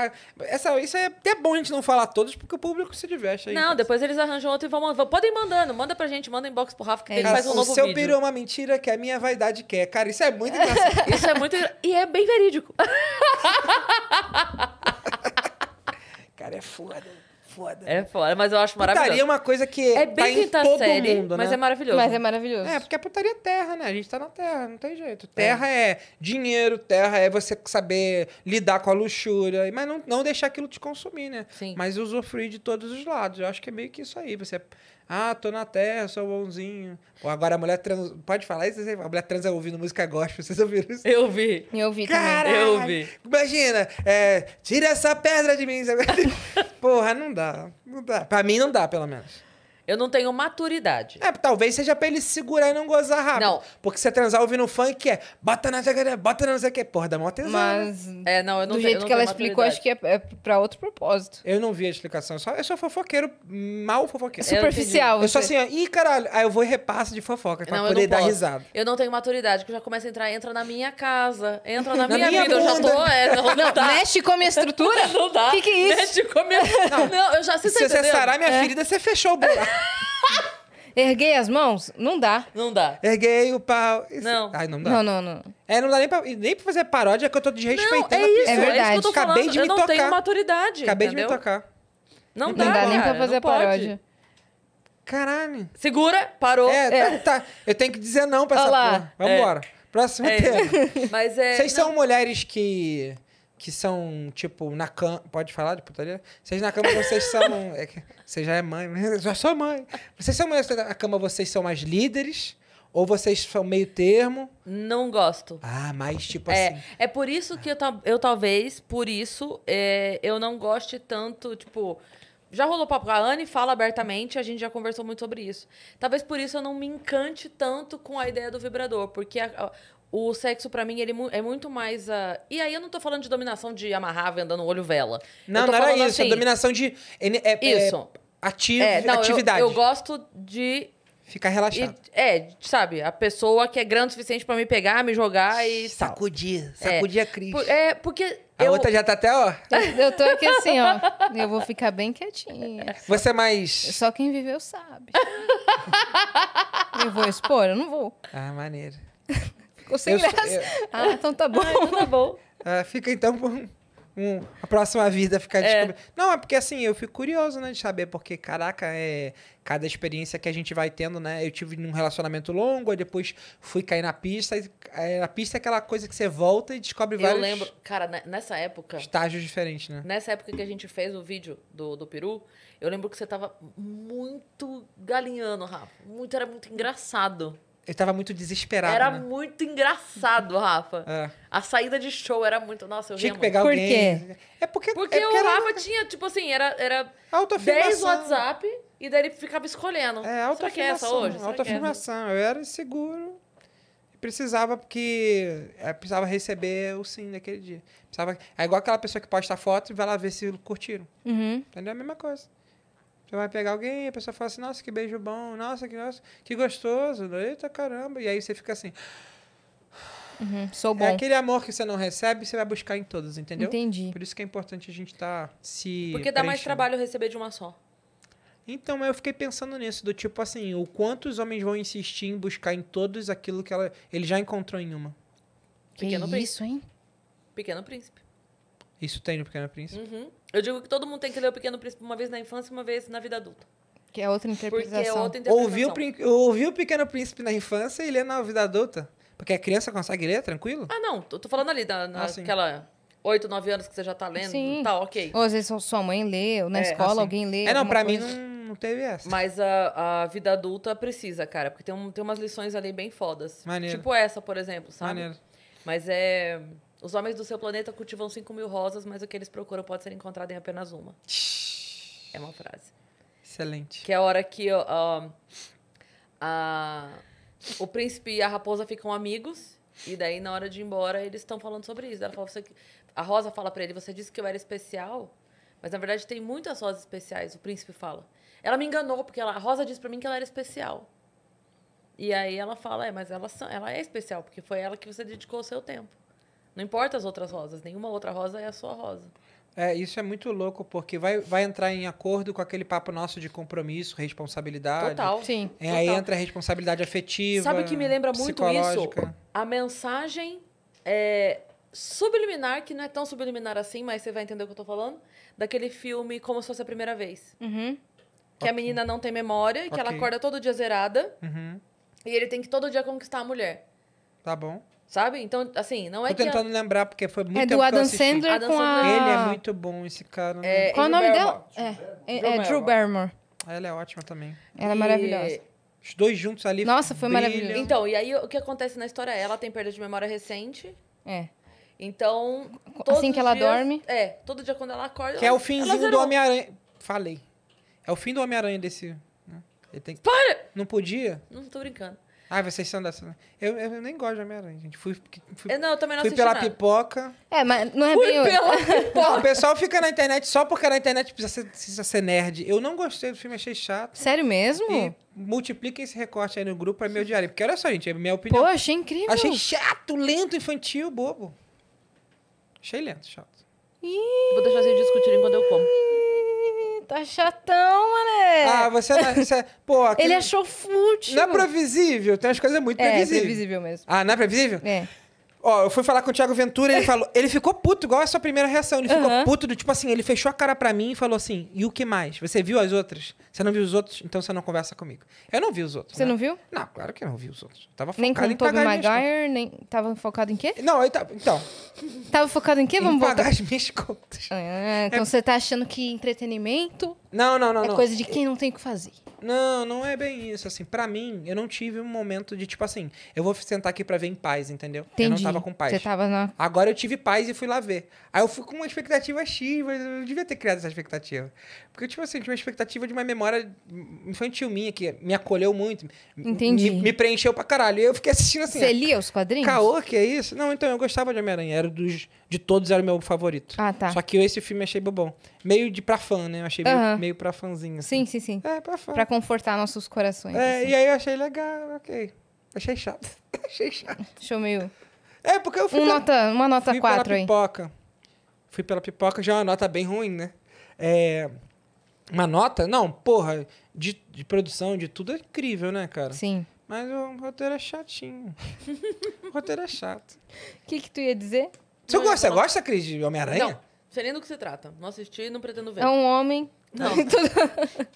Essa, isso é até bom a gente não falar todos, porque o público se diverte. Aí, não, depois eles arranjam outro e vão mandando. Podem mandando, manda pra gente, manda inbox pro Rafa, que é. ele faz um novo vídeo. O seu peru é uma mentira que a minha vaidade quer. Cara, isso é muito engraçado. isso é muito. E é bem verídico. Cara, é foda foda. É foda, mas eu acho maravilhoso. Putaria é uma coisa que é tá bem tá em todo série, mundo, mas né? é maravilhoso. Mas é maravilhoso. É, porque a putaria é terra, né? A gente tá na terra, não tem jeito. É. Terra é, é dinheiro, terra é você saber lidar com a luxúria, mas não, não deixar aquilo te consumir, né? Sim. Mas usufruir de todos os lados. Eu acho que é meio que isso aí. Você ah, tô na terra, sou bonzinho. Ou agora a mulher trans. Pode falar isso? A mulher trans é ouvindo música gospel. Vocês ouviram isso? Eu vi. Eu vi Caralho! Eu vi. Imagina, é, tira essa pedra de mim. Porra, não dá. Não dá. Pra mim não dá, pelo menos. Eu não tenho maturidade. É, talvez seja pra ele segurar e não gozar rápido. Não. Porque você transar ouvindo funk, é bota na jacaré, bota na não que. Porra, dá mó tesão. Né? Mas. É, não, eu não Do jeito não que ela explicou, acho que é, é pra outro propósito. Eu não vi a explicação. Eu sou, eu sou fofoqueiro, mal fofoqueiro. É superficial. Eu, eu sou assim, ó, ih, caralho. Aí eu vou e repasso de fofoca pra não, poder dar posso. risada. Eu não tenho maturidade, que eu já começo a entrar, entra na minha casa, entra na, na minha, minha, vida. Bunda. Eu já tô. É, não, não dá. Mexe com a minha estrutura? não dá. O que, que é isso? Mexe com a minha. Não, não eu já sei Se você sarar minha é. ferida, você fechou o buraco. Erguei as mãos? Não dá. Não dá. Erguei o pau. Isso... Não. Ai, não dá. Não, não, não. É, não dá nem pra, nem pra fazer paródia que eu tô desrespeitando não, é isso, a pessoa. É verdade. É isso que eu tô Acabei de eu me tocar. Eu não tenho maturidade. Acabei entendeu? de me tocar. Não, não dá, Não dá nem pra fazer paródia. Caralho. Segura, parou. É, é. Tá, tá, Eu tenho que dizer não pra essa porra. Vambora. É. Próximo é. tema. Mas é. Vocês não... são mulheres que que são, tipo, na cama. Pode falar de putaria? Vocês na cama, vocês são. É que, você já é mãe, né? já sou mãe. Vocês são mulheres na cama, vocês são mais líderes? Ou vocês são meio termo? Não gosto. Ah, mas tipo é, assim. É por isso que eu, eu talvez, por isso, é, eu não goste tanto, tipo. Já rolou papo com a Anne, fala abertamente, a gente já conversou muito sobre isso. Talvez por isso eu não me encante tanto com a ideia do vibrador, porque a, a, o sexo, para mim, ele é muito mais a. E aí eu não tô falando de dominação de amarrar, venda no olho vela. Não, não era isso. É assim, é dominação de. É, é, isso. É, é, não, atividade. Eu, eu, gosto de. Ficar relaxado. E, é, sabe, a pessoa que é grande o suficiente para me pegar, me jogar e. Sacudir. Sacudir é. a Cris. Por, é, porque. A eu... outra já tá até, ó. Eu tô aqui assim, ó. Eu vou ficar bem quietinha. Você é mais. É só quem viveu sabe. eu vou expor? Eu não vou. Ah, maneiro. Ficou sem eu, ah, então tá bom. Ah, então tá bom. É, fica então por um, a próxima vida ficar é. descobrindo. Não, é porque assim, eu fico curioso, né, de saber, porque, caraca, é cada experiência que a gente vai tendo, né? Eu tive num relacionamento longo, aí depois fui cair na pista. E, a pista é aquela coisa que você volta e descobre vários. Eu lembro, cara, nessa época. Estágios diferentes, né? Nessa época que a gente fez o vídeo do, do Peru, eu lembro que você tava muito galinhando, Rafa. Muito, era muito engraçado. Ele tava muito desesperado. Era né? muito engraçado, Rafa. É. A saída de show era muito. Nossa, eu Tinha que pegar muito. alguém. Por quê? É, é porque, porque, é porque o Rafa era... tinha, tipo assim, era, era 10 WhatsApp e daí ele ficava escolhendo. É, alta Será que é essa hoje? É autoafirmação. Eu era inseguro precisava porque é, precisava receber o sim naquele dia. Precisava, é igual aquela pessoa que posta foto e vai lá ver se curtiram. Uhum. Entendeu? É a mesma coisa. Você vai pegar alguém, a pessoa fala assim, nossa, que beijo bom, nossa, que, nossa, que gostoso, eita caramba. E aí você fica assim. Uhum, sou é bom. É aquele amor que você não recebe, você vai buscar em todos, entendeu? Entendi. Por isso que é importante a gente estar tá se. Porque dá mais trabalho receber de uma só. Então, eu fiquei pensando nisso, do tipo assim, o quanto os homens vão insistir em buscar em todos aquilo que ela, ele já encontrou em uma. Que Pequeno isso, príncipe. hein? Pequeno príncipe. Isso tem no Pequeno Príncipe? Uhum. Eu digo que todo mundo tem que ler o Pequeno Príncipe uma vez na infância e uma vez na vida adulta. Que é outra interpretação. Porque é outra interpretação. Ouvi o, o Pequeno Príncipe na infância e lê na vida adulta? Porque a criança consegue ler tranquilo? Ah, não. Tô, tô falando ali da, na, Ah, 8, 9 anos que você já tá lendo, sim. tá ok. Ou às vezes sua mãe lê, ou na é, escola assim. alguém lê. É, não, pra coisa. mim não, não teve essa. Mas a, a vida adulta precisa, cara, porque tem, um, tem umas lições ali bem fodas. Maneiro. Tipo essa, por exemplo, sabe? Maneiro. Mas é. Os homens do seu planeta cultivam 5 mil rosas, mas o que eles procuram pode ser encontrado em apenas uma. É uma frase. Excelente. Que é a hora que ó, a, o príncipe e a raposa ficam amigos. E daí, na hora de ir embora, eles estão falando sobre isso. Ela fala, você, a Rosa fala para ele, você disse que eu era especial, mas na verdade tem muitas rosas especiais, o príncipe fala. Ela me enganou, porque ela, a Rosa disse para mim que ela era especial. E aí ela fala, é, mas ela, ela é especial, porque foi ela que você dedicou o seu tempo. Não importa as outras rosas, nenhuma outra rosa é a sua rosa. É, isso é muito louco, porque vai, vai entrar em acordo com aquele papo nosso de compromisso, responsabilidade. Total. Sim. É, total. Aí entra a responsabilidade afetiva. Sabe o que me lembra muito isso? A mensagem é, subliminar, que não é tão subliminar assim, mas você vai entender o que eu tô falando, daquele filme Como Se Fosse a Primeira Vez. Uhum. Que okay. a menina não tem memória, e que ela acorda todo dia zerada. Uhum. E ele tem que todo dia conquistar a mulher. Tá bom. Sabe? Então, assim, não é Tô tentando que... lembrar, porque foi muito É do Adam Sandler com a... Ele é muito bom, esse cara. Né? É, Qual o é nome dela? É, é, é Drew Barrymore. Ah, ela é ótima também. Ela é e... maravilhosa. Os dois juntos ali. Nossa, foi brilham. maravilhoso. Então, e aí o que acontece na história? É, ela tem perda de memória recente. É. Então. Assim que ela dias, dorme. É, todo dia quando ela acorda. Que ela, é o finzinho do Homem-Aranha. Falei. É o fim do Homem-Aranha desse. Né? Ele tem... Para! Não podia? Não tô brincando. Ah, vocês são dessa. Eu, eu nem gosto da Homem-Aranha, gente. Fui, fui, eu não, eu também não fui pela nada. pipoca. É, mas não é fui bem. Pela pipoca. O pessoal fica na internet só porque na internet precisa ser, precisa ser nerd. Eu não gostei do filme, achei chato. Sério mesmo? E multipliquem esse recorte aí no grupo pra meu diário. Porque olha só, gente, é minha opinião. Pô, achei incrível. Achei chato, lento, infantil, bobo. Achei lento, chato. Ih... Vou deixar vocês discutirem quando eu como tá chatão, mané. Ah, você... É- você é- pô, aquilo- Ele achou fútil. Não é previsível, tem umas coisas muito É, previsível mesmo. Ah, não é previsível? É. Ó, eu fui falar com o Thiago Ventura ele falou. Ele ficou puto, igual a sua primeira reação. Ele ficou uhum. puto do tipo assim, ele fechou a cara pra mim e falou assim: e o que mais? Você viu as outras? Você não viu os outros? Então você não conversa comigo. Eu não vi os outros. Você né? não viu? Não, claro que eu não vi os outros. Eu tava nem focado nem com o Tobey Maguire, nem. Tava focado em quê? Não, eu tava. Então. tava focado em quê? Vamos em voltar. pagar as minhas contas. Ah, então é... você tá achando que entretenimento. Não, não, não. É não. coisa de quem não tem o que fazer. Não, não é bem isso. Assim, para mim, eu não tive um momento de tipo assim, eu vou sentar aqui para ver em paz, entendeu? Entendi. Eu não tava com paz. Você tava na... Agora eu tive paz e fui lá ver. Aí eu fui com uma expectativa X, mas eu não devia ter criado essa expectativa. Porque, tipo assim, eu tinha uma expectativa de uma memória infantil minha, que me acolheu muito. Entendi. Me, me preencheu pra caralho. E eu fiquei assistindo assim. Você lia os quadrinhos? Caô, que é isso? Não, então eu gostava de Homem-Aranha. Era dos de todos era o meu favorito. Ah, tá. Só que esse filme achei bobão. Meio de pra fã, né? Eu achei uhum. meio, meio pra fãzinho. Assim. Sim, sim, sim. É, pra fã. Pra confortar nossos corações. É, assim. e aí eu achei legal, ok. Achei chato. achei chato. Show meio. É, porque eu fui. Um pela, nota, uma nota 4 aí. Fui pela pipoca. Fui pela pipoca, já é uma nota bem ruim, né? É. Uma nota? Não, porra. De, de produção, de tudo é incrível, né, cara? Sim. Mas o roteiro é chatinho. o roteiro é chato. O que, que tu ia dizer? Você não, é gosta, não... gosta, Cris, de Homem-Aranha? Não, sei nem do que se trata. Não assisti e não pretendo ver. É um homem. Não.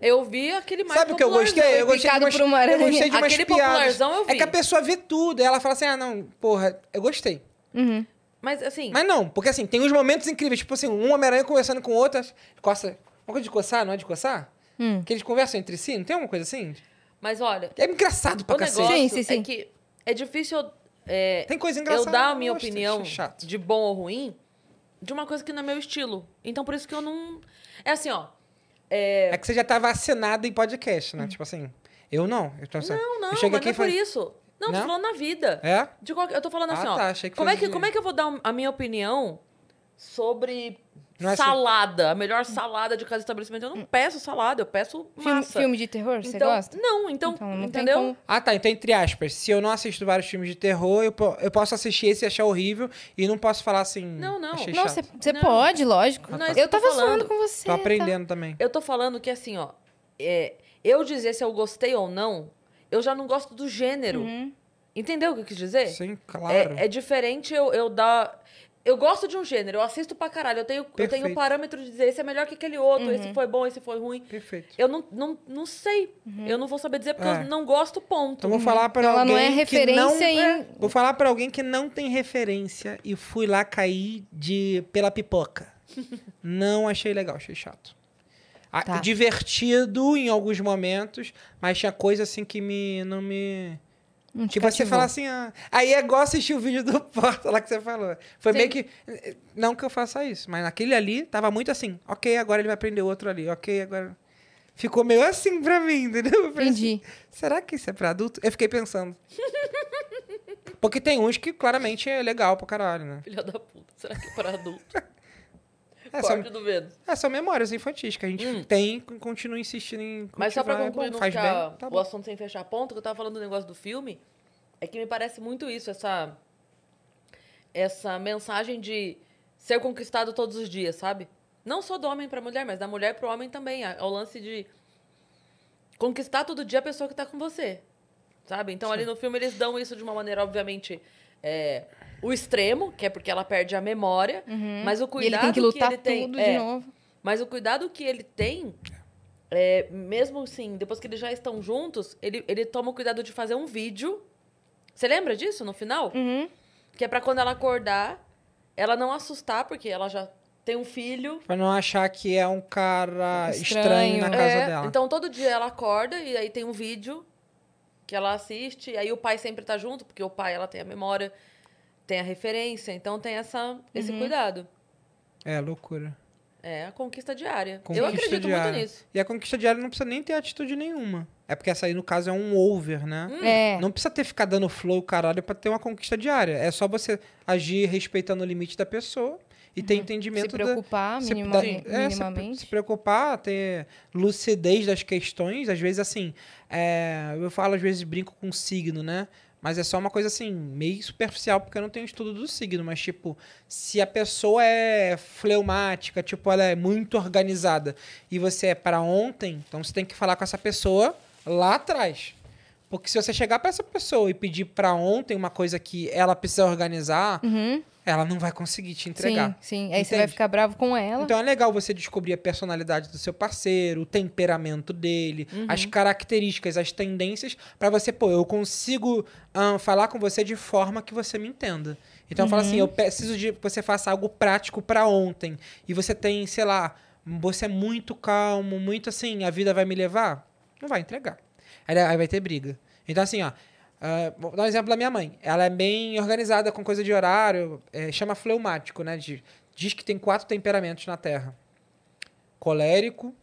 Eu vi aquele mais Sabe o que eu gostei? Eu gostei, umas, eu gostei de aquele popularzão Eu vi. É que a pessoa vê tudo. Ela fala assim, ah, não, porra, eu gostei. Uhum. Mas assim... Mas não, porque assim, tem uns momentos incríveis. Tipo assim, um Homem-Aranha conversando com outras. Coça... Uma coisa de coçar, não é de coçar? Hum. Que eles conversam entre si, não tem alguma coisa assim? Mas olha... É engraçado pra o cacete. Negócio sim, sim, sim. é que é difícil é, Tem coisa engraçada. Eu dar a minha opinião é de bom ou ruim de uma coisa que não é meu estilo. Então, por isso que eu não. É assim, ó. É, é que você já tá vacinado em podcast, né? Hum. Tipo assim. Eu não. Eu tô... Não, não, eu mas aqui não é por isso. Não, não? tô falando na vida. É? De qualquer... Eu tô falando ah, assim, ó. Tá, achei que como, é que, como é que eu vou dar a minha opinião sobre é assim? salada, assim. a melhor salada de cada estabelecimento. Eu não peço salada, eu peço massa. Filme, filme de terror, você então, gosta? Não, então, então não entendeu? Como... Ah, tá, então entre aspas, se eu não assisto vários filmes de terror, eu, eu posso assistir esse e achar horrível e não posso falar assim, Não, não. Não, você pode, lógico. não, é eu tava falando. falando com você. Tô tá? aprendendo tá... também. Eu tô falando que assim, ó, é, eu dizer se eu gostei ou não, eu já não gosto do gênero. Uhum. Entendeu o que eu quis dizer? Sim, é, claro. É, é diferente eu, eu dar eu gosto de um gênero, eu assisto pra caralho. Eu tenho, eu tenho um parâmetro de dizer esse é melhor que aquele outro, uhum. esse foi bom, esse foi ruim. Perfeito. Eu não, não, não sei. Uhum. Eu não vou saber dizer porque é. eu não gosto, ponto. Então vou falar pra alguém. Ela não é referência não, em. É, vou falar pra alguém que não tem referência e fui lá cair de, pela pipoca. não achei legal, achei chato. Tá. Divertido em alguns momentos, mas tinha coisa assim que me, não me não tipo te você fala assim, ah, aí é igual assistir o vídeo do Porta lá que você falou. Foi Sim. meio que. Não que eu faça isso, mas naquele ali tava muito assim, ok, agora ele vai aprender outro ali, ok, agora. Ficou meio assim pra mim, entendeu? Assim, Entendi. Será que isso é pra adulto? Eu fiquei pensando. Porque tem uns que claramente é legal pra caralho, né? Filha da puta, será que é pra adulto? É, só do dedo. É, são memórias infantis que a gente hum. tem e continua insistindo em cultivar. Mas só pra concluir, é bom, não ficar bem, tá o assunto sem fechar ponto, que eu tava falando do negócio do filme, é que me parece muito isso, essa, essa mensagem de ser conquistado todos os dias, sabe? Não só do homem pra mulher, mas da mulher pro homem também. É o lance de conquistar todo dia a pessoa que tá com você, sabe? Então Sim. ali no filme eles dão isso de uma maneira, obviamente... É, o extremo, que é porque ela perde a memória, uhum. mas o cuidado e ele tem que, lutar que ele tem, tudo é, de novo. Mas o cuidado que ele tem é, mesmo assim, depois que eles já estão juntos, ele, ele toma o cuidado de fazer um vídeo. Você lembra disso no final? Uhum. Que é para quando ela acordar, ela não assustar, porque ela já tem um filho. Pra não achar que é um cara estranho, estranho na casa é, dela. Então todo dia ela acorda e aí tem um vídeo que ela assiste, e aí o pai sempre tá junto, porque o pai ela tem a memória tem a referência, então tem essa, esse uhum. cuidado. É, loucura. É a conquista diária. Conquista eu acredito diária. muito nisso. E a conquista diária não precisa nem ter atitude nenhuma. É porque essa aí, no caso, é um over, né? Hum. É. Não precisa ter ficar dando flow, caralho, pra ter uma conquista diária. É só você agir respeitando o limite da pessoa e ter uhum. entendimento... Se preocupar da, é, se, da, é, minimamente. Se, se, preocupar, ter lucidez das questões. Às vezes, assim, é, eu falo, às vezes, brinco com signo, né? Mas é só uma coisa assim, meio superficial, porque eu não tenho estudo do signo, mas tipo, se a pessoa é fleumática, tipo, ela é muito organizada e você é para ontem, então você tem que falar com essa pessoa lá atrás. Porque se você chegar para essa pessoa e pedir para ontem uma coisa que ela precisa organizar, uhum ela não vai conseguir te entregar. Sim, sim. Aí Entende? você vai ficar bravo com ela. Então é legal você descobrir a personalidade do seu parceiro, o temperamento dele, uhum. as características, as tendências, para você, pô, eu consigo um, ah, falar com você de forma que você me entenda. Então assim, uhum. fala assim, eu preciso de que você faça algo prático para ontem. E você tem, sei lá, você é muito calmo, muito assim, a vida vai me levar? Não vai entregar. Aí vai ter briga. Então, assim, ó, Uh, vou dar um exemplo da minha mãe. Ela é bem organizada com coisa de horário, é, chama fleumático, né? De, diz que tem quatro temperamentos na Terra: colérico,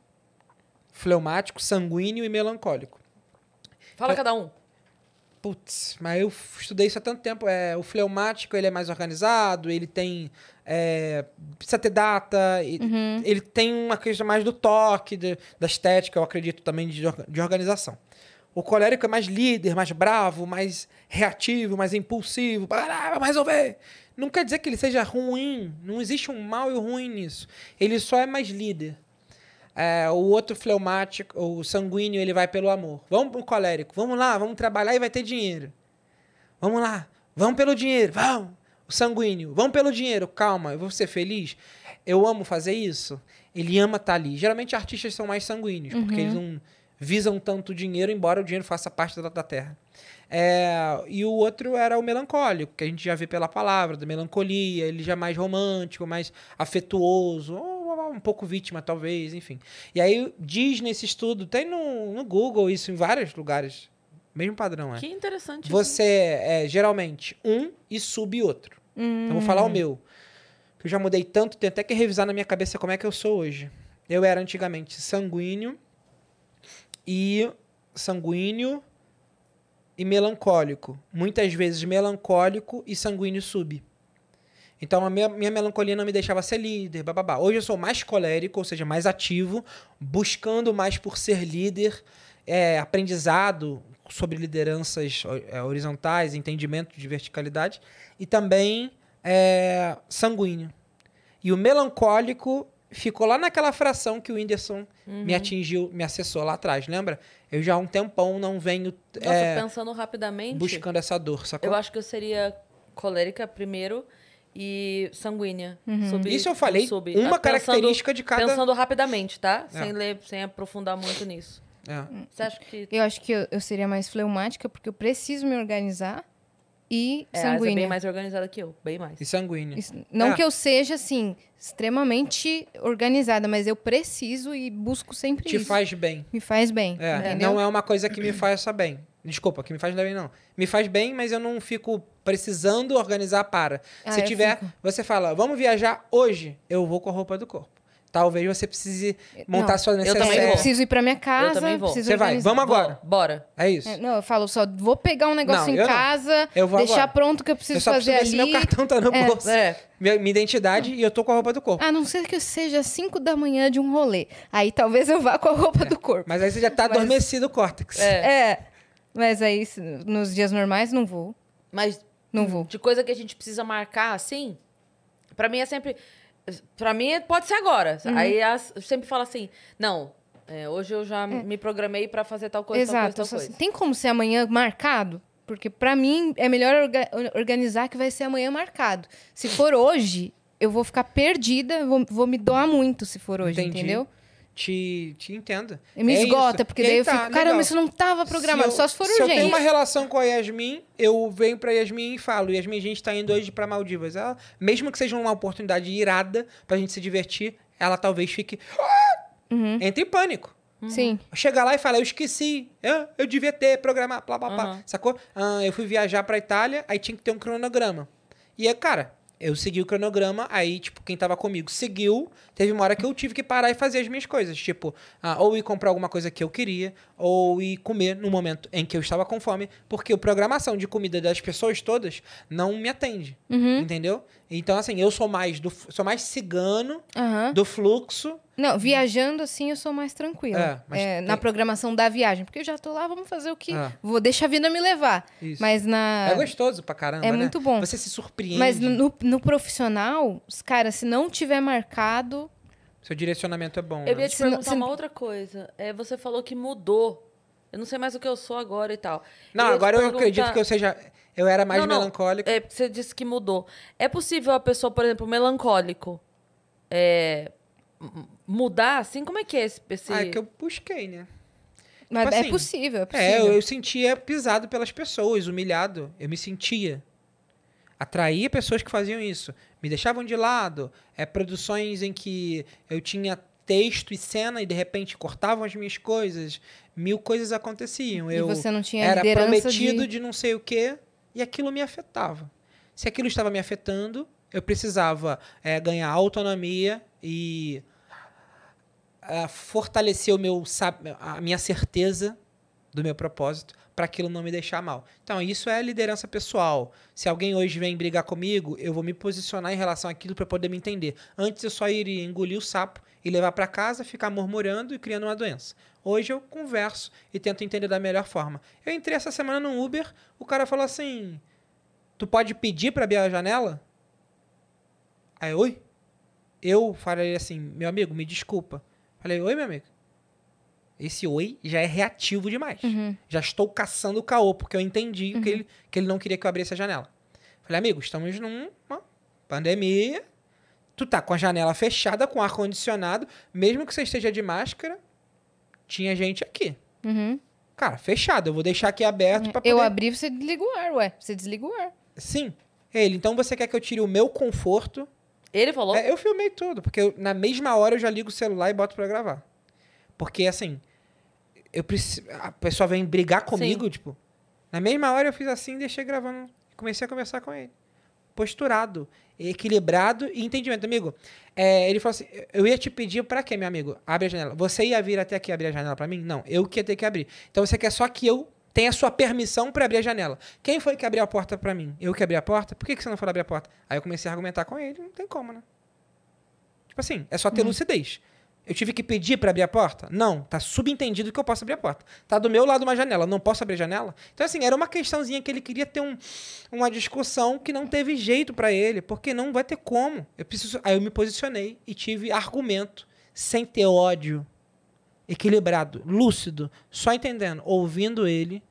fleumático, sanguíneo e melancólico. Fala então cada um. Putz, mas eu estudei isso há tanto tempo. É, o fleumático ele é mais organizado, ele tem. É, precisa ter data, ele, uhum. ele tem uma questão mais do toque, de, da estética, eu acredito também, de, de organização. O colérico é mais líder, mais bravo, mais reativo, mais impulsivo. Ah, vamos resolver. Não quer dizer que ele seja ruim. Não existe um mal e um ruim nisso. Ele só é mais líder. É, o outro fleumático, o sanguíneo, ele vai pelo amor. Vamos pro colérico. Vamos lá, vamos trabalhar e vai ter dinheiro. Vamos lá. Vamos pelo dinheiro. Vamos. O sanguíneo, vamos pelo dinheiro. Calma, eu vou ser feliz. Eu amo fazer isso. Ele ama estar tá ali. Geralmente artistas são mais sanguíneos, uhum. porque eles não visam tanto dinheiro, embora o dinheiro faça parte da, da terra. É, e o outro era o melancólico, que a gente já vê pela palavra, da melancolia, ele já é mais romântico, mais afetuoso, ou um pouco vítima, talvez, enfim. E aí diz nesse estudo, tem no, no Google isso em vários lugares, mesmo padrão, é. Que interessante. Você é geralmente um e sub outro. Hum. Então, vou falar o hum. meu. Que eu já mudei tanto, tenho até que revisar na minha cabeça como é que eu sou hoje. Eu era antigamente sanguíneo, e sanguíneo e melancólico. Muitas vezes melancólico e sanguíneo sub. Então a minha, minha, melancolia não me deixava ser líder, bababá. Hoje eu sou mais colérico, ou seja, mais ativo, buscando mais por ser líder, é, aprendizado sobre lideranças é, horizontais, entendimento de verticalidade, e também é, sanguíneo. E o melancólico ficou lá naquela fração que o Whindersson uhum. me atingiu, me acessou lá atrás, lembra? Eu já há um tempão não venho. Nossa, é, pensando rapidamente. Buscando essa dor, sacou? Eu acho que eu seria colérica primeiro e sanguínea. Uhum. Sobre, Isso eu falei sobre, uma ah, pensando, característica de cada. Pensando rapidamente, tá? É. Sem ler, sem aprofundar muito nisso. É. Você acha que. Eu acho que eu, eu seria mais fleumática, porque eu preciso me organizar e é, sanguínea. É bem mais organizada que eu, bem mais. E sanguínea. Isso, não é. que eu seja, assim, extremamente organizada, mas eu preciso e busco sempre Te isso. Te faz bem. Me faz bem. É, não é uma coisa que me faça bem. Desculpa, que me faz bem, não. Me faz bem, mas eu não fico precisando organizar para. Ah, Se tiver, fico. você fala, vamos viajar hoje, eu vou com a roupa do corpo. Talvez você precise montar não, sua necessidade. Eu também vou. preciso ir pra minha casa. Eu também vou. Você vai, vamos agora. Vou, bora. É isso. É, não, eu falo só, vou pegar um negócio não, em casa, deixar agora. pronto que eu preciso eu só fazer preciso ver ali. Meu cartão tá no é, bolso. É. Minha, minha identidade não. e eu tô com a roupa do corpo. A não ser que eu seja 5 da manhã de um rolê. Aí talvez eu vá com a roupa é. do corpo. Mas aí você já tá Mas... adormecido o córtex. É. é. Mas aí, nos dias normais, não vou. Mas. Não vou. De coisa que a gente precisa marcar, assim. para mim é sempre Pra mim, pode ser agora. Uhum. Aí as, sempre fala assim, não, é, hoje eu já é. me programei para fazer tal coisa, Exato, tal coisa, tal coisa. Assim, tem como ser amanhã marcado? Porque para mim é melhor orga organizar que vai ser amanhã marcado. Se for hoje, eu vou ficar perdida, vou, vou me doar muito se for hoje, Entendi. entendeu? te, te entenda. E me é esgota, isso. porque daí Eita, eu tá, fico, caramba, legal. isso não estava programado, se eu, só se for urgente. Se eu tenho uma relação com a Yasmin, eu venho pra Yasmin e falo, Yasmin, a gente está indo hoje para Maldivas. Ela, mesmo que seja uma oportunidade irada para a gente se divertir, ela talvez fique... Ah! Uhum. Entre em pânico. Uhum. Sim. Chega lá e fala, eu esqueci, eu, eu devia ter programado, blá, blá, uhum. blá. Sacou? Ah, eu fui viajar pra Itália, aí tinha que ter um cronograma. E, é, cara, eu segui o cronograma, aí, tipo, quem tava comigo seguiu. Teve uma hora que eu tive que parar e fazer as minhas coisas. Tipo, ah, ou ir comprar alguma coisa que eu queria, ou ir comer no momento em que eu estava com fome, porque a programação de comida das pessoas todas não me atende. Uhum. Entendeu? Então, assim, eu sou mais do sou mais cigano uhum. do fluxo. Não, viajando assim eu sou mais tranquila. É, é, tem... Na programação da viagem, porque eu já tô lá, vamos fazer o que. É. Vou deixar a vida me levar. Isso. Mas na. É gostoso pra caramba. É né? muito bom. Você se surpreende. Mas no, no profissional, os caras, se não tiver marcado. Seu direcionamento é bom. Eu né? ia te perguntar se... uma outra coisa. É, você falou que mudou eu não sei mais o que eu sou agora e tal. Não, eu agora eu acredito que eu seja. Eu era mais não, não. melancólico. É, você disse que mudou. É possível a pessoa, por exemplo, melancólico, é, mudar assim? Como é que é esse, esse... Ah, é que eu busquei, né? Tipo Mas tipo é, assim, possível, é possível. É, eu, eu sentia pisado pelas pessoas, humilhado. Eu me sentia. Atraía pessoas que faziam isso. Me deixavam de lado. É, produções em que eu tinha texto e cena e de repente cortavam as minhas coisas. Mil coisas aconteciam. E eu você não tinha era prometido de... de não sei o quê e aquilo me afetava. Se aquilo estava me afetando, eu precisava é, ganhar autonomia e é, fortalecer o meu, a minha certeza do meu propósito para aquilo não me deixar mal. Então, isso é liderança pessoal. Se alguém hoje vem brigar comigo, eu vou me posicionar em relação àquilo para poder me entender. Antes eu só iria engolir o sapo e levar para casa, ficar murmurando e criando uma doença. Hoje eu converso e tento entender da melhor forma. Eu entrei essa semana no Uber, o cara falou assim: Tu pode pedir para abrir a janela? Aí, oi? Eu falei assim: Meu amigo, me desculpa. Falei: Oi, meu amigo. Esse oi já é reativo demais. Uhum. Já estou caçando o caô, porque eu entendi uhum. que, ele, que ele não queria que eu abrisse a janela. Falei, amigo, estamos numa pandemia. Tu tá com a janela fechada, com ar-condicionado, mesmo que você esteja de máscara tinha gente aqui. Uhum. Cara, fechado, eu vou deixar aqui aberto pra poder... Eu abri, você desliga o ar, ué. Você desliga o ar. Sim. Ele, então você quer que eu tire o meu conforto? Ele falou? É, eu filmei tudo, porque eu, na mesma hora eu já ligo o celular e boto pra gravar. Porque, assim, eu preciso... a pessoa vem brigar comigo, Sim. tipo... Na mesma hora eu fiz assim, deixei gravando. Comecei a conversar com ele. Posturado equilibrado e entendimento. Amigo, é, ele falou assim: eu ia te pedir para quê, meu amigo? Abre a janela. Você ia vir até aqui abrir a janela para mim? Não, eu que ia ter que abrir. Então você quer só que eu tenha sua permissão para abrir a janela. Quem foi que abriu a porta para mim? Eu que abri a porta? Por que, que você não foi abrir a porta? Aí eu comecei a argumentar com ele, não tem como, né? Tipo assim, é só ter uhum. lucidez. Eu tive que pedir para abrir a porta? Não, tá subentendido que eu posso abrir a porta. Tá do meu lado uma janela, não posso abrir a janela? Então, assim, era uma questãozinha que ele queria ter um, uma discussão que não teve jeito para ele, porque não vai ter como. Eu preciso... Aí eu me posicionei e tive argumento, sem ter ódio, equilibrado, lúcido, só entendendo, ouvindo ele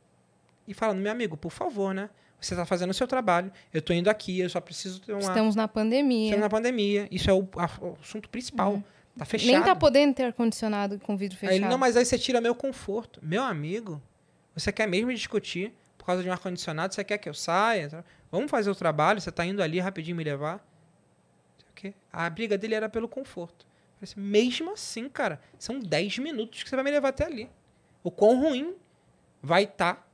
e falando, meu amigo, por favor, né? Você está fazendo o seu trabalho, eu estou indo aqui, eu só preciso ter uma... Estamos na pandemia. Estamos na pandemia, isso é o, a, o assunto principal. Uhum Tá, tá fechado. Nem tá podendo ter ar-condicionado com vidro fechado. Aí ele, não, mas aí você tira meu conforto. Meu amigo, você quer mesmo discutir por causa de um ar-condicionado? Você quer que eu saia? Vamos fazer o trabalho, você tá indo ali rapidinho me levar? A briga dele era pelo conforto. Assim, mesmo assim, cara, são 10 minutos que você vai me levar até ali. O quão ruim vai estar tá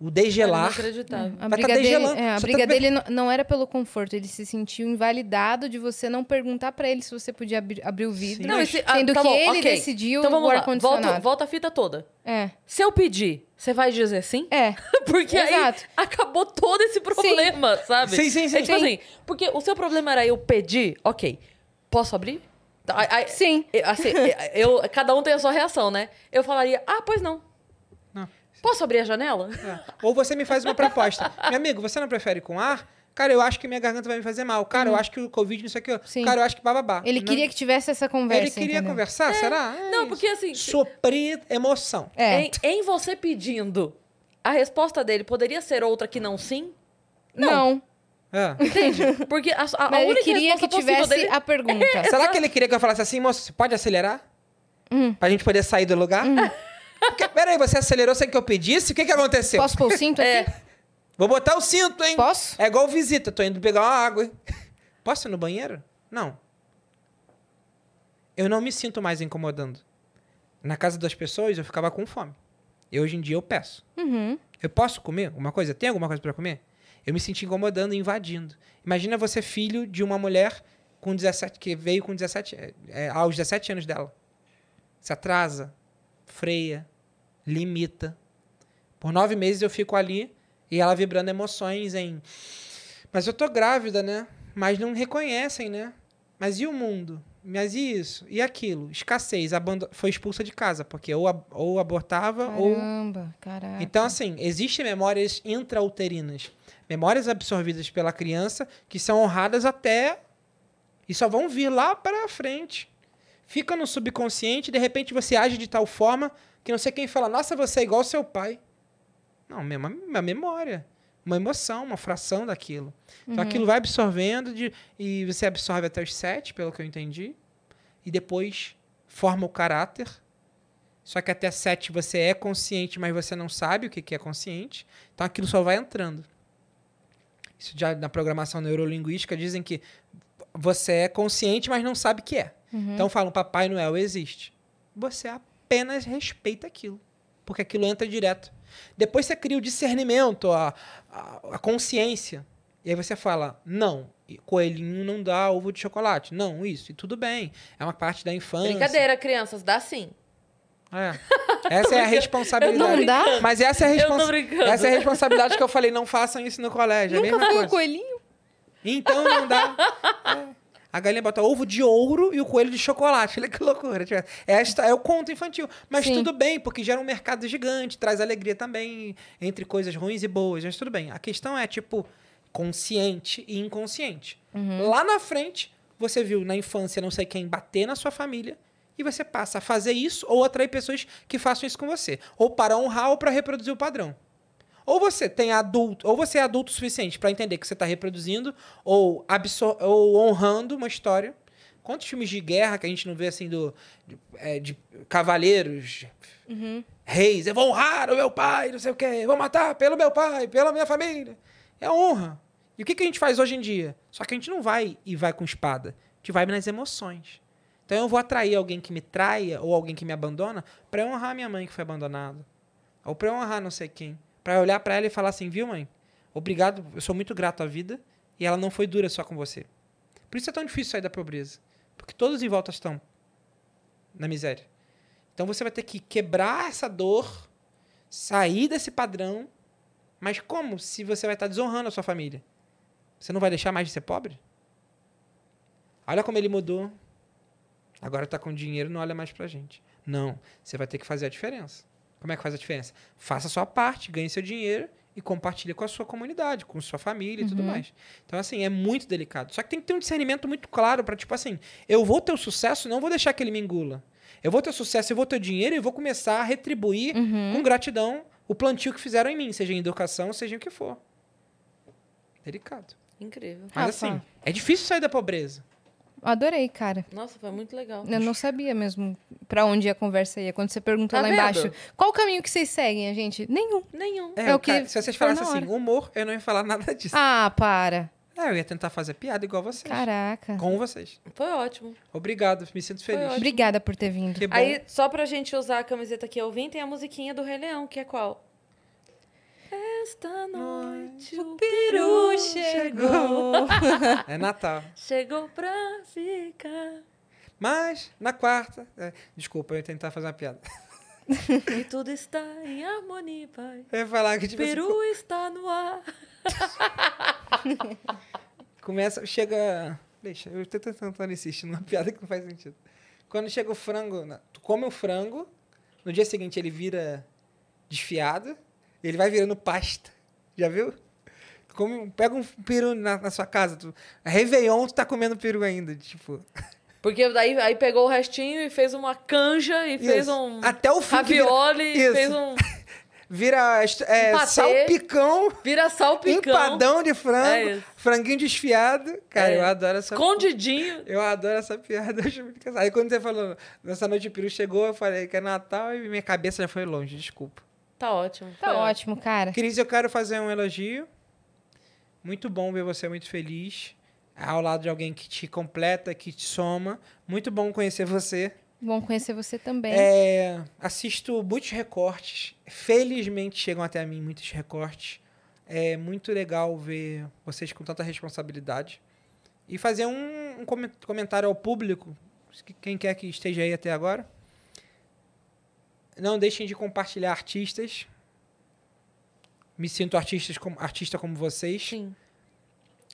o degelar. Inacreditável. A briga, tá dele, é, a briga tá... dele é, tá não, era pelo conforto, ele se sentiu invalidado de você não perguntar para ele se você podia abrir, abrir o vidro. não, esse, ah, sendo tá que bom, ele okay. decidiu então, vamos o ar-condicionado. Volta, volta, a fita toda. É. Se eu pedir, você vai dizer sim? É. porque Exato. aí acabou todo esse problema, sim. sabe? Sim, sim, sim. É tipo sim. assim, porque o seu problema era eu pedir, ok, posso abrir? I, tá, I, sim. Assim, eu, cada um tem a sua reação, né? Eu falaria, ah, pois não. Posso abrir a janela? É. Ou você me faz uma proposta. Meu amigo, você não prefere com ar? Cara, eu acho que minha garganta vai me fazer mal. Cara, eu uhum. acho que o Covid, isso aqui. Sim. Cara, eu acho que bababá. Ele queria que tivesse essa conversa. Ele queria entendeu? conversar, é. será? É não, isso. porque assim. É Suprir emoção. É. Em, em, você pedindo, a resposta dele poderia ser outra que não sim? Não. não. É. Entende? Porque a, a, Mas única ele queria que tivesse dele... a pergunta. É, será que ele queria que eu falasse assim, moço, você pode acelerar? Hum. Pra gente poder sair do lugar? Hum. Porque, peraí, você acelerou sem que eu pedisse? O que, que aconteceu? Posso pôr o cinto é. aqui? É. Vou botar o cinto, hein? Posso? É igual visita, tô indo pegar uma água. Hein? Posso ir no banheiro? Não. Eu não me sinto mais incomodando. Na casa das pessoas, eu ficava com fome. E hoje em dia eu peço. Uhum. Eu posso comer alguma coisa? Tem alguma coisa para comer? Eu me senti incomodando, invadindo. Imagina você filho de uma mulher com 17, que veio com 17, é, é, aos 17 anos dela. Se atrasa, freia, limita. Por nove meses eu fico ali e ela vibrando emoções em. Mas eu tô grávida, né? Mas não reconhecem, né? Mas e o mundo? Mas e isso? E aquilo? Escassez. Abando... Foi expulsa de casa, porque ou, ab... ou abortava Caramba, ou. Caramba, caraca. Então, assim, existem memórias intrauterinas. Memórias absorvidas pela criança que são honradas até. e só vão vir lá para frente. Fica no subconsciente, de repente você age de tal forma que não sei quem fala, nossa, você é igual ao seu pai. Não, é uma memória, uma emoção, uma fração daquilo. Então, uhum. Então aquilo vai absorvendo de, e você absorve até os sete, pelo que eu entendi, e depois forma o caráter. Só que até sete você é consciente, mas você não sabe o que, que é consciente. Então aquilo só vai entrando. Isso já na programação neurolinguística dizem que você é consciente, mas não sabe o que é. Uhum. Então falam, Papai Noel existe. Você é apenas respeita aquilo, porque aquilo entra direto. Depois você cria o discernimento, a, a, a consciência. E aí você fala, não, coelhinho não dá ovo de chocolate. Não, isso. E tudo bem. É uma parte da infância. Brincadeira, crianças, dá sim. É. Essa é a responsabilidade. Não dá? Mas essa é a responsabilidade. Essa é a responsabilidade que eu falei, não façam isso no colégio. Nunca é a mesma coisa. coelhinho? Então não dá. É. a galinha bota ovo de ouro e o coelho de chocolate. Olha que loucura. Tipo, é, é o conto infantil. Mas Sim. tudo bem, porque gera um mercado gigante, traz alegria também entre coisas ruins e boas. Mas tudo bem. A questão é, tipo, consciente e inconsciente. Uhum. Lá na frente, você viu na infância não sei quem bater na sua família e você passa a fazer isso ou atrair pessoas que façam isso com você. Ou para honrar ou para reproduzir o padrão. Ou você tem adulto, ou você é adulto o suficiente para entender que você está reproduzindo ou, ou honrando uma história. Quantos filmes de guerra que a gente não vê assim do de, é, de cavaleiros, uhum. reis, eu vou honrar o meu pai, não sei o quê, vou matar pelo meu pai, pela minha família. É honra. E o que, que a gente faz hoje em dia? Só que a gente não vai e vai com espada. A gente vai nas emoções. Então eu vou atrair alguém que me traia ou alguém que me abandona para honrar minha mãe que foi abandonada. Ou para honrar não sei quem para olhar para ela e falar assim, viu, mãe? Obrigado, eu sou muito grato à vida e ela não foi dura só com você. Por isso é tão difícil sair da pobreza, porque todos em volta estão na miséria. Então você vai ter que quebrar essa dor, sair desse padrão, mas como se você vai estar desonrando a sua família? Você não vai deixar mais de ser pobre? Olha como ele mudou. Agora está com dinheiro, não olha mais pra gente. Não, você vai ter que fazer a diferença. Como é que faz a diferença? Faça a sua parte, ganhe seu dinheiro e compartilhe com a sua comunidade, com sua família e uhum. tudo mais. Então, assim, é muito delicado. Só que tem que ter um discernimento muito claro para, tipo assim, eu vou ter o sucesso, não vou deixar que ele me engula. Eu vou ter sucesso, eu vou ter dinheiro e vou começar a retribuir uhum. com gratidão o plantio que fizeram em mim, seja em educação, seja em o que for. Delicado. Incrível. Mas Rafa. assim, é difícil sair da pobreza. Adorei, cara. Nossa, foi muito legal. Eu não sabia mesmo para onde a conversa ia. Quando você perguntou tá lá vendo? embaixo, qual o caminho que vocês seguem, a gente? Nenhum. Nenhum. É, é o que cara, se vocês falassem assim, humor, eu não ia falar nada disso. Ah, para. É, eu ia tentar fazer piada igual vocês. Caraca. Com vocês. Foi ótimo. Obrigado, me sinto feliz. Obrigada por ter vindo. Que bom. Aí, só pra gente usar a camiseta que eu vim, tem a musiquinha do Rei Leão, que é qual? Esta noite o, peru, peru chegou. é Natal. Chegou pra ficar. Mas, na quarta. É, desculpa, eu ia tentar fazer uma piada. e tudo está em harmonia, pai. Eu ia falar que tipo assim, Peru assim, está no ar. Começa, chega. Deixa, eu tô tentando insistir numa piada que não faz sentido. Quando chega o frango, tu come o frango, no dia seguinte ele vira desfiado, ele vai virando pasta. Já viu? Come, pega um peru na, na sua casa. Tu, Réveillon, tu tá comendo peru ainda. Tipo. Porque daí aí pegou o restinho e fez uma canja e Isso. fez um Até o fim ravioli vira... fez um vira é, um patê, salpicão, vira salpicão, empadão de frango, é franguinho desfiado. Cara, é. eu adoro essa Condidinho. Eu adoro essa piada. Aí quando você falou, nessa noite o peru chegou, eu falei que é Natal e minha cabeça já foi longe, desculpa. Tá ótimo. Tá ótimo, cara. Cris, eu quero fazer um elogio. Muito bom ver você muito feliz. Ao lado de alguém que te completa, que te soma. Muito bom conhecer você. Bom conhecer você também. É, assisto muitos recortes. Felizmente chegam até mim muitos recortes. É muito legal ver vocês com tanta responsabilidade. E fazer um, um comentário ao público, quem quer que esteja aí até agora não deixem de compartilhar artistas. Me sinto artistas como, artista como vocês. Sim.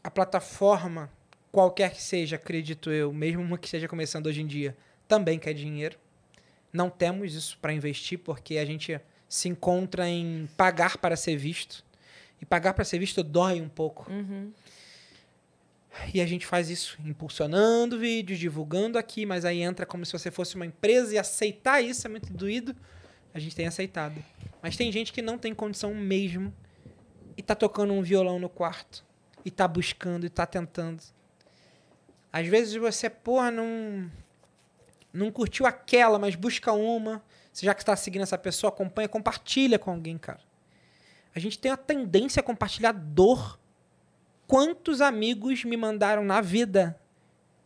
A plataforma, qualquer que seja, acredito eu, mesmo uma que esteja começando hoje em dia, também quer dinheiro. Não temos isso para investir, porque a gente se encontra em pagar para ser visto. E pagar para ser visto dói um pouco. Uhum. E a gente faz isso impulsionando vídeos, divulgando aqui, mas aí entra como se você fosse uma empresa e aceitar isso é muito doído. A gente tem aceitado. Mas tem gente que não tem condição mesmo e tá tocando um violão no quarto e tá buscando e tá tentando. Às vezes você, porra, não não curtiu aquela, mas busca uma. Você já que está seguindo essa pessoa, acompanha, compartilha com alguém, cara. A gente tem a tendência a compartilhar dor quantos amigos me mandaram na vida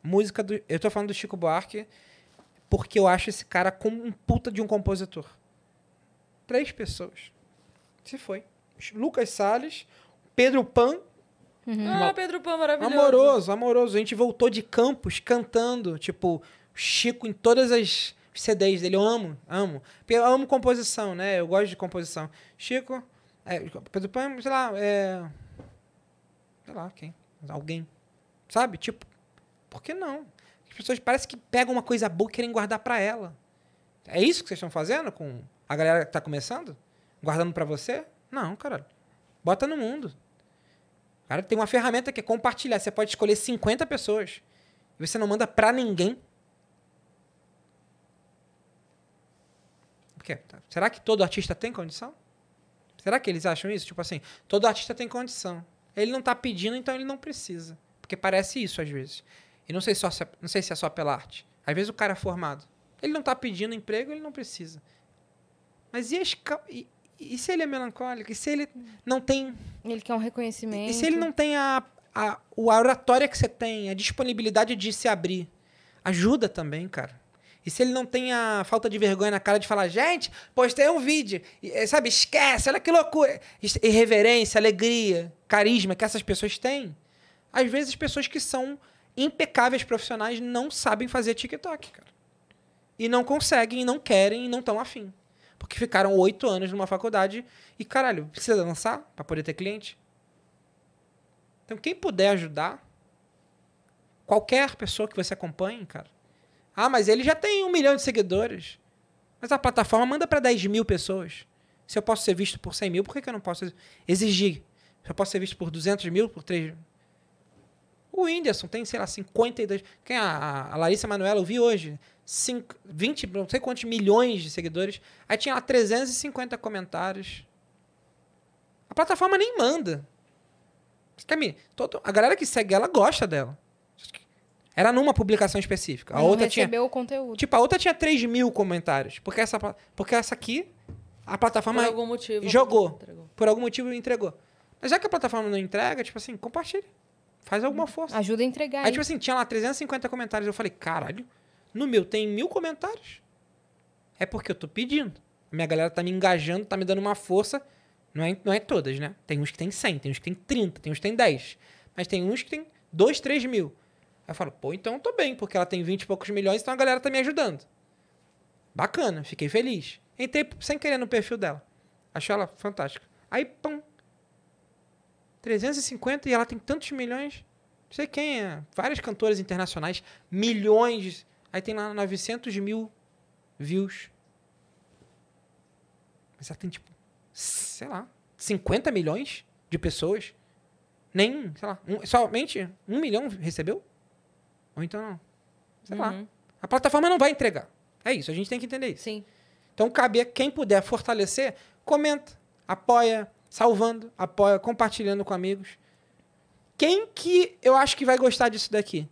música do. Eu tô falando do Chico Buarque porque eu acho esse cara como um puta de um compositor. Três pessoas. Se foi. Lucas Salles, Pedro Pan. Uhum. Ah, Pedro Pan maravilhoso. Amoroso, amoroso. A gente voltou de Campos cantando, tipo, Chico em todas as CDs dele. Eu amo, amo. Porque eu amo composição, né? Eu gosto de composição. Chico, é, Pedro Pan, sei lá, é, sei lá, quem, alguém. Sabe? Tipo, por que não? As pessoas parece que pegam uma coisa boa e querem guardar para ela. É isso que vocês estão fazendo com a galera que tá começando? Guardando para você? Não, cara. Bota no mundo. Cara, tem uma ferramenta que é compartilhar. Você pode escolher 50 pessoas. E você não manda para ninguém. Por quê? Será que todo artista tem condição? Será que eles acham isso? Tipo assim, todo artista tem condição. Ele não tá pedindo, então ele não precisa. Porque parece isso às vezes. E não sei, só se, é, não sei se é só pela arte. Às vezes o cara é formado. Ele não tá pedindo emprego, ele não precisa. Mas e, as, e, e se ele é melancólico? E se ele não tem. Ele quer um reconhecimento. E se ele não tem a, a, a oratória que você tem, a disponibilidade de se abrir? Ajuda também, cara. E se ele não tem a falta de vergonha na cara de falar, gente, postei um vídeo, e, eh, sabe? Esquece, olha que loucura. Irreverência, alegria, carisma que essas pessoas têm. Às vezes, pessoas que são impecáveis profissionais não sabem fazer TikTok, cara. E não conseguem, e não querem, e não estão afim. Porque ficaram oito anos numa faculdade e, caralho, precisa dançar para poder ter cliente? Então, quem puder ajudar, qualquer pessoa que você acompanhe, cara, ah, mas ele já tem um milhão de seguidores. Mas a plataforma manda para 10 mil pessoas. Se eu posso ser visto por 100 mil, por que, que eu não posso exigir? Se eu posso ser visto por 200 mil, por 3 mil? O Whindersson tem, sei lá, 52. Quem é? A Larissa Manoela, eu vi hoje. 5, 20, não sei quantos milhões de seguidores. Aí tinha lá 350 comentários. A plataforma nem manda. Camille, a galera que segue ela gosta dela. Era numa publicação específica. A outra recebeu tinha, o conteúdo. Tipo, a outra tinha 3 mil comentários. Porque essa, porque essa aqui, a plataforma. Por algum motivo. Jogou. Por algum motivo entregou. Mas já que a plataforma não entrega, tipo assim, compartilha. Faz alguma uhum. força. Ajuda a entregar. Aí, aí, tipo assim, tinha lá 350 comentários. Eu falei, caralho, no meu tem mil comentários. É porque eu tô pedindo. A minha galera tá me engajando, tá me dando uma força. Não é, não é todas, né? Tem uns que tem 100, tem uns que tem 30, tem uns que tem 10. Mas tem uns que tem 2, 3 mil. Aí eu falo, pô, então eu tô bem, porque ela tem 20 e poucos milhões, então a galera tá me ajudando. Bacana, fiquei feliz. Entrei sem querer no perfil dela. Achei ela fantástica. Aí, pum. 350 e ela tem tantos milhões. Não sei quem é. Várias cantoras internacionais. Milhões. Aí tem lá 900 mil views. Mas ela tem, tipo, sei lá, 50 milhões de pessoas. Nem, sei lá, um, somente um milhão recebeu? Ou então, sei uhum. lá. A plataforma não vai entregar. É isso, a gente tem que entender isso. Sim. Então, cabe a quem puder fortalecer, comenta, apoia, salvando, apoia, compartilhando com amigos. Quem que eu acho que vai gostar disso daqui?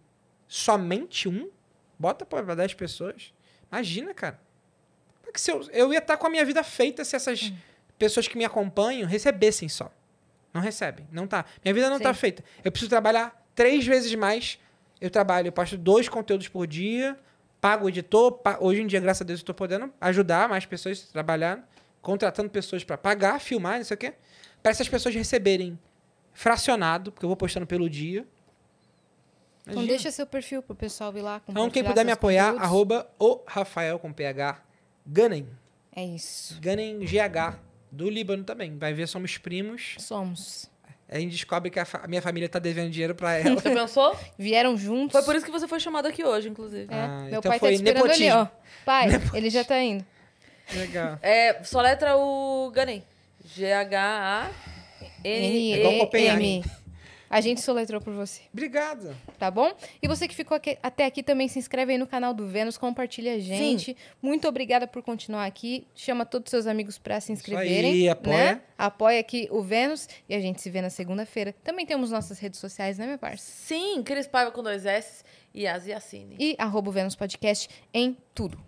Somente um? Bota para 10 pessoas. Imagina, cara. Porque é se eu, eu ia estar tá com a minha vida feita se essas hum. pessoas que me acompanham recebessem só. Não recebem, não tá. Minha vida não tá Sim. tá feita. Eu preciso trabalhar três vezes mais eu trabalho, eu posto dois conteúdos por dia, pago o editor. Pa... Hoje em dia, graças a Deus, eu estou podendo ajudar mais pessoas a trabalhar, contratando pessoas para pagar, filmar, não sei o quê. Para essas pessoas receberem fracionado, porque eu vou postando pelo dia. Então deixa seu perfil para o pessoal vir lá. Então quem puder me apoiar, conteúdos. arroba o Rafael com PH É isso. Ganem GH, do Líbano também. Vai ver, somos primos. Somos a gente descobre que a, a minha família tá devendo dinheiro pra ela. Você pensou? Vieram juntos. Foi por isso que você foi chamado aqui hoje, inclusive. É, Ah, meu então pai tá foi te esperando nepotismo. ali, ó. Pai, ele já tá indo. Legal. É, letra o Ganem. G-H-A-N. É igual Copenhague. A gente soletrou por você. Obrigada. Tá bom? E você que ficou aqui, até aqui também se inscreve aí no canal do Vênus, compartilha a gente. Sim. Muito obrigada por continuar aqui. Chama todos os seus amigos para se inscreverem. Isso aí, né? apoia. Né? Apoia aqui o Vênus e a gente se vê na segunda-feira. Também temos nossas redes sociais, né, minha parça? Sim, Cris Paiva com dois S e Cine E arroba o Vênus Podcast em tudo.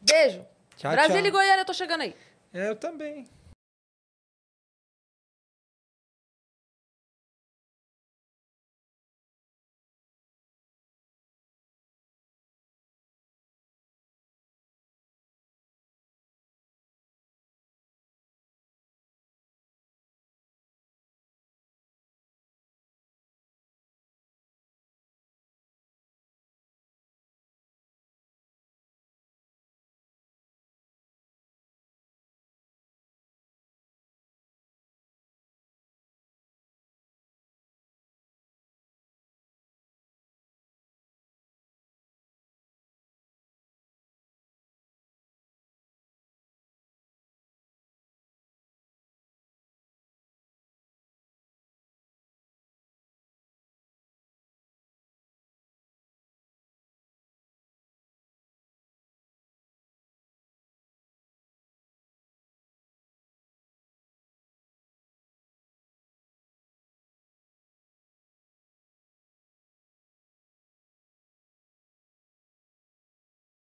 Beijo. Tchau, Brasília tchau. e Goiânia, eu tô chegando aí. É, eu também.